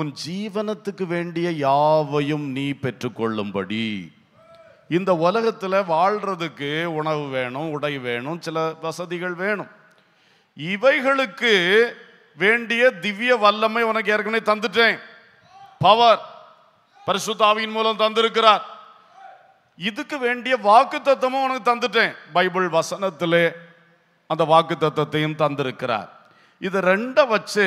உன் ஜீவனத்துக்கு வேண்டிய யாவையும் நீ பெற்றுக்கொள்ளும்படி இந்த உலகத்தில் வாழ்கிறதுக்கு உணவு வேணும் உடை வேணும் சில வசதிகள் வேணும் இவைகளுக்கு வேண்டிய திவ்ய வல்லமை உனக்கு ஏற்கனவே தந்துட்டேன் பவர் பரிசுத்தாவின் மூலம் தந்திருக்கிறார் இதுக்கு வேண்டிய வாக்கு தத்துவமும் உனக்கு தந்துட்டேன் பைபிள் வசனத்திலே அந்த வாக்கு தத்துவத்தையும் தந்திருக்கிறார் இது ரெண்டை வச்சு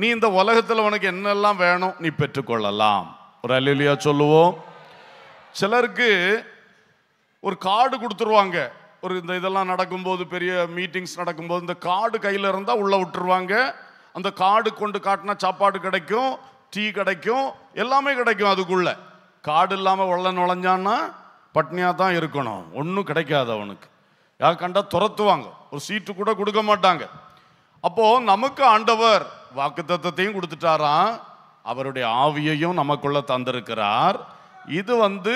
நீ இந்த உலகத்தில் உனக்கு என்னெல்லாம் வேணும் நீ பெற்றுக்கொள்ளலாம் ஒரு அலிலியா சொல்லுவோம் சிலருக்கு ஒரு கார்டு கொடுத்துருவாங்க ஒரு இந்த இதெல்லாம் நடக்கும்போது பெரிய மீட்டிங்ஸ் நடக்கும்போது இந்த கார்டு கையில் இருந்தால் உள்ளே விட்டுருவாங்க அந்த கார்டு கொண்டு காட்டினா சாப்பாடு கிடைக்கும் டீ கிடைக்கும் எல்லாமே கிடைக்கும் அதுக்குள்ளே காடு இல்லாமல் உள்ள நுழைஞ்சான்னா பட்னியாக தான் இருக்கணும் ஒன்றும் கிடைக்காது அவனுக்கு யார் கண்டா துரத்துவாங்க ஒரு சீட்டு கூட கொடுக்க மாட்டாங்க அப்போது நமக்கு ஆண்டவர் வாக்குத்தத்தையும் கொடுத்துட்டாராம் அவருடைய ஆவியையும் நமக்குள்ளே தந்திருக்கிறார் இது வந்து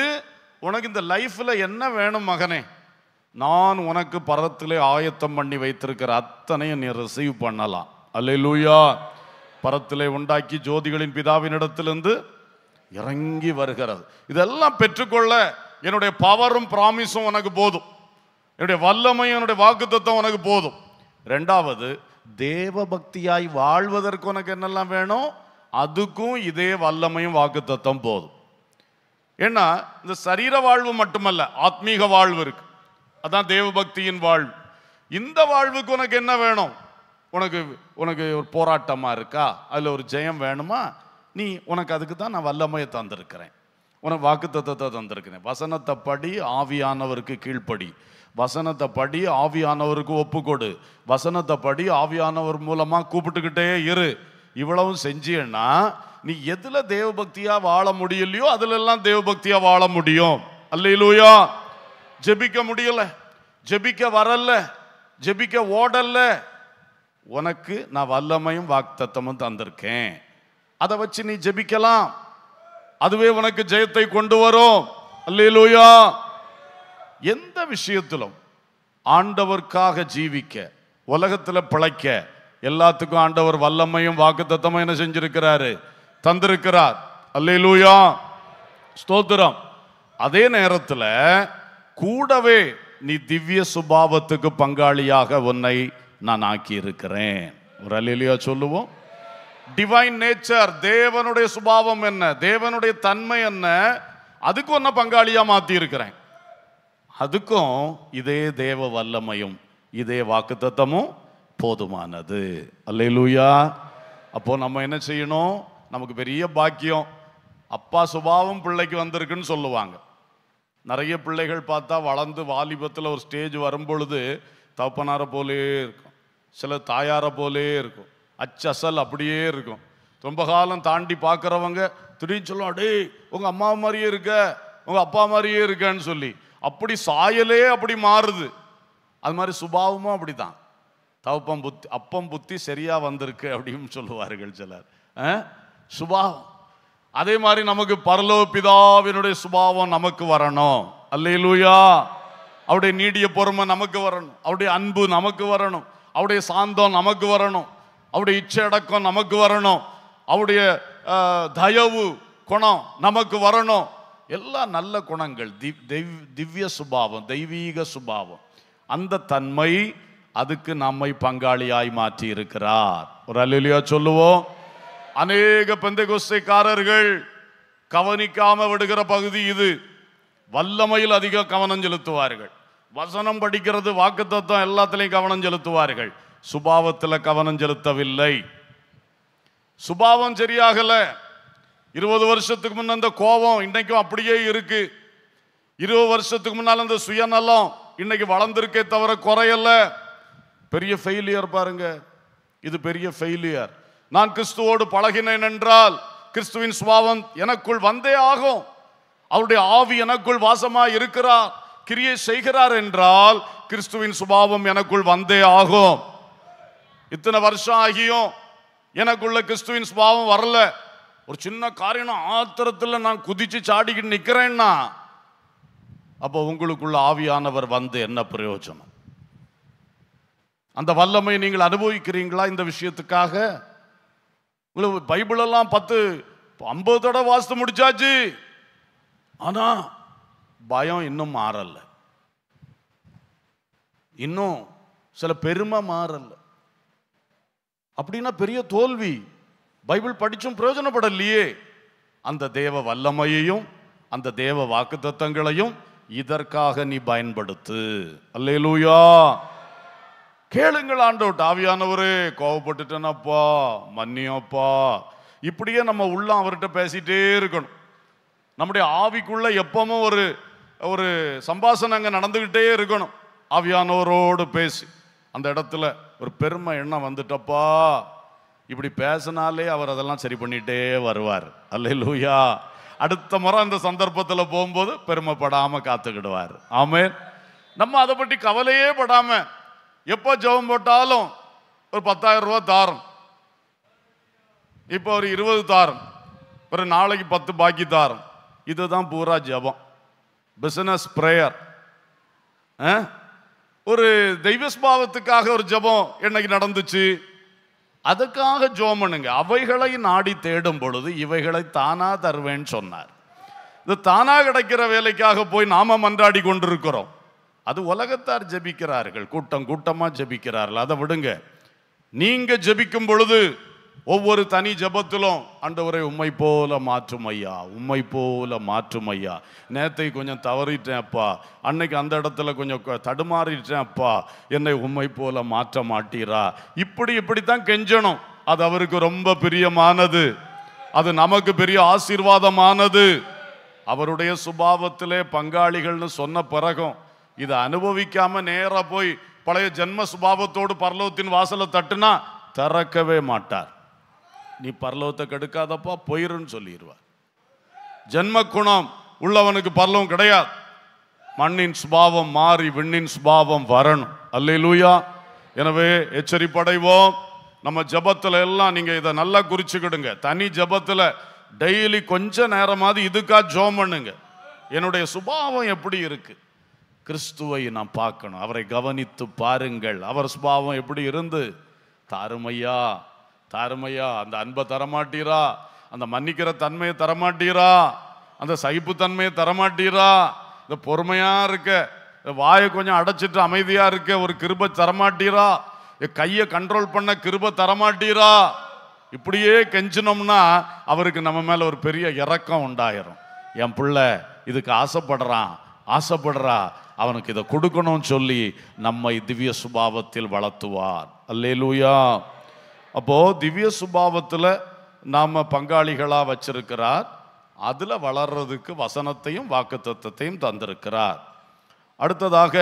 உனக்கு இந்த லைஃப்பில் என்ன வேணும் மகனே நான் உனக்கு பரத்திலே ஆயத்தம் பண்ணி வைத்திருக்கிற அத்தனையும் நீ ரிசீவ் பண்ணலாம் அல்லே லூயா பரத்திலே உண்டாக்கி ஜோதிகளின் பிதாவினிடத்திலிருந்து இறங்கி வருகிறது இதெல்லாம் பெற்றுக்கொள்ள என்னுடைய பவரும் ப்ராமிஸும் உனக்கு போதும் என்னுடைய வல்லமையும் என்னுடைய வாக்குத்தத்தம் உனக்கு போதும் ரெண்டாவது தேவ பக்தியாய் வாழ்வதற்கு உனக்கு என்னெல்லாம் வேணும் அதுக்கும் இதே வல்லமையும் வாக்குத்தத்தம் போதும் ஏன்னா இந்த சரீர வாழ்வு மட்டுமல்ல ஆத்மீக வாழ்வு இருக்கு அதான் தேவபக்தியின் வாழ்வு இந்த வாழ்வுக்கு உனக்கு என்ன வேணும் உனக்கு உனக்கு ஒரு போராட்டமாக இருக்கா அதில் ஒரு ஜெயம் வேணுமா நீ உனக்கு அதுக்கு தான் நான் வல்லமையை தந்திருக்கிறேன் உனக்கு வாக்கு தத்துவத்தை தந்திருக்கிறேன் வசனத்தை படி ஆவியானவருக்கு கீழ்ப்படி வசனத்தை படி ஆவியானவருக்கு ஒப்புக்கொடு வசனத்தை படி ஆவியானவர் மூலமாக கூப்பிட்டுக்கிட்டே இரு இவ்வளவும் செஞ்சேன்னா நீ எதில் தேவபக்தியாக வாழ முடியலையோ அதிலெல்லாம் தேவபக்தியாக வாழ முடியும் அல்லையிலூயா ஜெபிக்க முடியலை ஜெபிக்க வரல ஜெபிக்க ஓடல உனக்கு நான் வல்லமையும் வாக்தத்தமும் தந்திருக்கேன் அதை வச்சு நீ ஜெபிக்கலாம் அதுவே உனக்கு ஜெயத்தை கொண்டு வரும் அல்லையிலூயா எந்த விஷயத்திலும் ஆண்டவருக்காக ஜீவிக்க உலகத்தில் பிழைக்க எல்லாத்துக்கும் ஆண்டவர் வல்லமையும் வாக்குத்தத்தமும் என்ன செஞ்சிருக்கிறாரு தந்திருக்கிறார் அல்லூயா ஸ்தோத்திரம் அதே நேரத்தில் கூடவே நீ திவ்ய சுபாவத்துக்கு பங்காளியாக உன்னை நான் ஆக்கி இருக்கிறேன் ஒரு அல்லா சொல்லுவோம் டிவைன் நேச்சர் தேவனுடைய சுபாவம் என்ன தேவனுடைய தன்மை என்ன அதுக்கும் என்ன பங்காளியாக மாற்றி இருக்கிறேன் அதுக்கும் இதே தேவ வல்லமையும் இதே வாக்குத்தத்தமும் போதுமானது அல்லையிலூயா அப்போ நம்ம என்ன செய்யணும் நமக்கு பெரிய பாக்கியம் அப்பா சுபாவம் பிள்ளைக்கு வந்திருக்குன்னு சொல்லுவாங்க நிறைய பிள்ளைகள் பார்த்தா வளர்ந்து வாலிபத்தில் ஒரு ஸ்டேஜ் வரும்பொழுது தகப்பனாரை போலே இருக்கும் சில தாயாரை போலே இருக்கும் அச்சசல் அப்படியே இருக்கும் ரொம்ப காலம் தாண்டி பார்க்குறவங்க திடீர்னு சொல்லுவோம் அடே உங்கள் அம்மா மாதிரியே இருக்க உங்கள் அப்பா மாதிரியே இருக்கன்னு சொல்லி அப்படி சாயலே அப்படி மாறுது அது மாதிரி சுபாவமும் அப்படி தான் தவப்பம் புத்தி அப்பம் புத்தி சரியாக வந்திருக்கு அப்படின்னு சொல்லுவார்கள் சிலர் சுபாவம் அதே மாதிரி நமக்கு பரலோ பிதாவினுடைய சுபாவம் நமக்கு வரணும் அல்லையிலூயா அவருடைய நீடிய பொறுமை நமக்கு வரணும் அவருடைய அன்பு நமக்கு வரணும் அவருடைய சாந்தம் நமக்கு வரணும் அவருடைய இச்சடக்கம் நமக்கு வரணும் அவருடைய தயவு குணம் நமக்கு வரணும் எல்லா நல்ல குணங்கள் திவ்ய சுபாவம் தெய்வீக சுபாவம் அந்த தன்மை அதுக்கு நம்மை பங்காளியாய் மாற்றி இருக்கிறார் ஒரு அல்லா சொல்லுவோம் அநேக பெந்தகோஸ்தைக்காரர்கள் கவனிக்காம விடுகிற பகுதி இது வல்லமையில் அதிக கவனம் செலுத்துவார்கள் வசனம் படிக்கிறது வாக்கு தத்துவம் எல்லாத்திலையும் கவனம் செலுத்துவார்கள் சுபாவத்தில் கவனம் செலுத்தவில்லை சுபாவம் சரியாகலை இருபது வருஷத்துக்கு முன்ன அந்த கோபம் இன்றைக்கும் அப்படியே இருக்கு இருபது வருஷத்துக்கு முன்னால் அந்த சுயநலம் இன்னைக்கு வளர்ந்துருக்கே தவிர குறையல பெரிய ஃபெயிலியர் பாருங்க இது பெரிய ஃபெயிலியர் நான் கிறிஸ்துவோடு பழகினேன் என்றால் கிறிஸ்துவின் சுவாவம் எனக்குள் வந்தே ஆகும் அவருடைய ஆவி எனக்குள் வாசமாக இருக்கிறார் கிரியை செய்கிறார் என்றால் கிறிஸ்துவின் சுபாவம் எனக்குள் வந்தே ஆகும் இத்தனை வருஷம் ஆகியும் எனக்குள்ள கிறிஸ்துவின் சுபாவம் வரல ஒரு சின்ன காரியம் ஆத்திரத்தில் நான் குதிச்சு சாடிக்கிட்டு நிற்கிறேன்னா அப்போ உங்களுக்குள்ள ஆவியானவர் வந்து என்ன பிரயோஜனம் அந்த வல்லமை நீங்கள் அனுபவிக்கிறீங்களா இந்த விஷயத்துக்காக பைபிள் எல்லாம் பத்து ஐம்பது தடவை வாசித்து முடிச்சாச்சு ஆனா பயம் இன்னும் மாறல இன்னும் சில பெருமை மாறல அப்படின்னா பெரிய தோல்வி பைபிள் படிச்சும் பிரயோஜனப்படலையே அந்த தேவ வல்லமையையும் அந்த தேவ வாக்கு தத்தங்களையும் இதற்காக நீ பயன்படுத்து அல்லேலூயா கேளுங்கள் ஆண்டவர் ஆவியானவரே கோவப்பட்டுட்டேனப்பா மன்னியப்பா இப்படியே நம்ம உள்ள அவர்கிட்ட பேசிட்டே இருக்கணும் நம்முடைய ஆவிக்குள்ள எப்பவும் ஒரு ஒரு சம்பாஷணம் அங்கே நடந்துக்கிட்டே இருக்கணும் ஆவியானவரோடு பேசி அந்த இடத்துல ஒரு பெருமை என்ன வந்துட்டப்பா இப்படி பேசினாலே அவர் அதெல்லாம் சரி பண்ணிகிட்டே வருவார் அல்ல லூயா அடுத்த முறை அந்த சந்தர்ப்பத்தில் போகும்போது பெருமைப்படாமல் காத்துக்கிடுவார் ஆமே நம்ம அதை பற்றி கவலையே படாமல் எப்போ ஜெபம் போட்டாலும் ஒரு பத்தாயிரம் ரூபா தாரம் இப்போ ஒரு இருபது தாரம் ஒரு நாளைக்கு பத்து பாக்கி தாரம் இதுதான் பூரா ஜபம் பிஸ்னஸ் ப்ரேயர் ஒரு தெய்வஸ்பாவத்துக்காக ஒரு ஜபம் என்னைக்கு நடந்துச்சு அதுக்காக ஜோமனுங்க அவைகளை நாடி தேடும் பொழுது இவைகளை தானா தருவேன்னு சொன்னார் இது தானா கிடைக்கிற வேலைக்காக போய் நாம மன்றாடி கொண்டிருக்கிறோம் அது உலகத்தார் ஜபிக்கிறார்கள் கூட்டம் கூட்டமாக ஜபிக்கிறார்கள் அதை விடுங்க நீங்கள் ஜபிக்கும் பொழுது ஒவ்வொரு தனி ஜபத்திலும் அண்டவரை உண்மை போல மாற்றும் ஐயா உண்மை போல மாற்றும் ஐயா நேரத்தை கொஞ்சம் தவறிட்டேன் அப்பா அன்னைக்கு அந்த இடத்துல கொஞ்சம் தடுமாறிட்டேன் அப்பா என்னை உண்மை போல மாற்ற மாட்டீரா இப்படி இப்படித்தான் கெஞ்சணும் அது அவருக்கு ரொம்ப பிரியமானது அது நமக்கு பெரிய ஆசீர்வாதமானது அவருடைய சுபாவத்திலே பங்காளிகள்னு சொன்ன பிறகும் இதை அனுபவிக்காம நேராக போய் பழைய ஜென்ம சுபாவத்தோடு பரலோகத்தின் வாசலை தட்டுனா திறக்கவே மாட்டார் நீ பரலோகத்தை கெடுக்காதப்பா போயிருன்னு சொல்லிடுவார் ஜென்ம குணம் உள்ளவனுக்கு பரலவும் கிடையாது மண்ணின் சுபாவம் மாறி விண்ணின் சுபாவம் வரணும் அல்லையிலூயா எனவே எச்சரிப்படைவோம் நம்ம ஜபத்தில் எல்லாம் நீங்கள் இதை நல்லா குறிச்சுக்கிடுங்க தனி ஜபத்தில் டெய்லி கொஞ்ச நேரமாவது இதுக்காக ஜோம் பண்ணுங்க என்னுடைய சுபாவம் எப்படி இருக்குது கிறிஸ்துவை நாம் பார்க்கணும் அவரை கவனித்து பாருங்கள் அவர் சுபாவம் எப்படி இருந்து தாருமையா தாருமையா அந்த அன்பை தரமாட்டீரா அந்த மன்னிக்கிற தன்மையை தரமாட்டீரா அந்த சகிப்பு தன்மையை தரமாட்டீரா இந்த பொறுமையாக இருக்க வாயை கொஞ்சம் அடைச்சிட்டு அமைதியாக இருக்க ஒரு கிருபை தரமாட்டீரா கையை கண்ட்ரோல் பண்ண கிருபை தரமாட்டீரா இப்படியே கெஞ்சினோம்னா அவருக்கு நம்ம மேலே ஒரு பெரிய இறக்கம் உண்டாயிரும் என் பிள்ளை இதுக்கு ஆசைப்படுறான் ஆசைப்படுறா அவனுக்கு இதை கொடுக்கணும்னு சொல்லி நம்மை திவ்ய சுபாவத்தில் வளர்த்துவார் அல்லே லூயா அப்போது திவ்ய சுபாவத்தில் நாம் பங்காளிகளாக வச்சிருக்கிறார் அதில் வளர்றதுக்கு வசனத்தையும் வாக்கு தத்துவத்தையும் தந்திருக்கிறார் அடுத்ததாக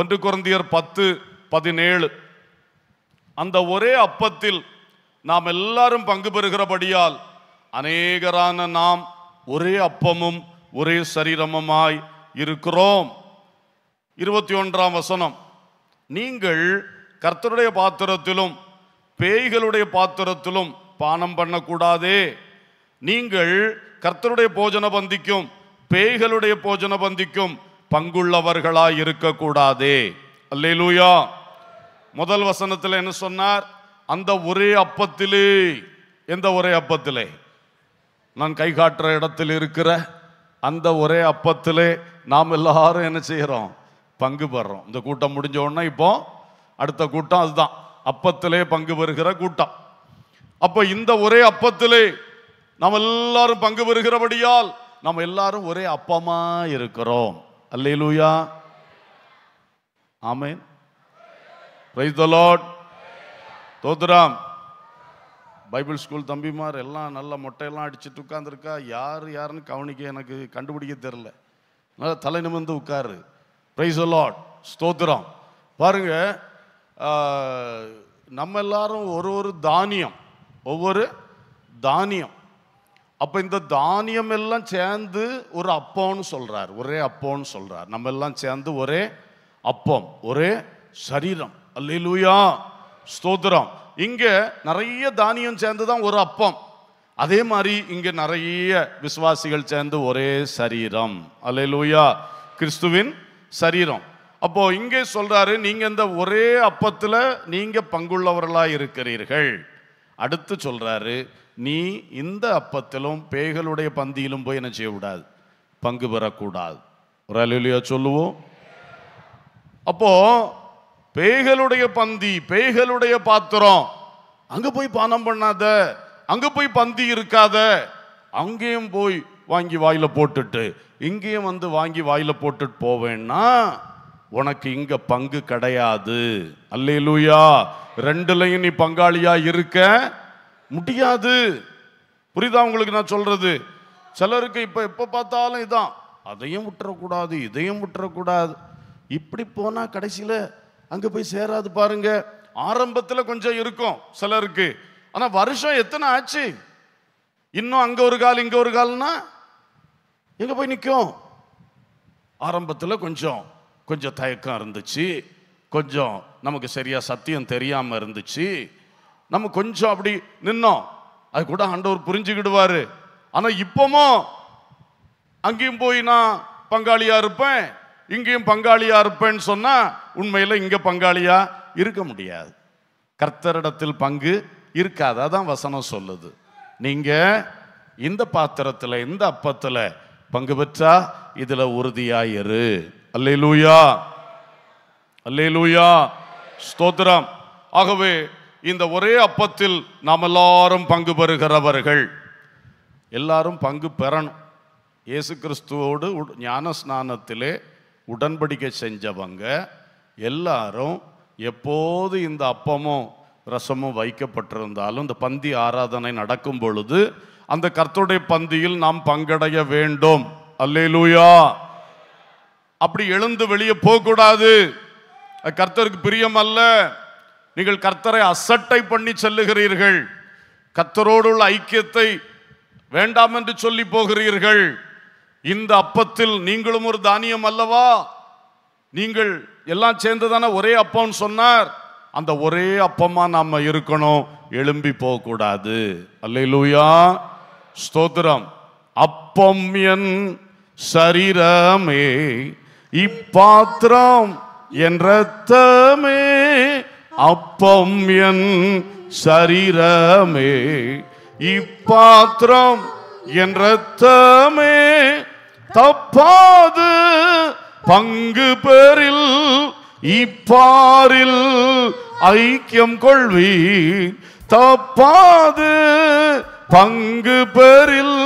ஒன்று குரந்தியர் பத்து பதினேழு அந்த ஒரே அப்பத்தில் நாம் எல்லாரும் பங்கு பெறுகிறபடியால் அநேகரான நாம் ஒரே அப்பமும் ஒரே சரீரமுமாய் இருக்கிறோம் இருபத்தி ஒன்றாம் வசனம் நீங்கள் கர்த்தருடைய பாத்திரத்திலும் பேய்களுடைய பாத்திரத்திலும் பானம் பண்ணக்கூடாதே நீங்கள் கர்த்தருடைய போஜன பந்திக்கும் பேய்களுடைய போஜன பந்திக்கும் பங்குள்ளவர்களாய் இருக்கக்கூடாதே அல்லேலூயா முதல் வசனத்தில் என்ன சொன்னார் அந்த ஒரே அப்பத்திலே எந்த ஒரே அப்பத்திலே நான் கை காட்டுற இடத்தில் இருக்கிற அந்த ஒரே அப்பத்திலே நாம் எல்லாரும் என்ன செய்கிறோம் பங்கு பெறோம் இந்த கூட்டம் முடிஞ்ச உடனே இப்போ அடுத்த கூட்டம் அதுதான் அப்பத்திலே பங்கு பெறுகிற கூட்டம் அப்போ இந்த ஒரே அப்பத்திலே நம்ம எல்லாரும் பங்கு பெறுகிறபடியால் நம்ம எல்லாரும் ஒரே அப்பமா இருக்கிறோம் அல்லேலூயா ஆமேன் தோத்ராம் தோத்துராம் பைபிள் ஸ்கூல் தம்பிமார் எல்லாம் நல்ல மொட்டையெல்லாம் அடிச்சுட்டு உட்காந்துருக்கா யார் யாருன்னு கவனிக்க எனக்கு கண்டுபிடிக்க தெரில நல்லா தலை நிமிர்ந்து உட்காரு ப்ரைஸ் லாட் ஸ்தோத்திரம் பாருங்க நம்ம எல்லாரும் ஒரு ஒரு தானியம் ஒவ்வொரு தானியம் அப்போ இந்த தானியம் எல்லாம் சேர்ந்து ஒரு அப்பம்னு சொல்கிறார் ஒரே அப்பம்னு சொல்கிறார் நம்ம எல்லாம் சேர்ந்து ஒரே அப்பம் ஒரே சரீரம் அல்லூயா ஸ்தோத்திரம் இங்கே நிறைய தானியம் சேர்ந்து தான் ஒரு அப்பம் அதே மாதிரி இங்கே நிறைய விசுவாசிகள் சேர்ந்து ஒரே சரீரம் அல்லூயா கிறிஸ்துவின் சரீரம் அப்போ இங்கே சொல்றாரு நீங்க இந்த ஒரே அப்பத்தில் நீங்க பங்குள்ளவர்களா இருக்கிறீர்கள் அடுத்து சொல்றாரு நீ இந்த அப்பத்திலும் பேய்களுடைய பந்தியிலும் போய் என்ன செய்யக்கூடாது பங்கு பெறக்கூடாது ஒரு அலுவலியா சொல்லுவோம் அப்போ பேய்களுடைய பந்தி பேய்களுடைய பாத்திரம் அங்க போய் பானம் பண்ணாத அங்க போய் பந்தி இருக்காத அங்கேயும் போய் வாங்கி வாயில் போட்டுட்டு இங்கேயும் வந்து வாங்கி வாயில் போட்டுட்டு போவேன்னா உனக்கு இங்க பங்கு கிடையாது அல்லேலூயா ரெண்டுலையும் நீ பங்காளியா இருக்க முடியாது புரியுதா உங்களுக்கு நான் சொல்றது சிலருக்கு இப்போ எப்போ பார்த்தாலும் இதான் அதையும் விட்டுறக்கூடாது இதையும் விட்டுறக்கூடாது இப்படி போனால் கடைசியில் அங்கே போய் சேராது பாருங்க ஆரம்பத்தில் கொஞ்சம் இருக்கும் சிலருக்கு ஆனால் வருஷம் எத்தனை ஆச்சு இன்னும் அங்கே ஒரு கால் இங்கே ஒரு கால்னா எங்கே போய் நிற்கும் ஆரம்பத்தில் கொஞ்சம் கொஞ்சம் தயக்கம் இருந்துச்சு கொஞ்சம் நமக்கு சரியாக சத்தியம் தெரியாமல் இருந்துச்சு நம்ம கொஞ்சம் அப்படி நின்னோம் அது கூட ஆண்டவர் புரிஞ்சுக்கிடுவார் ஆனால் இப்போமும் அங்கேயும் போய் நான் பங்காளியாக இருப்பேன் இங்கேயும் பங்காளியாக இருப்பேன்னு சொன்னால் உண்மையில் இங்கே பங்காளியாக இருக்க முடியாது கர்த்தரிடத்தில் பங்கு இருக்காதான் வசனம் சொல்லுது நீங்கள் இந்த பாத்திரத்தில் இந்த அப்பத்தில் பங்கு பெற்றா இதுல உறுதியாயிரு அல்லே லூயா அல்லே லூயா ஸ்தோத்திரம் ஆகவே இந்த ஒரே அப்பத்தில் நாம் எல்லாரும் பங்கு பெறுகிறவர்கள் எல்லாரும் பங்கு பெறணும் இயேசு கிறிஸ்துவோடு ஞான ஸ்நானத்திலே உடன்படிக்கை செஞ்சவங்க எல்லாரும் எப்போது இந்த அப்பமும் ரசமும் வைக்கப்பட்டிருந்தாலும் இந்த பந்தி ஆராதனை நடக்கும் பொழுது அந்த கர்த்தருடைய பந்தியில் நாம் பங்கடைய வேண்டும் அல்லேலூயா அப்படி எழுந்து வெளியே போகக்கூடாது கர்த்தருக்கு பிரியம் அல்ல நீங்கள் கர்த்தரை அசட்டை பண்ணி செல்லுகிறீர்கள் கர்த்தரோடு உள்ள ஐக்கியத்தை வேண்டாம் என்று சொல்லி போகிறீர்கள் இந்த அப்பத்தில் நீங்களும் ஒரு தானியம் அல்லவா நீங்கள் எல்லாம் சேர்ந்ததான ஒரே அப்பம்னு சொன்னார் அந்த ஒரே அப்பமா நாம் இருக்கணும் எழும்பி போகக்கூடாது அல்லையிலூயா ஸ்தோத்திரம் அப்பம் என் சரீரமே இப்பாத்திரம் என்றமே அப்பம் என் சரீரமே இப்பாத்திரம் என்றமே தப்பாது பங்கு பெறில் இப்பாரில் ஐக்கியம் கொள்வி தப்பாது பங்கு பெறில்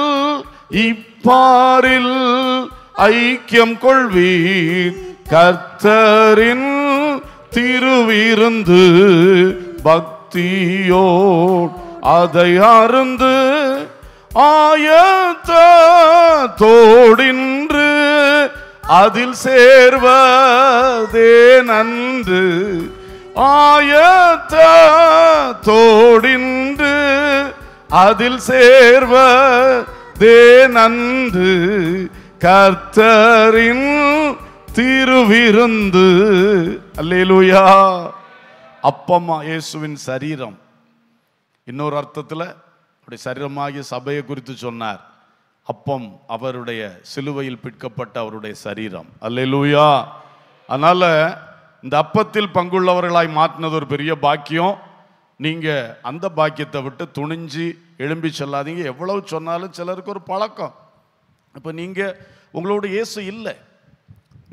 இப்பாரில் ஐக்கியம் கொள்வீர் கர்த்தரின் திருவிருந்து பக்தியோ அதை அருந்து ஆயத்த தோடின்று அதில் சேர்வதே நன்று ஆயத்த தோடின்று அதில் சேர்வ தே நன்று கர்த்தரின் திருவிருந்து அல்லேலூயா அப்பம்மா இயேசுவின் சரீரம் இன்னொரு அர்த்தத்தில் அப்படி சரீரமாகிய சபையை குறித்து சொன்னார் அப்பம் அவருடைய சிலுவையில் பிற்கப்பட்ட அவருடைய சரீரம் அல்லேலூயா அதனால் இந்த அப்பத்தில் பங்குள்ளவர்களாய் மாற்றினது ஒரு பெரிய பாக்கியம் நீங்கள் அந்த பாக்கியத்தை விட்டு துணிஞ்சு எழும்பி செல்லாதீங்க எவ்வளவு சொன்னாலும் சிலருக்கு ஒரு பழக்கம் இப்போ நீங்கள் உங்களோட இயேசு இல்லை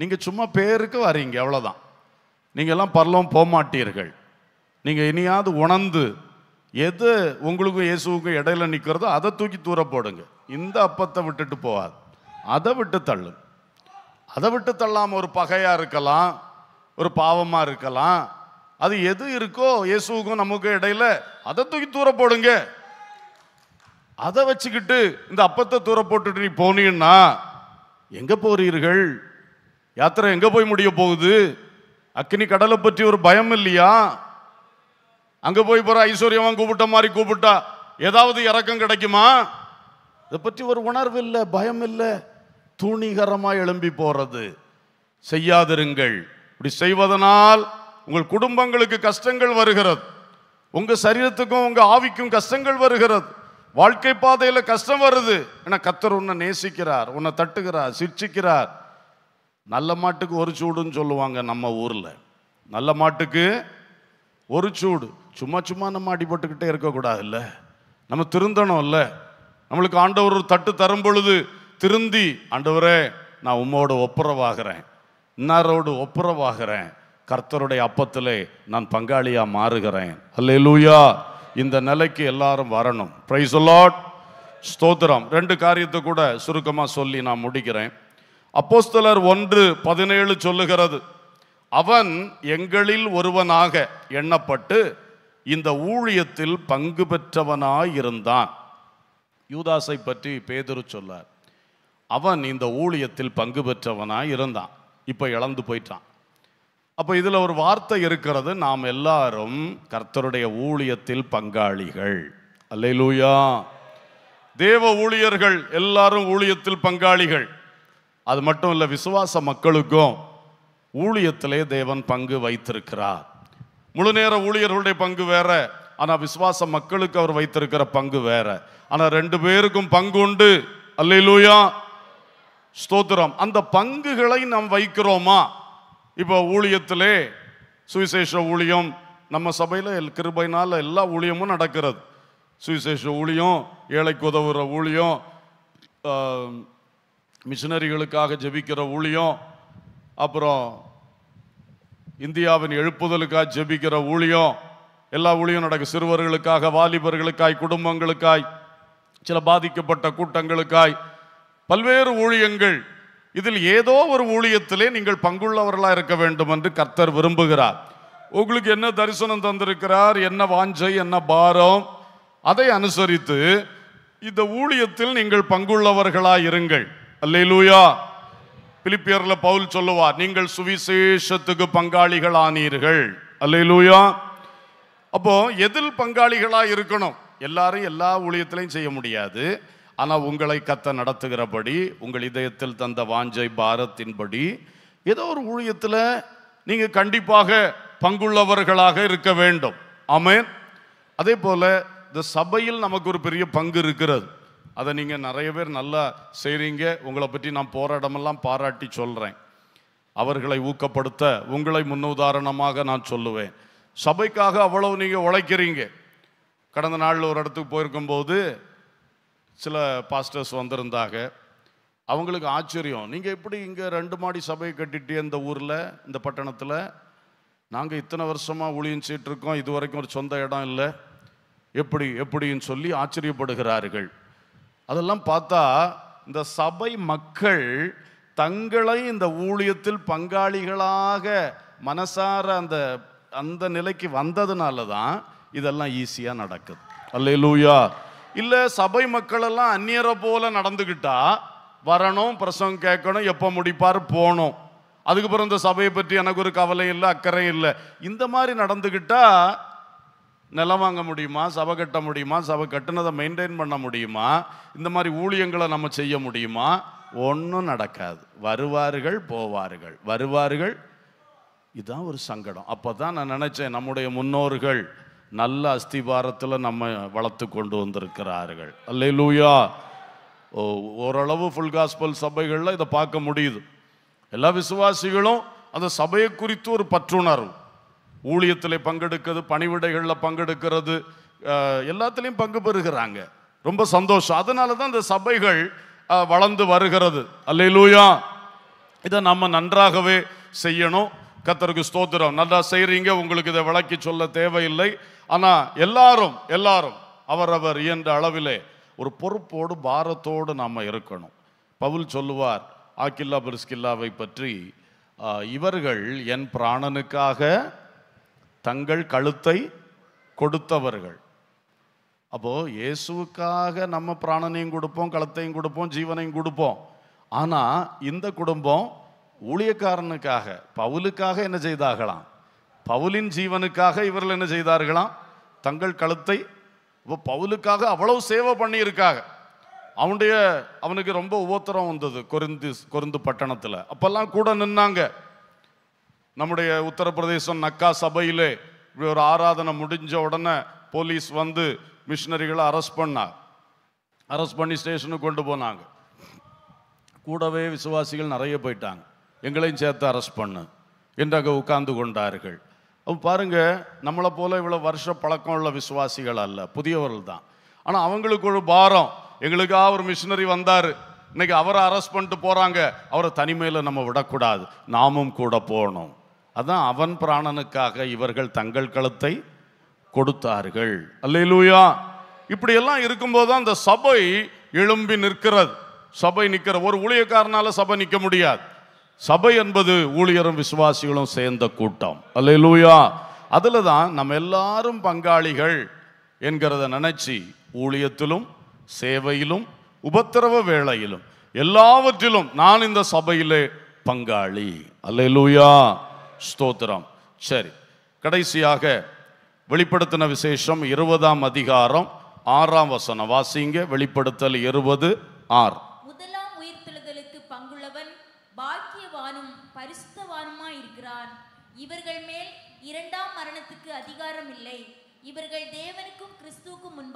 நீங்கள் சும்மா பேருக்கு வரீங்க அவ்வளோதான் நீங்கள்லாம் பரலவும் போகமாட்டீர்கள் நீங்கள் இனியாவது உணர்ந்து எது உங்களுக்கும் இயேசுக்கும் இடையில நிற்கிறதோ அதை தூக்கி தூர போடுங்க இந்த அப்பத்தை விட்டுட்டு போகாது அதை விட்டு தள்ளும் அதை விட்டு தள்ளாமல் ஒரு பகையாக இருக்கலாம் ஒரு பாவமாக இருக்கலாம் அது எது இருக்கோ இயேசுக்கும் நமக்கு இடையில அதை தூக்கி தூர போடுங்க அதை வச்சுக்கிட்டு இந்த அப்பத்தை தூர போட்டுட்டு நீ போனீங்கன்னா எங்க போறீர்கள் யாத்திரை எங்க போய் முடிய போகுது அக்னி கடலை பற்றி ஒரு பயம் இல்லையா அங்க போய் போற ஐஸ்வர்யமா கூப்பிட்ட மாதிரி கூப்பிட்டா ஏதாவது இறக்கம் கிடைக்குமா இதை பற்றி ஒரு உணர்வு இல்லை பயம் இல்லை துணிகரமாக எழும்பி போறது செய்யாதிருங்கள் இப்படி செய்வதனால் உங்கள் குடும்பங்களுக்கு கஷ்டங்கள் வருகிறது உங்கள் சரீரத்துக்கும் உங்கள் ஆவிக்கும் கஷ்டங்கள் வருகிறது வாழ்க்கை பாதையில் கஷ்டம் வருது ஏன்னா கத்தர் உன்னை நேசிக்கிறார் உன்னை தட்டுகிறார் சிரிச்சிக்கிறார் நல்ல மாட்டுக்கு ஒரு சூடுன்னு சொல்லுவாங்க நம்ம ஊரில் நல்ல மாட்டுக்கு ஒரு சூடு சும்மா சும்மா நம்ம அடிபட்டுக்கிட்டே இருக்கக்கூடாது இல்லை நம்ம திருந்தணும் இல்லை நம்மளுக்கு ஆண்டவர் ஒரு தட்டு தரும் பொழுது திருந்தி ஆண்டவரே நான் உம்மோட ஒப்புரவாகிறேன் இன்னாரோடு ஒப்புரவாகிறேன் கர்த்தருடைய அப்பத்திலே நான் பங்காளியாக மாறுகிறேன் அல்லே லூயா இந்த நிலைக்கு எல்லாரும் வரணும் ப்ரைஸ் அலாட் ஸ்தோத்திரம் ரெண்டு காரியத்தை கூட சுருக்கமாக சொல்லி நான் முடிக்கிறேன் அப்போஸ்தலர் ஒன்று பதினேழு சொல்லுகிறது அவன் எங்களில் ஒருவனாக எண்ணப்பட்டு இந்த ஊழியத்தில் பங்கு பெற்றவனாயிருந்தான் யூதாசை பற்றி பேதுரு சொல்லார் அவன் இந்த ஊழியத்தில் பங்கு பெற்றவனாயிருந்தான் இருந்தான் இப்போ இழந்து போயிட்டான் அப்போ இதில் ஒரு வார்த்தை இருக்கிறது நாம் எல்லாரும் கர்த்தருடைய ஊழியத்தில் பங்காளிகள் அல்லையிலூயா தேவ ஊழியர்கள் எல்லாரும் ஊழியத்தில் பங்காளிகள் அது மட்டும் இல்லை விசுவாச மக்களுக்கும் ஊழியத்திலே தேவன் பங்கு வைத்திருக்கிறார் முழு நேர ஊழியர்களுடைய பங்கு வேற ஆனால் விசுவாச மக்களுக்கு அவர் வைத்திருக்கிற பங்கு வேற ஆனால் ரெண்டு பேருக்கும் பங்கு உண்டு அல்லையிலூயா ஸ்தோத்திரம் அந்த பங்குகளை நாம் வைக்கிறோமா இப்போ ஊழியத்திலே சுவிசேஷ ஊழியம் நம்ம சபையில் கிருபைனால் எல்லா ஊழியமும் நடக்கிறது சுவிசேஷ ஊழியம் ஏழைக்கு உதவுகிற ஊழியம் மிஷினரிகளுக்காக ஜெபிக்கிற ஊழியம் அப்புறம் இந்தியாவின் எழுப்புதலுக்காக ஜெபிக்கிற ஊழியம் எல்லா ஊழியம் நடக்கும் சிறுவர்களுக்காக வாலிபர்களுக்காய் குடும்பங்களுக்காய் சில பாதிக்கப்பட்ட கூட்டங்களுக்காய் பல்வேறு ஊழியங்கள் இதில் ஏதோ ஒரு ஊழியத்திலே நீங்கள் பங்குள்ளவர்களாக இருக்க வேண்டும் என்று கர்த்தர் விரும்புகிறார் உங்களுக்கு என்ன தரிசனம் தந்திருக்கிறார் என்ன வாஞ்சை என்ன பாரம் அதை அனுசரித்து இந்த ஊழியத்தில் நீங்கள் பங்குள்ளவர்களாக இருங்கள் அல்லே லூயா பிலிப்பியர்ல பவுல் சொல்லுவார் நீங்கள் சுவிசேஷத்துக்கு பங்காளிகள் ஆனீர்கள் அல்லே லூயா அப்போ எதில் பங்காளிகளாக இருக்கணும் எல்லாரும் எல்லா ஊழியத்திலையும் செய்ய முடியாது ஆனால் உங்களை கத்த நடத்துகிறபடி உங்கள் இதயத்தில் தந்த வாஞ்சை பாரத்தின்படி ஏதோ ஒரு ஊழியத்தில் நீங்கள் கண்டிப்பாக பங்குள்ளவர்களாக இருக்க வேண்டும் ஆமேன் அதே போல் இந்த சபையில் நமக்கு ஒரு பெரிய பங்கு இருக்கிறது அதை நீங்கள் நிறைய பேர் நல்லா செய்கிறீங்க உங்களை பற்றி நான் போராடமெல்லாம் பாராட்டி சொல்கிறேன் அவர்களை ஊக்கப்படுத்த உங்களை முன்னுதாரணமாக நான் சொல்லுவேன் சபைக்காக அவ்வளவு நீங்கள் உழைக்கிறீங்க கடந்த நாளில் ஒரு இடத்துக்கு போயிருக்கும்போது சில பாஸ்டர்ஸ் வந்திருந்தாங்க அவங்களுக்கு ஆச்சரியம் நீங்கள் எப்படி இங்கே ரெண்டு மாடி சபையை கட்டிட்டு இந்த ஊரில் இந்த பட்டணத்தில் நாங்கள் இத்தனை வருஷமாக ஊழியஞ்சிட்டு இருக்கோம் இது வரைக்கும் ஒரு சொந்த இடம் இல்லை எப்படி எப்படின்னு சொல்லி ஆச்சரியப்படுகிறார்கள் அதெல்லாம் பார்த்தா இந்த சபை மக்கள் தங்களை இந்த ஊழியத்தில் பங்காளிகளாக மனசார அந்த அந்த நிலைக்கு வந்ததுனால தான் இதெல்லாம் ஈஸியாக நடக்குது அல்ல லூயா இல்லை சபை மக்களெல்லாம் அந்நியரை போல நடந்துக்கிட்டா வரணும் பிரசவம் கேட்கணும் எப்போ முடிப்பார் போகணும் அதுக்கப்புறம் இந்த சபையை பற்றி எனக்கு ஒரு கவலை இல்லை அக்கறை இல்லை இந்த மாதிரி நடந்துக்கிட்டா நிலம் வாங்க முடியுமா சபை கட்ட முடியுமா சபை கட்டினதை மெயின்டைன் பண்ண முடியுமா இந்த மாதிரி ஊழியங்களை நம்ம செய்ய முடியுமா ஒன்றும் நடக்காது வருவார்கள் போவார்கள் வருவார்கள் இதுதான் ஒரு சங்கடம் அப்போ தான் நான் நினச்சேன் நம்முடைய முன்னோர்கள் நல்ல அஸ்திபாரத்தில் நம்ம வளர்த்து கொண்டு வந்திருக்கிறார்கள் அல்ல லூயா ஓரளவு ஃபுல் காஸ்பல் சபைகளில் இதை பார்க்க முடியுது எல்லா விசுவாசிகளும் அந்த சபையை குறித்து ஒரு பற்றுணர்வு ஊழியத்தில் பங்கெடுக்கிறது பணிவிடைகளில் பங்கெடுக்கிறது எல்லாத்துலேயும் பங்கு பெறுகிறாங்க ரொம்ப சந்தோஷம் அதனால தான் இந்த சபைகள் வளர்ந்து வருகிறது அல்லையிலூயா இதை நம்ம நன்றாகவே செய்யணும் கத்தருக்கு ஸ்தோத்திரம் நல்லா செய்கிறீங்க உங்களுக்கு இதை விளக்கி சொல்ல தேவையில்லை ஆனால் எல்லாரும் எல்லாரும் அவரவர் இயன்ற அளவிலே ஒரு பொறுப்போடு பாரத்தோடு நாம் இருக்கணும் பவுல் சொல்லுவார் ஆக்கில்லா பிரிஸ்கில்லாவை பற்றி இவர்கள் என் பிராணனுக்காக தங்கள் கழுத்தை கொடுத்தவர்கள் அப்போது இயேசுவுக்காக நம்ம பிராணனையும் கொடுப்போம் கழுத்தையும் கொடுப்போம் ஜீவனையும் கொடுப்போம் ஆனால் இந்த குடும்பம் ஊழியக்காரனுக்காக பவுலுக்காக என்ன செய்தாகலாம் பவுலின் ஜீவனுக்காக இவர்கள் என்ன செய்தார்களாம் தங்கள் கழுத்தை இப்போ பவுலுக்காக அவ்வளவு சேவை பண்ணியிருக்காங்க அவனுடைய அவனுக்கு ரொம்ப உபத்திரம் வந்தது கொருந்து கொருந்து பட்டணத்தில் அப்போல்லாம் கூட நின்னாங்க நம்முடைய உத்தரப்பிரதேசம் நக்கா சபையிலே இப்படி ஒரு ஆராதனை முடிஞ்ச உடனே போலீஸ் வந்து மிஷினரிகளை அரெஸ்ட் பண்ணாங்க அரெஸ்ட் பண்ணி ஸ்டேஷனுக்கு கொண்டு போனாங்க கூடவே விசுவாசிகள் நிறைய போயிட்டாங்க எங்களையும் சேர்த்து அரெஸ்ட் பண்ணு என்றாக உட்கார்ந்து கொண்டார்கள் அப்போ பாருங்கள் நம்மளை போல் இவ்வளோ வருஷ பழக்கம் உள்ள விசுவாசிகள் அல்ல புதியவர்கள் தான் ஆனால் அவங்களுக்கு ஒரு பாரம் எங்களுக்காக ஒரு மிஷினரி வந்தார் இன்னைக்கு அவரை அரெஸ்ட் பண்ணிட்டு போகிறாங்க அவரை தனிமையில் நம்ம விடக்கூடாது நாமும் கூட போகணும் அதான் அவன் பிராணனுக்காக இவர்கள் தங்கள் களத்தை கொடுத்தார்கள் அல்லையிலூயா இப்படியெல்லாம் இருக்கும்போது தான் அந்த சபை எழும்பி நிற்கிறது சபை நிற்கிற ஒரு ஊழியக்காரனால் சபை நிற்க முடியாது சபை என்பது ஊழியரும் விசுவாசிகளும் சேர்ந்த கூட்டம் அல்ல லூயா அதில் தான் நம்ம எல்லாரும் பங்காளிகள் என்கிறத நினச்சி ஊழியத்திலும் சேவையிலும் உபத்திரவ வேளையிலும் எல்லாவற்றிலும் நான் இந்த சபையிலே பங்காளி அல்ல லூயா ஸ்தோத்திரம் சரி கடைசியாக வெளிப்படுத்தின விசேஷம் இருபதாம் அதிகாரம் ஆறாம் வசனம் வாசிங்க வெளிப்படுத்தல் இருபது ஆறு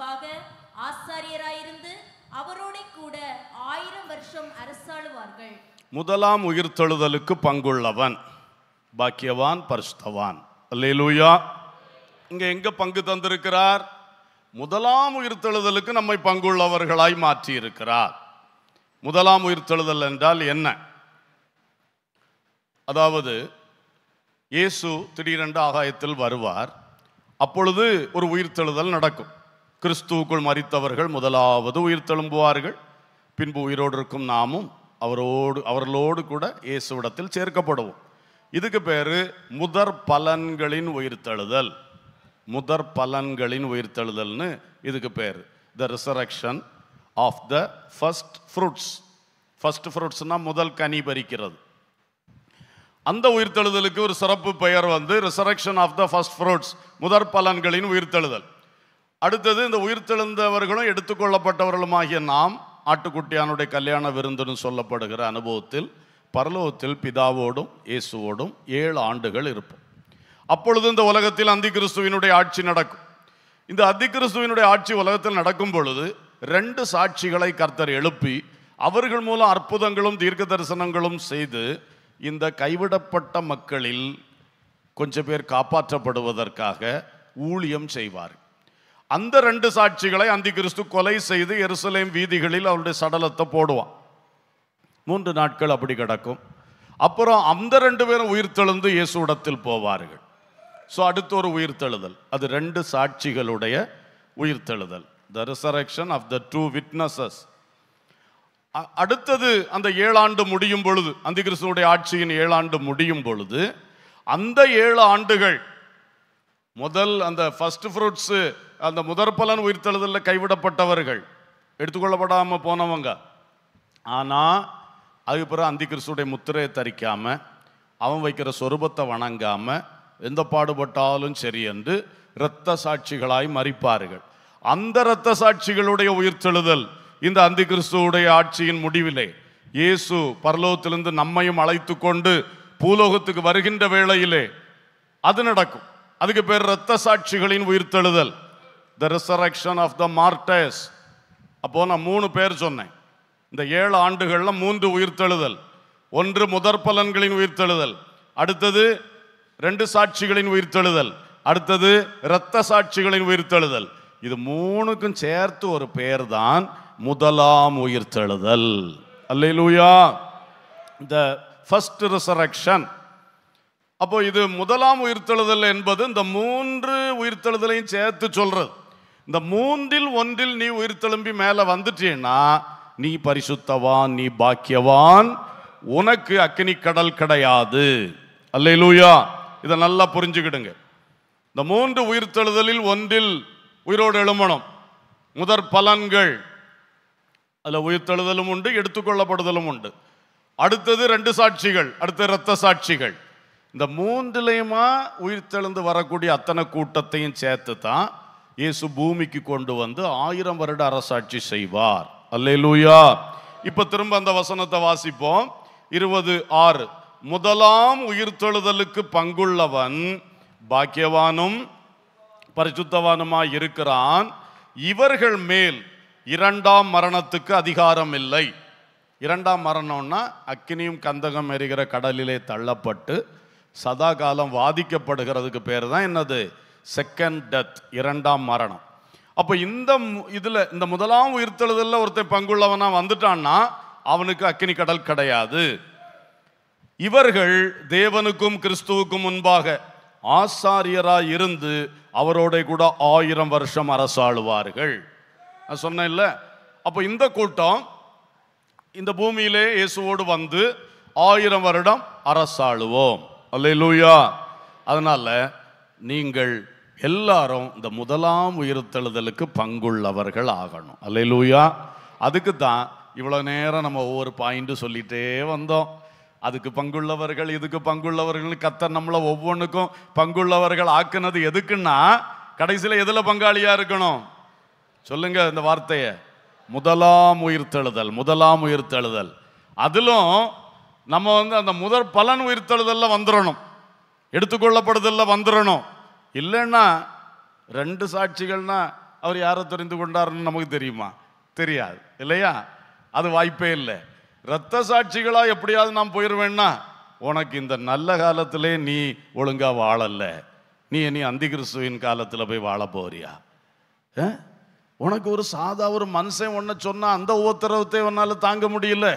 முன்பாக ஆசாரியராயிருந்து அவரோட கூட ஆயிரம் வருஷம் அரசாளுவார்கள் முதலாம் உயிர்த்தெழுதலுக்கு பங்குள்ளவன் பாக்கியவான் பரிசுத்தவான் அல்லேலூயா இங்க எங்க பங்கு தந்திருக்கிறார் முதலாம் உயிர்த்தெழுதலுக்கு நம்மை பங்குள்ளவர்களாய் மாற்றி இருக்கிறார் முதலாம் உயிர்த்தெழுதல் என்றால் என்ன அதாவது இயேசு திடீரென்று ஆகாயத்தில் வருவார் அப்பொழுது ஒரு உயிர்த்தெழுதல் நடக்கும் கிறிஸ்துவுக்குள் மறித்தவர்கள் முதலாவது உயிர் பின்பு உயிரோடு இருக்கும் நாமும் அவரோடு அவர்களோடு கூட இயேசுவிடத்தில் சேர்க்கப்படுவோம் இதுக்கு பேர் முதற் பலன்களின் உயிர்த்தெழுதல் முதற் பலன்களின் உயிர்த்தெழுதல்னு இதுக்கு பேர் the resurrection of the first fruits first ஃப்ரூட்ஸ்னால் முதல் கனி பறிக்கிறது அந்த உயிர்த்தெழுதலுக்கு ஒரு சிறப்பு பெயர் வந்து resurrection of the first fruits முதற் பலன்களின் உயிர்த்தெழுதல் அடுத்தது இந்த உயிர்த்தெழுந்தவர்களும் எடுத்துக்கொள்ளப்பட்டவர்களும் ஆகிய நாம் ஆட்டுக்குட்டியானுடைய கல்யாண விருந்துன்னு சொல்லப்படுகிற அனுபவத்தில் பரலோகத்தில் பிதாவோடும் இயேசுவோடும் ஏழு ஆண்டுகள் இருப்போம் அப்பொழுது இந்த உலகத்தில் அந்தி கிறிஸ்துவினுடைய ஆட்சி நடக்கும் இந்த அந்தி கிறிஸ்துவினுடைய ஆட்சி உலகத்தில் நடக்கும் பொழுது ரெண்டு சாட்சிகளை கர்த்தர் எழுப்பி அவர்கள் மூலம் அற்புதங்களும் தீர்க்க தரிசனங்களும் செய்து இந்த கைவிடப்பட்ட மக்களில் கொஞ்ச பேர் காப்பாற்றப்படுவதற்காக ஊழியம் செய்வார்கள் அந்த ரெண்டு சாட்சிகளை அந்தி கிறிஸ்து கொலை செய்து எருசலேம் வீதிகளில் அவருடைய சடலத்தை போடுவான் மூன்று நாட்கள் அப்படி கிடக்கும் அப்புறம் அந்த ரெண்டு பேரும் உயிர்த்தெழுந்து இயேசுடத்தில் போவார்கள் ஸோ அடுத்து ஒரு உயிர்த்தெழுதல் அது ரெண்டு சாட்சிகளுடைய உயிர்த்தெழுதல் the resurrection of the two witnesses அடுத்தது அந்த ஏழாண்டு முடியும் பொழுது அந்த கிறிஸ்துடைய ஆட்சியின் ஏழாண்டு முடியும் பொழுது அந்த ஏழு ஆண்டுகள் முதல் அந்த ஃபர்ஸ்ட் ஃப்ரூட்ஸு அந்த முதற் பலன் உயிர்த்தெழுதலில் கைவிடப்பட்டவர்கள் எடுத்துக்கொள்ளப்படாமல் போனவங்க ஆனால் அதுக்கு பிறகு அந்தி முத்திரையை தரிக்காமல் அவன் வைக்கிற சொரூபத்தை வணங்காமல் எந்த பாடுபட்டாலும் சரி என்று இரத்த சாட்சிகளாய் மறிப்பார்கள் அந்த இரத்த சாட்சிகளுடைய உயிர்த்தெழுதல் இந்த அந்த கிறிஸ்துவுடைய ஆட்சியின் முடிவிலே இயேசு பரலோகத்திலிருந்து நம்மையும் அழைத்து கொண்டு பூலோகத்துக்கு வருகின்ற வேளையிலே அது நடக்கும் அதுக்கு பேர் இரத்த சாட்சிகளின் உயிர்த்தெழுதல் த ரிசரக்ஷன் ஆஃப் த மார்டேஸ் அப்போது நான் மூணு பேர் சொன்னேன் இந்த ஏழு ஆண்டுகளில் மூன்று உயிர்த்தெழுதல் ஒன்று முதற் பலன்களின் உயிர்த்தெழுதல் அடுத்தது ரெண்டு சாட்சிகளின் உயிர்த்தெழுதல் அடுத்தது இரத்த சாட்சிகளின் உயிர்த்தெழுதல் இது மூணுக்கும் சேர்த்து ஒரு பேர் தான் முதலாம் உயிர்த்தெழுதல் அல்லூயா இந்த ஃபஸ்ட் ரிசரக்ஷன் அப்போ இது முதலாம் உயிர்த்தெழுதல் என்பது இந்த மூன்று உயிர்த்தெழுதலையும் சேர்த்து சொல்றது இந்த மூன்றில் ஒன்றில் நீ உயிர் தழும்பி மேலே வந்துட்டீன்னா நீ பரிசுத்தவான் நீ பாக்கியவான் உனக்கு அக்னி கடல் கிடையாது அல்லையிலூயா இதை நல்லா புரிஞ்சுக்கிடுங்க இந்த மூன்று உயிர்த்தெழுதலில் ஒன்றில் உயிரோடு எழுமணம் முதற் பலன்கள் அதில் உயிர்த்தெழுதலும் உண்டு எடுத்துக்கொள்ளப்படுதலும் உண்டு அடுத்தது ரெண்டு சாட்சிகள் அடுத்த இரத்த சாட்சிகள் இந்த மூன்றுலையுமா உயிர்த்தெழுந்து வரக்கூடிய அத்தனை கூட்டத்தையும் சேர்த்து தான் இயேசு பூமிக்கு கொண்டு வந்து ஆயிரம் வருட அரசாட்சி செய்வார் அல்லேலூயா இப்போ திரும்ப அந்த வசனத்தை வாசிப்போம் இருபது ஆறு முதலாம் உயிர்த்தெழுதலுக்கு பங்குள்ளவன் பாக்கியவானும் பரிசுத்தவானுமா இருக்கிறான் இவர்கள் மேல் இரண்டாம் மரணத்துக்கு அதிகாரம் இல்லை இரண்டாம் மரணம்னா அக்கினியும் கந்தகம் எரிகிற கடலிலே தள்ளப்பட்டு சதா காலம் வாதிக்கப்படுகிறதுக்கு பேர் தான் என்னது செகண்ட் டெத் இரண்டாம் மரணம் அப்போ இந்த இதில் இந்த முதலாம் உயிர்த்தெழுதலில் ஒருத்தன் பங்குள்ளவனா வந்துட்டான்னா அவனுக்கு அக்கினி கடல் கிடையாது இவர்கள் தேவனுக்கும் கிறிஸ்துவுக்கும் முன்பாக ஆசாரியராக இருந்து அவரோட கூட ஆயிரம் வருஷம் அரசாழுவார்கள் நான் சொன்னேன் இல்லை அப்போ இந்த கூட்டம் இந்த பூமியிலே இயேசுவோடு வந்து ஆயிரம் வருடம் அரசாழுவோம் அல்ல லூயா அதனால் நீங்கள் எல்லாரும் இந்த முதலாம் உயிர்த்தெழுதலுக்கு பங்குள்ளவர்கள் ஆகணும் லூயா அதுக்கு தான் இவ்வளோ நேரம் நம்ம ஒவ்வொரு பாயிண்ட்டும் சொல்லிகிட்டே வந்தோம் அதுக்கு பங்குள்ளவர்கள் இதுக்கு பங்குள்ளவர்கள் கத்த நம்மளை ஒவ்வொன்றுக்கும் பங்குள்ளவர்கள் ஆக்குனது எதுக்குன்னா கடைசியில் எதில் பங்காளியாக இருக்கணும் சொல்லுங்க இந்த வார்த்தையை முதலாம் உயிர்த்தெழுதல் முதலாம் உயிர்த்தெழுதல் அதிலும் நம்ம வந்து அந்த முதற் பலன் உயிர்த்தெழுதலில் வந்துடணும் எடுத்துக்கொள்ளப்படுதலில் வந்துடணும் இல்லைன்னா ரெண்டு சாட்சிகள்னா அவர் யாரை தெரிந்து கொண்டாருன்னு நமக்கு தெரியுமா தெரியாது இல்லையா அது வாய்ப்பே இல்லை இரத்த சாட்சிகளா எப்படியாவது நான் போயிடுவேன்னா உனக்கு இந்த நல்ல காலத்திலே நீ ஒழுங்கா வாழலை நீ நீ அந்தி கிறிஸ்துவின் காலத்தில் போய் வாழ போறியா உனக்கு ஒரு சாதா ஒரு மனுஷன் ஒன்றை சொன்னால் அந்த உபத்திரவத்தை உன்னால் தாங்க முடியல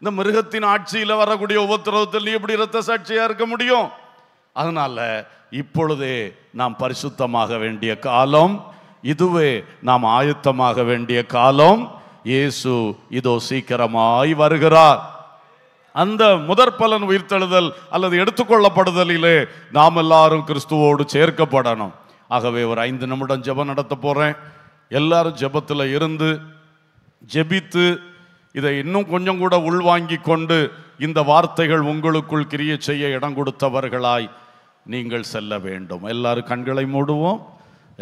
இந்த மிருகத்தின் ஆட்சியில் வரக்கூடிய உபத்திரவத்தில் நீ எப்படி இரத்த சாட்சியாக இருக்க முடியும் அதனால் இப்பொழுதே நாம் பரிசுத்தமாக வேண்டிய காலம் இதுவே நாம் ஆயுத்தமாக வேண்டிய காலம் இயேசு இதோ சீக்கிரமாய் வருகிறார் அந்த முதற் பலன் உயிர்த்தெழுதல் அல்லது எடுத்துக்கொள்ளப்படுதலிலே நாம் எல்லாரும் கிறிஸ்துவோடு சேர்க்கப்படணும் ஆகவே ஒரு ஐந்து நிமிடம் ஜெபம் நடத்த போகிறேன் எல்லாரும் ஜெபத்தில் இருந்து ஜெபித்து இதை இன்னும் கொஞ்சம் கூட உள்வாங்கி கொண்டு இந்த வார்த்தைகள் உங்களுக்குள் கிரிய செய்ய இடம் கொடுத்தவர்களாய் நீங்கள் செல்ல வேண்டும் எல்லாரும் கண்களை மூடுவோம்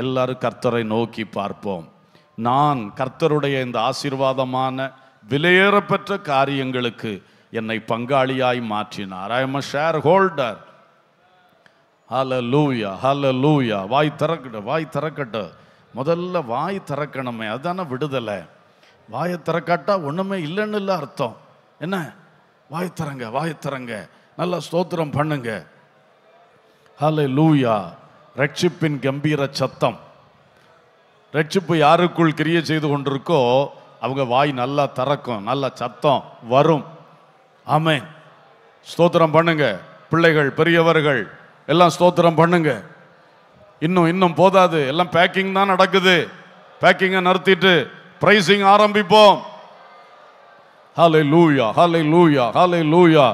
எல்லாரும் கர்த்தரை நோக்கி பார்ப்போம் நான் கர்த்தருடைய இந்த ஆசீர்வாதமான விலையேறப்பெற்ற காரியங்களுக்கு என்னை பங்காளியாய் மாற்றினார் I am a shareholder hallelujah ஹல லூயா வாய் திறக்கட்டும் வாய் திறக்கட்டும் முதல்ல வாய் திறக்கணுமே அதுதானே விடுதலை வாயை திறக்காட்டா ஒன்றுமே இல்லைன்னு இல்லை அர்த்தம் என்ன வாய் திறங்க வாய் திறங்க நல்லா ஸ்தோத்திரம் பண்ணுங்கள் ஹலே லூயா ரட்சிப்பின் கம்பீர சத்தம் ரட்சிப்பு யாருக்குள் கிரிய செய்து கொண்டிருக்கோ அவங்க வாய் நல்லா திறக்கும் நல்ல சத்தம் வரும் ஆமே ஸ்தோத்திரம் பண்ணுங்க பிள்ளைகள் பெரியவர்கள் எல்லாம் ஸ்தோத்திரம் பண்ணுங்க இன்னும் இன்னும் போதாது எல்லாம் பேக்கிங் தான் நடக்குது பேக்கிங்கை நிறுத்திட்டு பிரைசிங் ஆரம்பிப்போம் ஹலை லூயா ஹாலே லூயா ஹாலே லூயா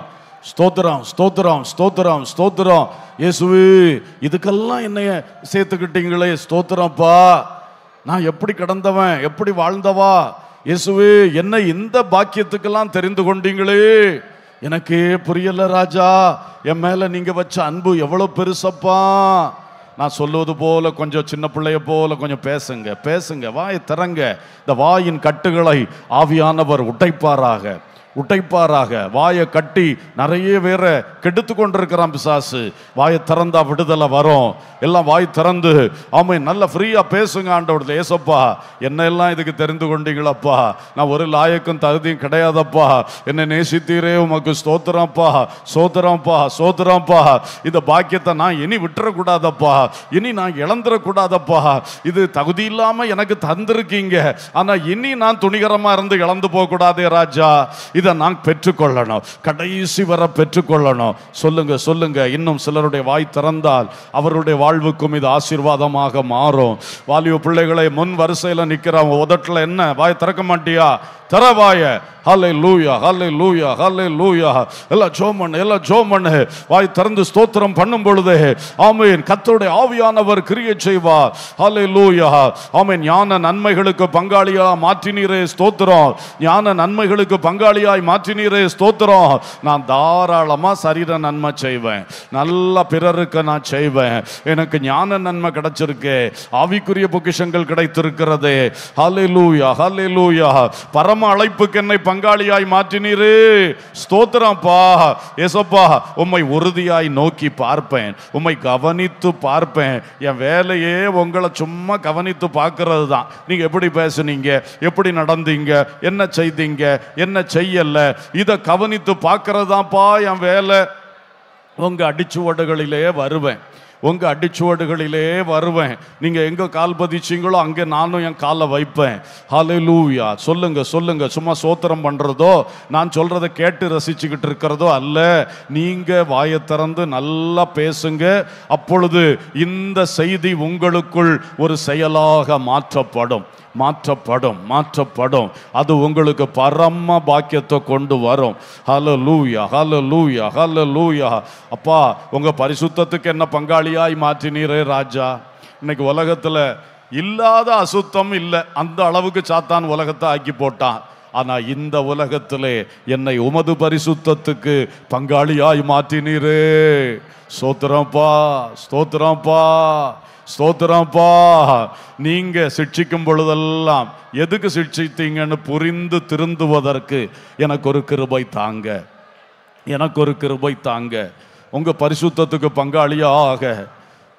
ஸ்தோத்திரம் ஸ்தோத்திரம் ஸ்தோத்திரம் ஸ்தோத்திரம் இயேசுவி இதுக்கெல்லாம் என்னைய சேர்த்துக்கிட்டீங்களே ஸ்தோத்திரம்ப்பா நான் எப்படி கடந்தவன் எப்படி வாழ்ந்தவா இயேசுவி என்னை இந்த பாக்கியத்துக்கெல்லாம் தெரிந்து கொண்டீங்களே எனக்கே புரியல ராஜா என் மேல நீங்க வச்ச அன்பு எவ்வளவு பெருசப்பா நான் சொல்லுவது போல கொஞ்சம் சின்ன பிள்ளைய போல கொஞ்சம் பேசுங்க பேசுங்க வாயை திறங்க இந்த வாயின் கட்டுகளை ஆவியானவர் உடைப்பாராக உடைப்பாராக வாயை கட்டி நிறைய பேரை கெடுத்து கொண்டிருக்கிறான் பிசாசு வாயை திறந்தா விடுதலை வரும் எல்லாம் வாய் திறந்து அவன் நல்ல ஃப்ரீயாக பேசுங்க ஆண்டவர்கள் ஏசப்பா என்னெல்லாம் இதுக்கு தெரிந்து கொண்டீங்களப்பா நான் ஒரு லாயக்கும் தகுதியும் கிடையாதப்பா என்னை நேசித்தீரே உமக்கு ஸ்தோத்திரம்ப்பா சோத்திரம்ப்பா சோத்திரம்ப்பா இந்த பாக்கியத்தை நான் இனி விட்டுறக்கூடாதப்பா இனி நான் இழந்துடக்கூடாதப்பா இது தகுதி இல்லாமல் எனக்கு தந்திருக்கீங்க ஆனால் இனி நான் துணிகரமாக இருந்து இழந்து போகக்கூடாதே ராஜா இது இதை நான் பெற்றுக்கொள்ளணும் கடைசி வர பெற்றுக்கொள்ளணும் சொல்லுங்க சொல்லுங்க இன்னும் சிலருடைய வாய் திறந்தால் அவருடைய வாழ்வுக்கும் இது ஆசீர்வாதமாக மாறும் வாலிப பிள்ளைகளை முன் வரிசையில் நிற்கிறவங்க உதட்டில் என்ன வாய் திறக்க மாட்டியா தரவாய ஹலை லூயா ஹலை லூயா ஹலை லூயா எல்லாம் ஜோமன் எல்லாம் ஜோமன் வாய் திறந்து ஸ்தோத்திரம் பண்ணும் பொழுது ஆமையின் கத்தருடைய ஆவியானவர் கிரியை செய்வார் ஹலை லூயா ஆமையின் ஞான நன்மைகளுக்கு பங்காளியாக மாற்றினீரே ஸ்தோத்திரம் ஞான நன்மைகளுக்கு பங்காளியாய் மாற்றினீரே ஸ்தோத்திரம் நான் தாராளமாக சரீர நன்மை செய்வேன் நல்லா பிறருக்கு நான் செய்வேன் எனக்கு ஞான நன்மை கிடைச்சிருக்கு ஆவிக்குரிய பொக்கிஷங்கள் கிடைத்திருக்கிறது ஹலை லூயா ஹலை லூயா பரம அழைப்புக்கு என்னை பங்கு பங்காளியாய் மாற்றினீரு ஸ்தோத்திரம்ப்பா ஏசப்பா உம்மை உறுதியாய் நோக்கி பார்ப்பேன் உம்மை கவனித்து பார்ப்பேன் என் வேலையே உங்களை சும்மா கவனித்து பார்க்கறது தான் நீங்கள் எப்படி பேசுனீங்க எப்படி நடந்தீங்க என்ன செய்தீங்க என்ன செய்யலை இதை கவனித்து பார்க்கறது தான்ப்பா என் வேலை உங்கள் அடிச்சுவடுகளிலே வருவேன் உங்கள் அடிச்சுவடுகளிலே வருவேன் நீங்கள் எங்கே கால் பதிச்சிங்களோ அங்கே நானும் என் காலை வைப்பேன் ஹலே லூவியா சொல்லுங்க சொல்லுங்க சும்மா சோத்திரம் பண்ணுறதோ நான் சொல்கிறத கேட்டு ரசிச்சுக்கிட்டு இருக்கிறதோ அல்ல நீங்கள் வாயை திறந்து நல்லா பேசுங்க அப்பொழுது இந்த செய்தி உங்களுக்குள் ஒரு செயலாக மாற்றப்படும் மாற்றப்படும் மாற்றப்படும் அது உங்களுக்கு பரம பாக்கியத்தை கொண்டு வரும் ஹலோ லூயா ஹலோ லூயா ஹலோ லூயா அப்பா உங்கள் பரிசுத்தத்துக்கு என்ன பங்காளியாய் மாற்றினீரே ராஜா இன்னைக்கு உலகத்தில் இல்லாத அசுத்தம் இல்லை அந்த அளவுக்கு சாத்தான் உலகத்தை ஆக்கி போட்டான் ஆனால் இந்த உலகத்திலே என்னை உமது பரிசுத்தத்துக்கு பங்காளியாய் மாற்றினீரே ஸ்தோத்திரம்ப்பா ஸ்தோத்திரம்ப்பா ஸ்தோத்திரம்ப்பா நீங்க சிட்சிக்கும் பொழுதெல்லாம் எதுக்கு சிட்சித்தீங்கன்னு புரிந்து திருந்துவதற்கு எனக்கு ஒரு கிருபை தாங்க எனக்கு ஒரு கிருபை தாங்க உங்க பரிசுத்தத்துக்கு பங்காளியாக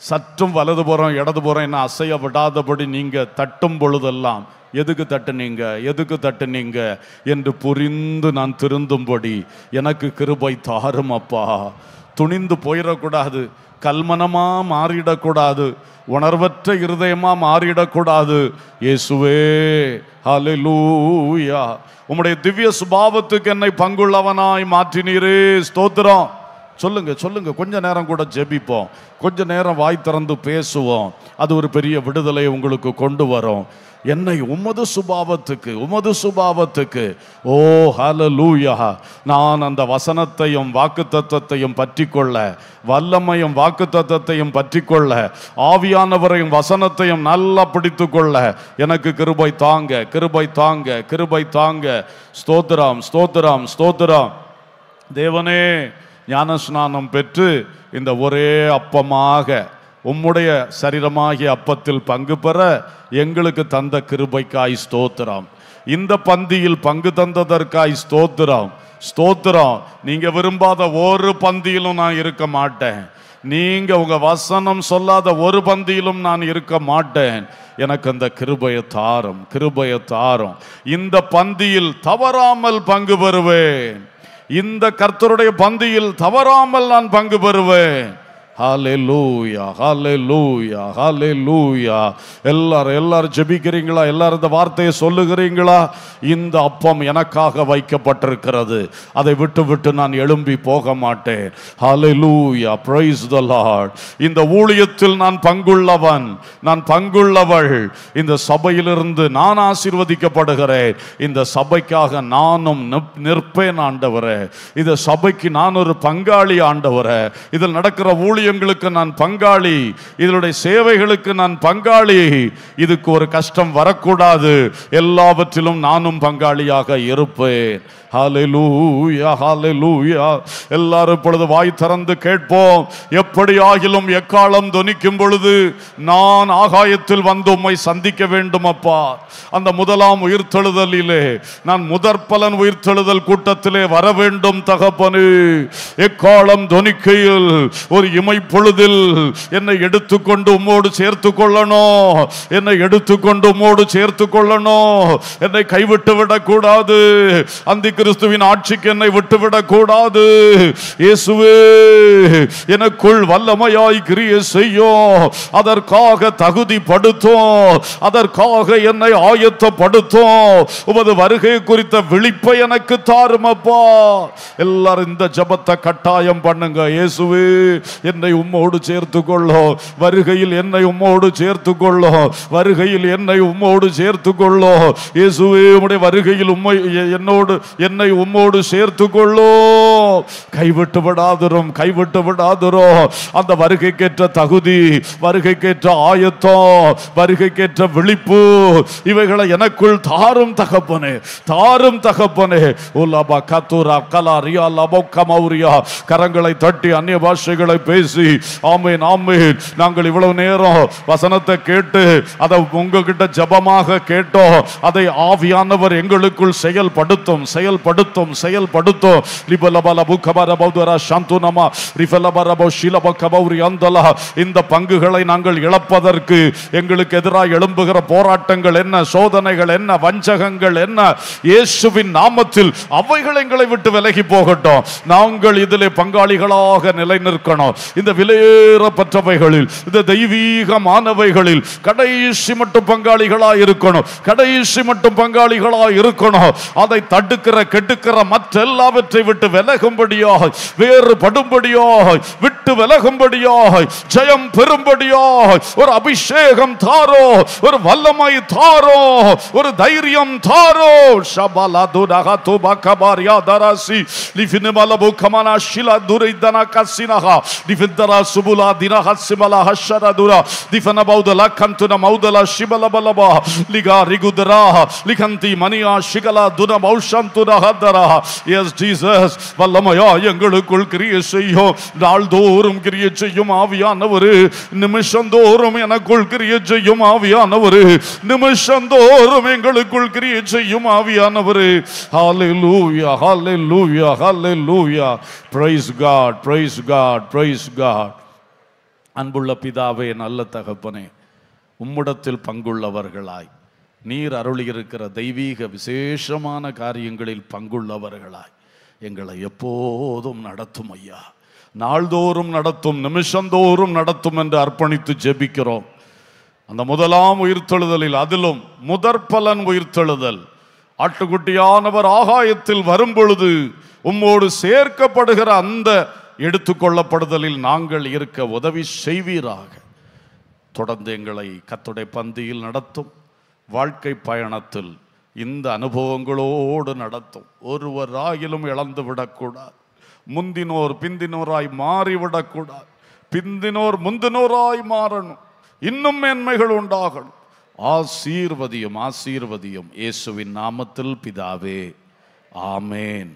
சற்றும் வலது இடது இடதுபுறம் என்ன அசையப்படாதபடி நீங்க தட்டும் பொழுதெல்லாம் எதுக்கு தட்டுனீங்க எதுக்கு தட்டுனீங்க என்று புரிந்து நான் திருந்தும்படி எனக்கு கிருபை தாரும் அப்பா துணிந்து போயிடக்கூடாது கல்மனமா மாறிடக்கூடாது உணர்வற்ற இருதயமாக மாறிடக்கூடாது இயேசுவே ஹலலூயா உம்முடைய திவ்ய சுபாவத்துக்கு என்னை பங்குள்ளவனாய் மாற்றினீரே ஸ்தோத்திரம் சொல்லுங்க சொல்லுங்க கொஞ்ச நேரம் கூட ஜெபிப்போம் கொஞ்ச நேரம் வாய் திறந்து பேசுவோம் அது ஒரு பெரிய விடுதலை உங்களுக்கு கொண்டு வரும் என்னை உமது சுபாவத்துக்கு உமது சுபாவத்துக்கு ஓ லூயா நான் அந்த வசனத்தையும் வாக்கு தத்துவத்தையும் பற்றி கொள்ள வல்லமையும் வாக்கு தத்துவத்தையும் பற்றி கொள்ள ஆவியானவரையும் வசனத்தையும் நல்லா பிடித்து கொள்ள எனக்கு கிருபை தாங்க கிருபை தாங்க கிருபை தாங்க ஸ்தோத்திரம் ஸ்தோத்திரம் ஸ்தோத்திரம் தேவனே ஞானஸ்நானம் பெற்று இந்த ஒரே அப்பமாக உம்முடைய சரீரமாகிய அப்பத்தில் பங்கு பெற எங்களுக்கு தந்த கிருபைக்காய் ஸ்தோத்திரம் இந்த பந்தியில் பங்கு தந்ததற்காய் ஸ்தோத்திரம் ஸ்தோத்திரம் நீங்க விரும்பாத ஒரு பந்தியிலும் நான் இருக்க மாட்டேன் நீங்க உங்க வசனம் சொல்லாத ஒரு பந்தியிலும் நான் இருக்க மாட்டேன் எனக்கு அந்த கிருபைய தாரம் கிருபைய தாரம் இந்த பந்தியில் தவறாமல் பங்கு பெறுவேன் இந்த கர்த்தருடைய பந்தியில் தவறாமல் நான் பங்கு பெறுவேன் ஹாலே லூயா ஹாலே லூயா ஹாலே லூயா எல்லாரும் எல்லாரும் ஜெபிக்கிறீங்களா எல்லாரும் இந்த வார்த்தையை சொல்லுகிறீங்களா இந்த அப்பம் எனக்காக வைக்கப்பட்டிருக்கிறது அதை விட்டு விட்டு நான் எழும்பி போக மாட்டேன் ஹாலே லூயா பிரைஸ் த லார்ட் இந்த ஊழியத்தில் நான் பங்குள்ளவன் நான் பங்குள்ளவள் இந்த சபையிலிருந்து நான் ஆசீர்வதிக்கப்படுகிறேன் இந்த சபைக்காக நானும் நிற்பேன் ஆண்டவரே இந்த சபைக்கு நான் ஒரு பங்காளி ஆண்டவரே இதில் நடக்கிற ஊழிய ஊழியங்களுக்கு நான் பங்காளி இதனுடைய சேவைகளுக்கு நான் பங்காளி இதுக்கு ஒரு கஷ்டம் வரக்கூடாது எல்லாவற்றிலும் நானும் பங்காளியாக இருப்பேன் எல்லாரும் இப்பொழுது வாய் திறந்து கேட்போம் எப்படி ஆகிலும் எக்காலம் துணிக்கும் பொழுது நான் ஆகாயத்தில் வந்து உண்மை சந்திக்க வேண்டும் அப்பா அந்த முதலாம் உயிர்த்தெழுதலிலே நான் முதற் பலன் உயிர்த்தெழுதல் கூட்டத்திலே வர வேண்டும் தகப்பனு எக்காலம் துணிக்கையில் ஒரு இமை இப்பொழுதில் என்னை எடுத்துக்கொண்டு உம்மோடு சேர்த்து கொள்ளணும் என்னை எடுத்துக்கொண்டு உம்மோடு சேர்த்து கொள்ளணும் என்னை கைவிட்டு விடக்கூடாது அந்த கிறிஸ்துவின் ஆட்சிக்கு என்னை விட்டுவிடக் கூடாது இயேசுவே எனக்குள் வல்லமையாய் கிரிய செய்யும் அதற்காக தகுதி படுத்தும் அதற்காக என்னை ஆயத்தப்படுத்தும் உமது வருகை குறித்த விழிப்பை எனக்கு தாருமப்பா எல்லாரும் இந்த ஜபத்தை கட்டாயம் பண்ணுங்க இயேசுவே என்னை உம்மோடு சேர்த்து கொள்ளோ வருகையில் என்னை உம்மோடு சேர்த்து கொள்ளோ வருகையில் என்னை உம்மோடு சேர்த்து கொள்ளோ இயேசுவே உம்முடைய வருகையில் உம்மை என்னோடு என்னை உம்மோடு சேர்த்து கொள்ளோ கைவிட்டு விடாதிரும் கைவிட்டு விடாதிரோ அந்த வருகைக்கேற்ற தகுதி வருகைக்கேற்ற ஆயத்தம் வருகைக்கேற்ற விழிப்பு இவைகளை எனக்குள் தாரும் தகப்பனே தாரும் தகப்பனே லபோக்க மௌரியா கரங்களை தட்டி அந்நிய பாஷைகளை பேசி ஆமேன் ஆமேன் நாங்கள் இவ்வளவு நேரம் வசனத்தை கேட்டு அதை உங்ககிட்ட ஜபமாக கேட்டோம் அதை ஆவியானவர் எங்களுக்குள் செயல்படுத்தும் செயல்படுத்தும் செயல்படுத்தும் லிபலபல இந்த பங்குகளை நாங்கள் இழப்பதற்கு எங்களுக்கு எதிராக எழும்புகிற போராட்டங்கள் என்ன சோதனைகள் என்ன வஞ்சகங்கள் என்ன இயேசுவின் நாமத்தில் அவைகள் எங்களை விட்டு விலகி போகட்டும் நாங்கள் இதிலே பங்காளிகளாக நிலை நிற்கணும் இந்த விலையேறப்பட்டவைகளில் இந்த தெய்வீகமானவைகளில் கடைசி மட்டும் பங்காளிகளாக இருக்கணும் கடைசி மட்டும் பங்காளிகளாக இருக்கணும் அதை தடுக்கிற கெடுக்கிற மற்ற எல்லாவற்றை விட்டு விலகும் அடையும்படியாக வேறுபடும்படியாக விட்டு விலகும்படியாக ஜெயம் பெறும்படியாக ஒரு அபிஷேகம் தாரோ ஒரு வல்லமை தாரோ ஒரு தைரியம் தாரோ ஷபாலா துரகா துபா கபாரியா தராசி லிஃபினு மலபு கமனா ஷிலா துரை தனா கசினஹா லிஃபிந்தரா சுபுலா தினா ஹசிமலா ஹஷரா துரா திஃபன பௌதலா கந்துன மௌதலா ஷிபல பலபா லிகா ரிகுதரா லிகந்தி மணியா ஷிகலா துன மௌஷந்து நஹதரா எஸ் ஜீசஸ் வல்ல வல்லமையா எங்களுக்குள் கிரிய செய்யும் நாள்தோறும் கிரிய செய்யும் ஆவியானவர் நிமிஷந்தோறும் எனக்குள் கிரிய செய்யும் ஆவியானவர் நிமிஷந்தோறும் எங்களுக்குள் கிரிய செய்யும் ஆவியானவர் hallelujah hallelujah hallelujah praise God praise God praise God அன்புள்ள பிதாவே நல்ல தகப்பனே உம்முடத்தில் பங்குள்ளவர்களாய் நீர் அருளியிருக்கிற தெய்வீக விசேஷமான காரியங்களில் பங்குள்ளவர்களாய் எங்களை எப்போதும் நடத்தும் ஐயா நாள்தோறும் நடத்தும் நிமிஷந்தோறும் நடத்தும் என்று அர்ப்பணித்து ஜெபிக்கிறோம் அந்த முதலாம் உயிர்த்தெழுதலில் அதிலும் முதற் பலன் உயிர்த்தெழுதல் ஆட்டுக்குட்டியானவர் ஆகாயத்தில் வரும்பொழுது உம்மோடு சேர்க்கப்படுகிற அந்த எடுத்துக்கொள்ளப்படுதலில் நாங்கள் இருக்க உதவி செய்வீராக தொடர்ந்து எங்களை கத்துடை பந்தியில் நடத்தும் வாழ்க்கை பயணத்தில் இந்த அனுபவங்களோடு நடத்தும் ஒருவராயிலும் இழந்து விடக்கூடாது முந்தினோர் பிந்தினோராய் மாறிவிடக்கூடாது பிந்தினோர் முந்தினோராய் மாறணும் இன்னும் மேன்மைகள் உண்டாகணும் ஆசீர்வதியும் ஆசீர்வதியும் இயேசுவின் நாமத்தில் பிதாவே ஆமேன்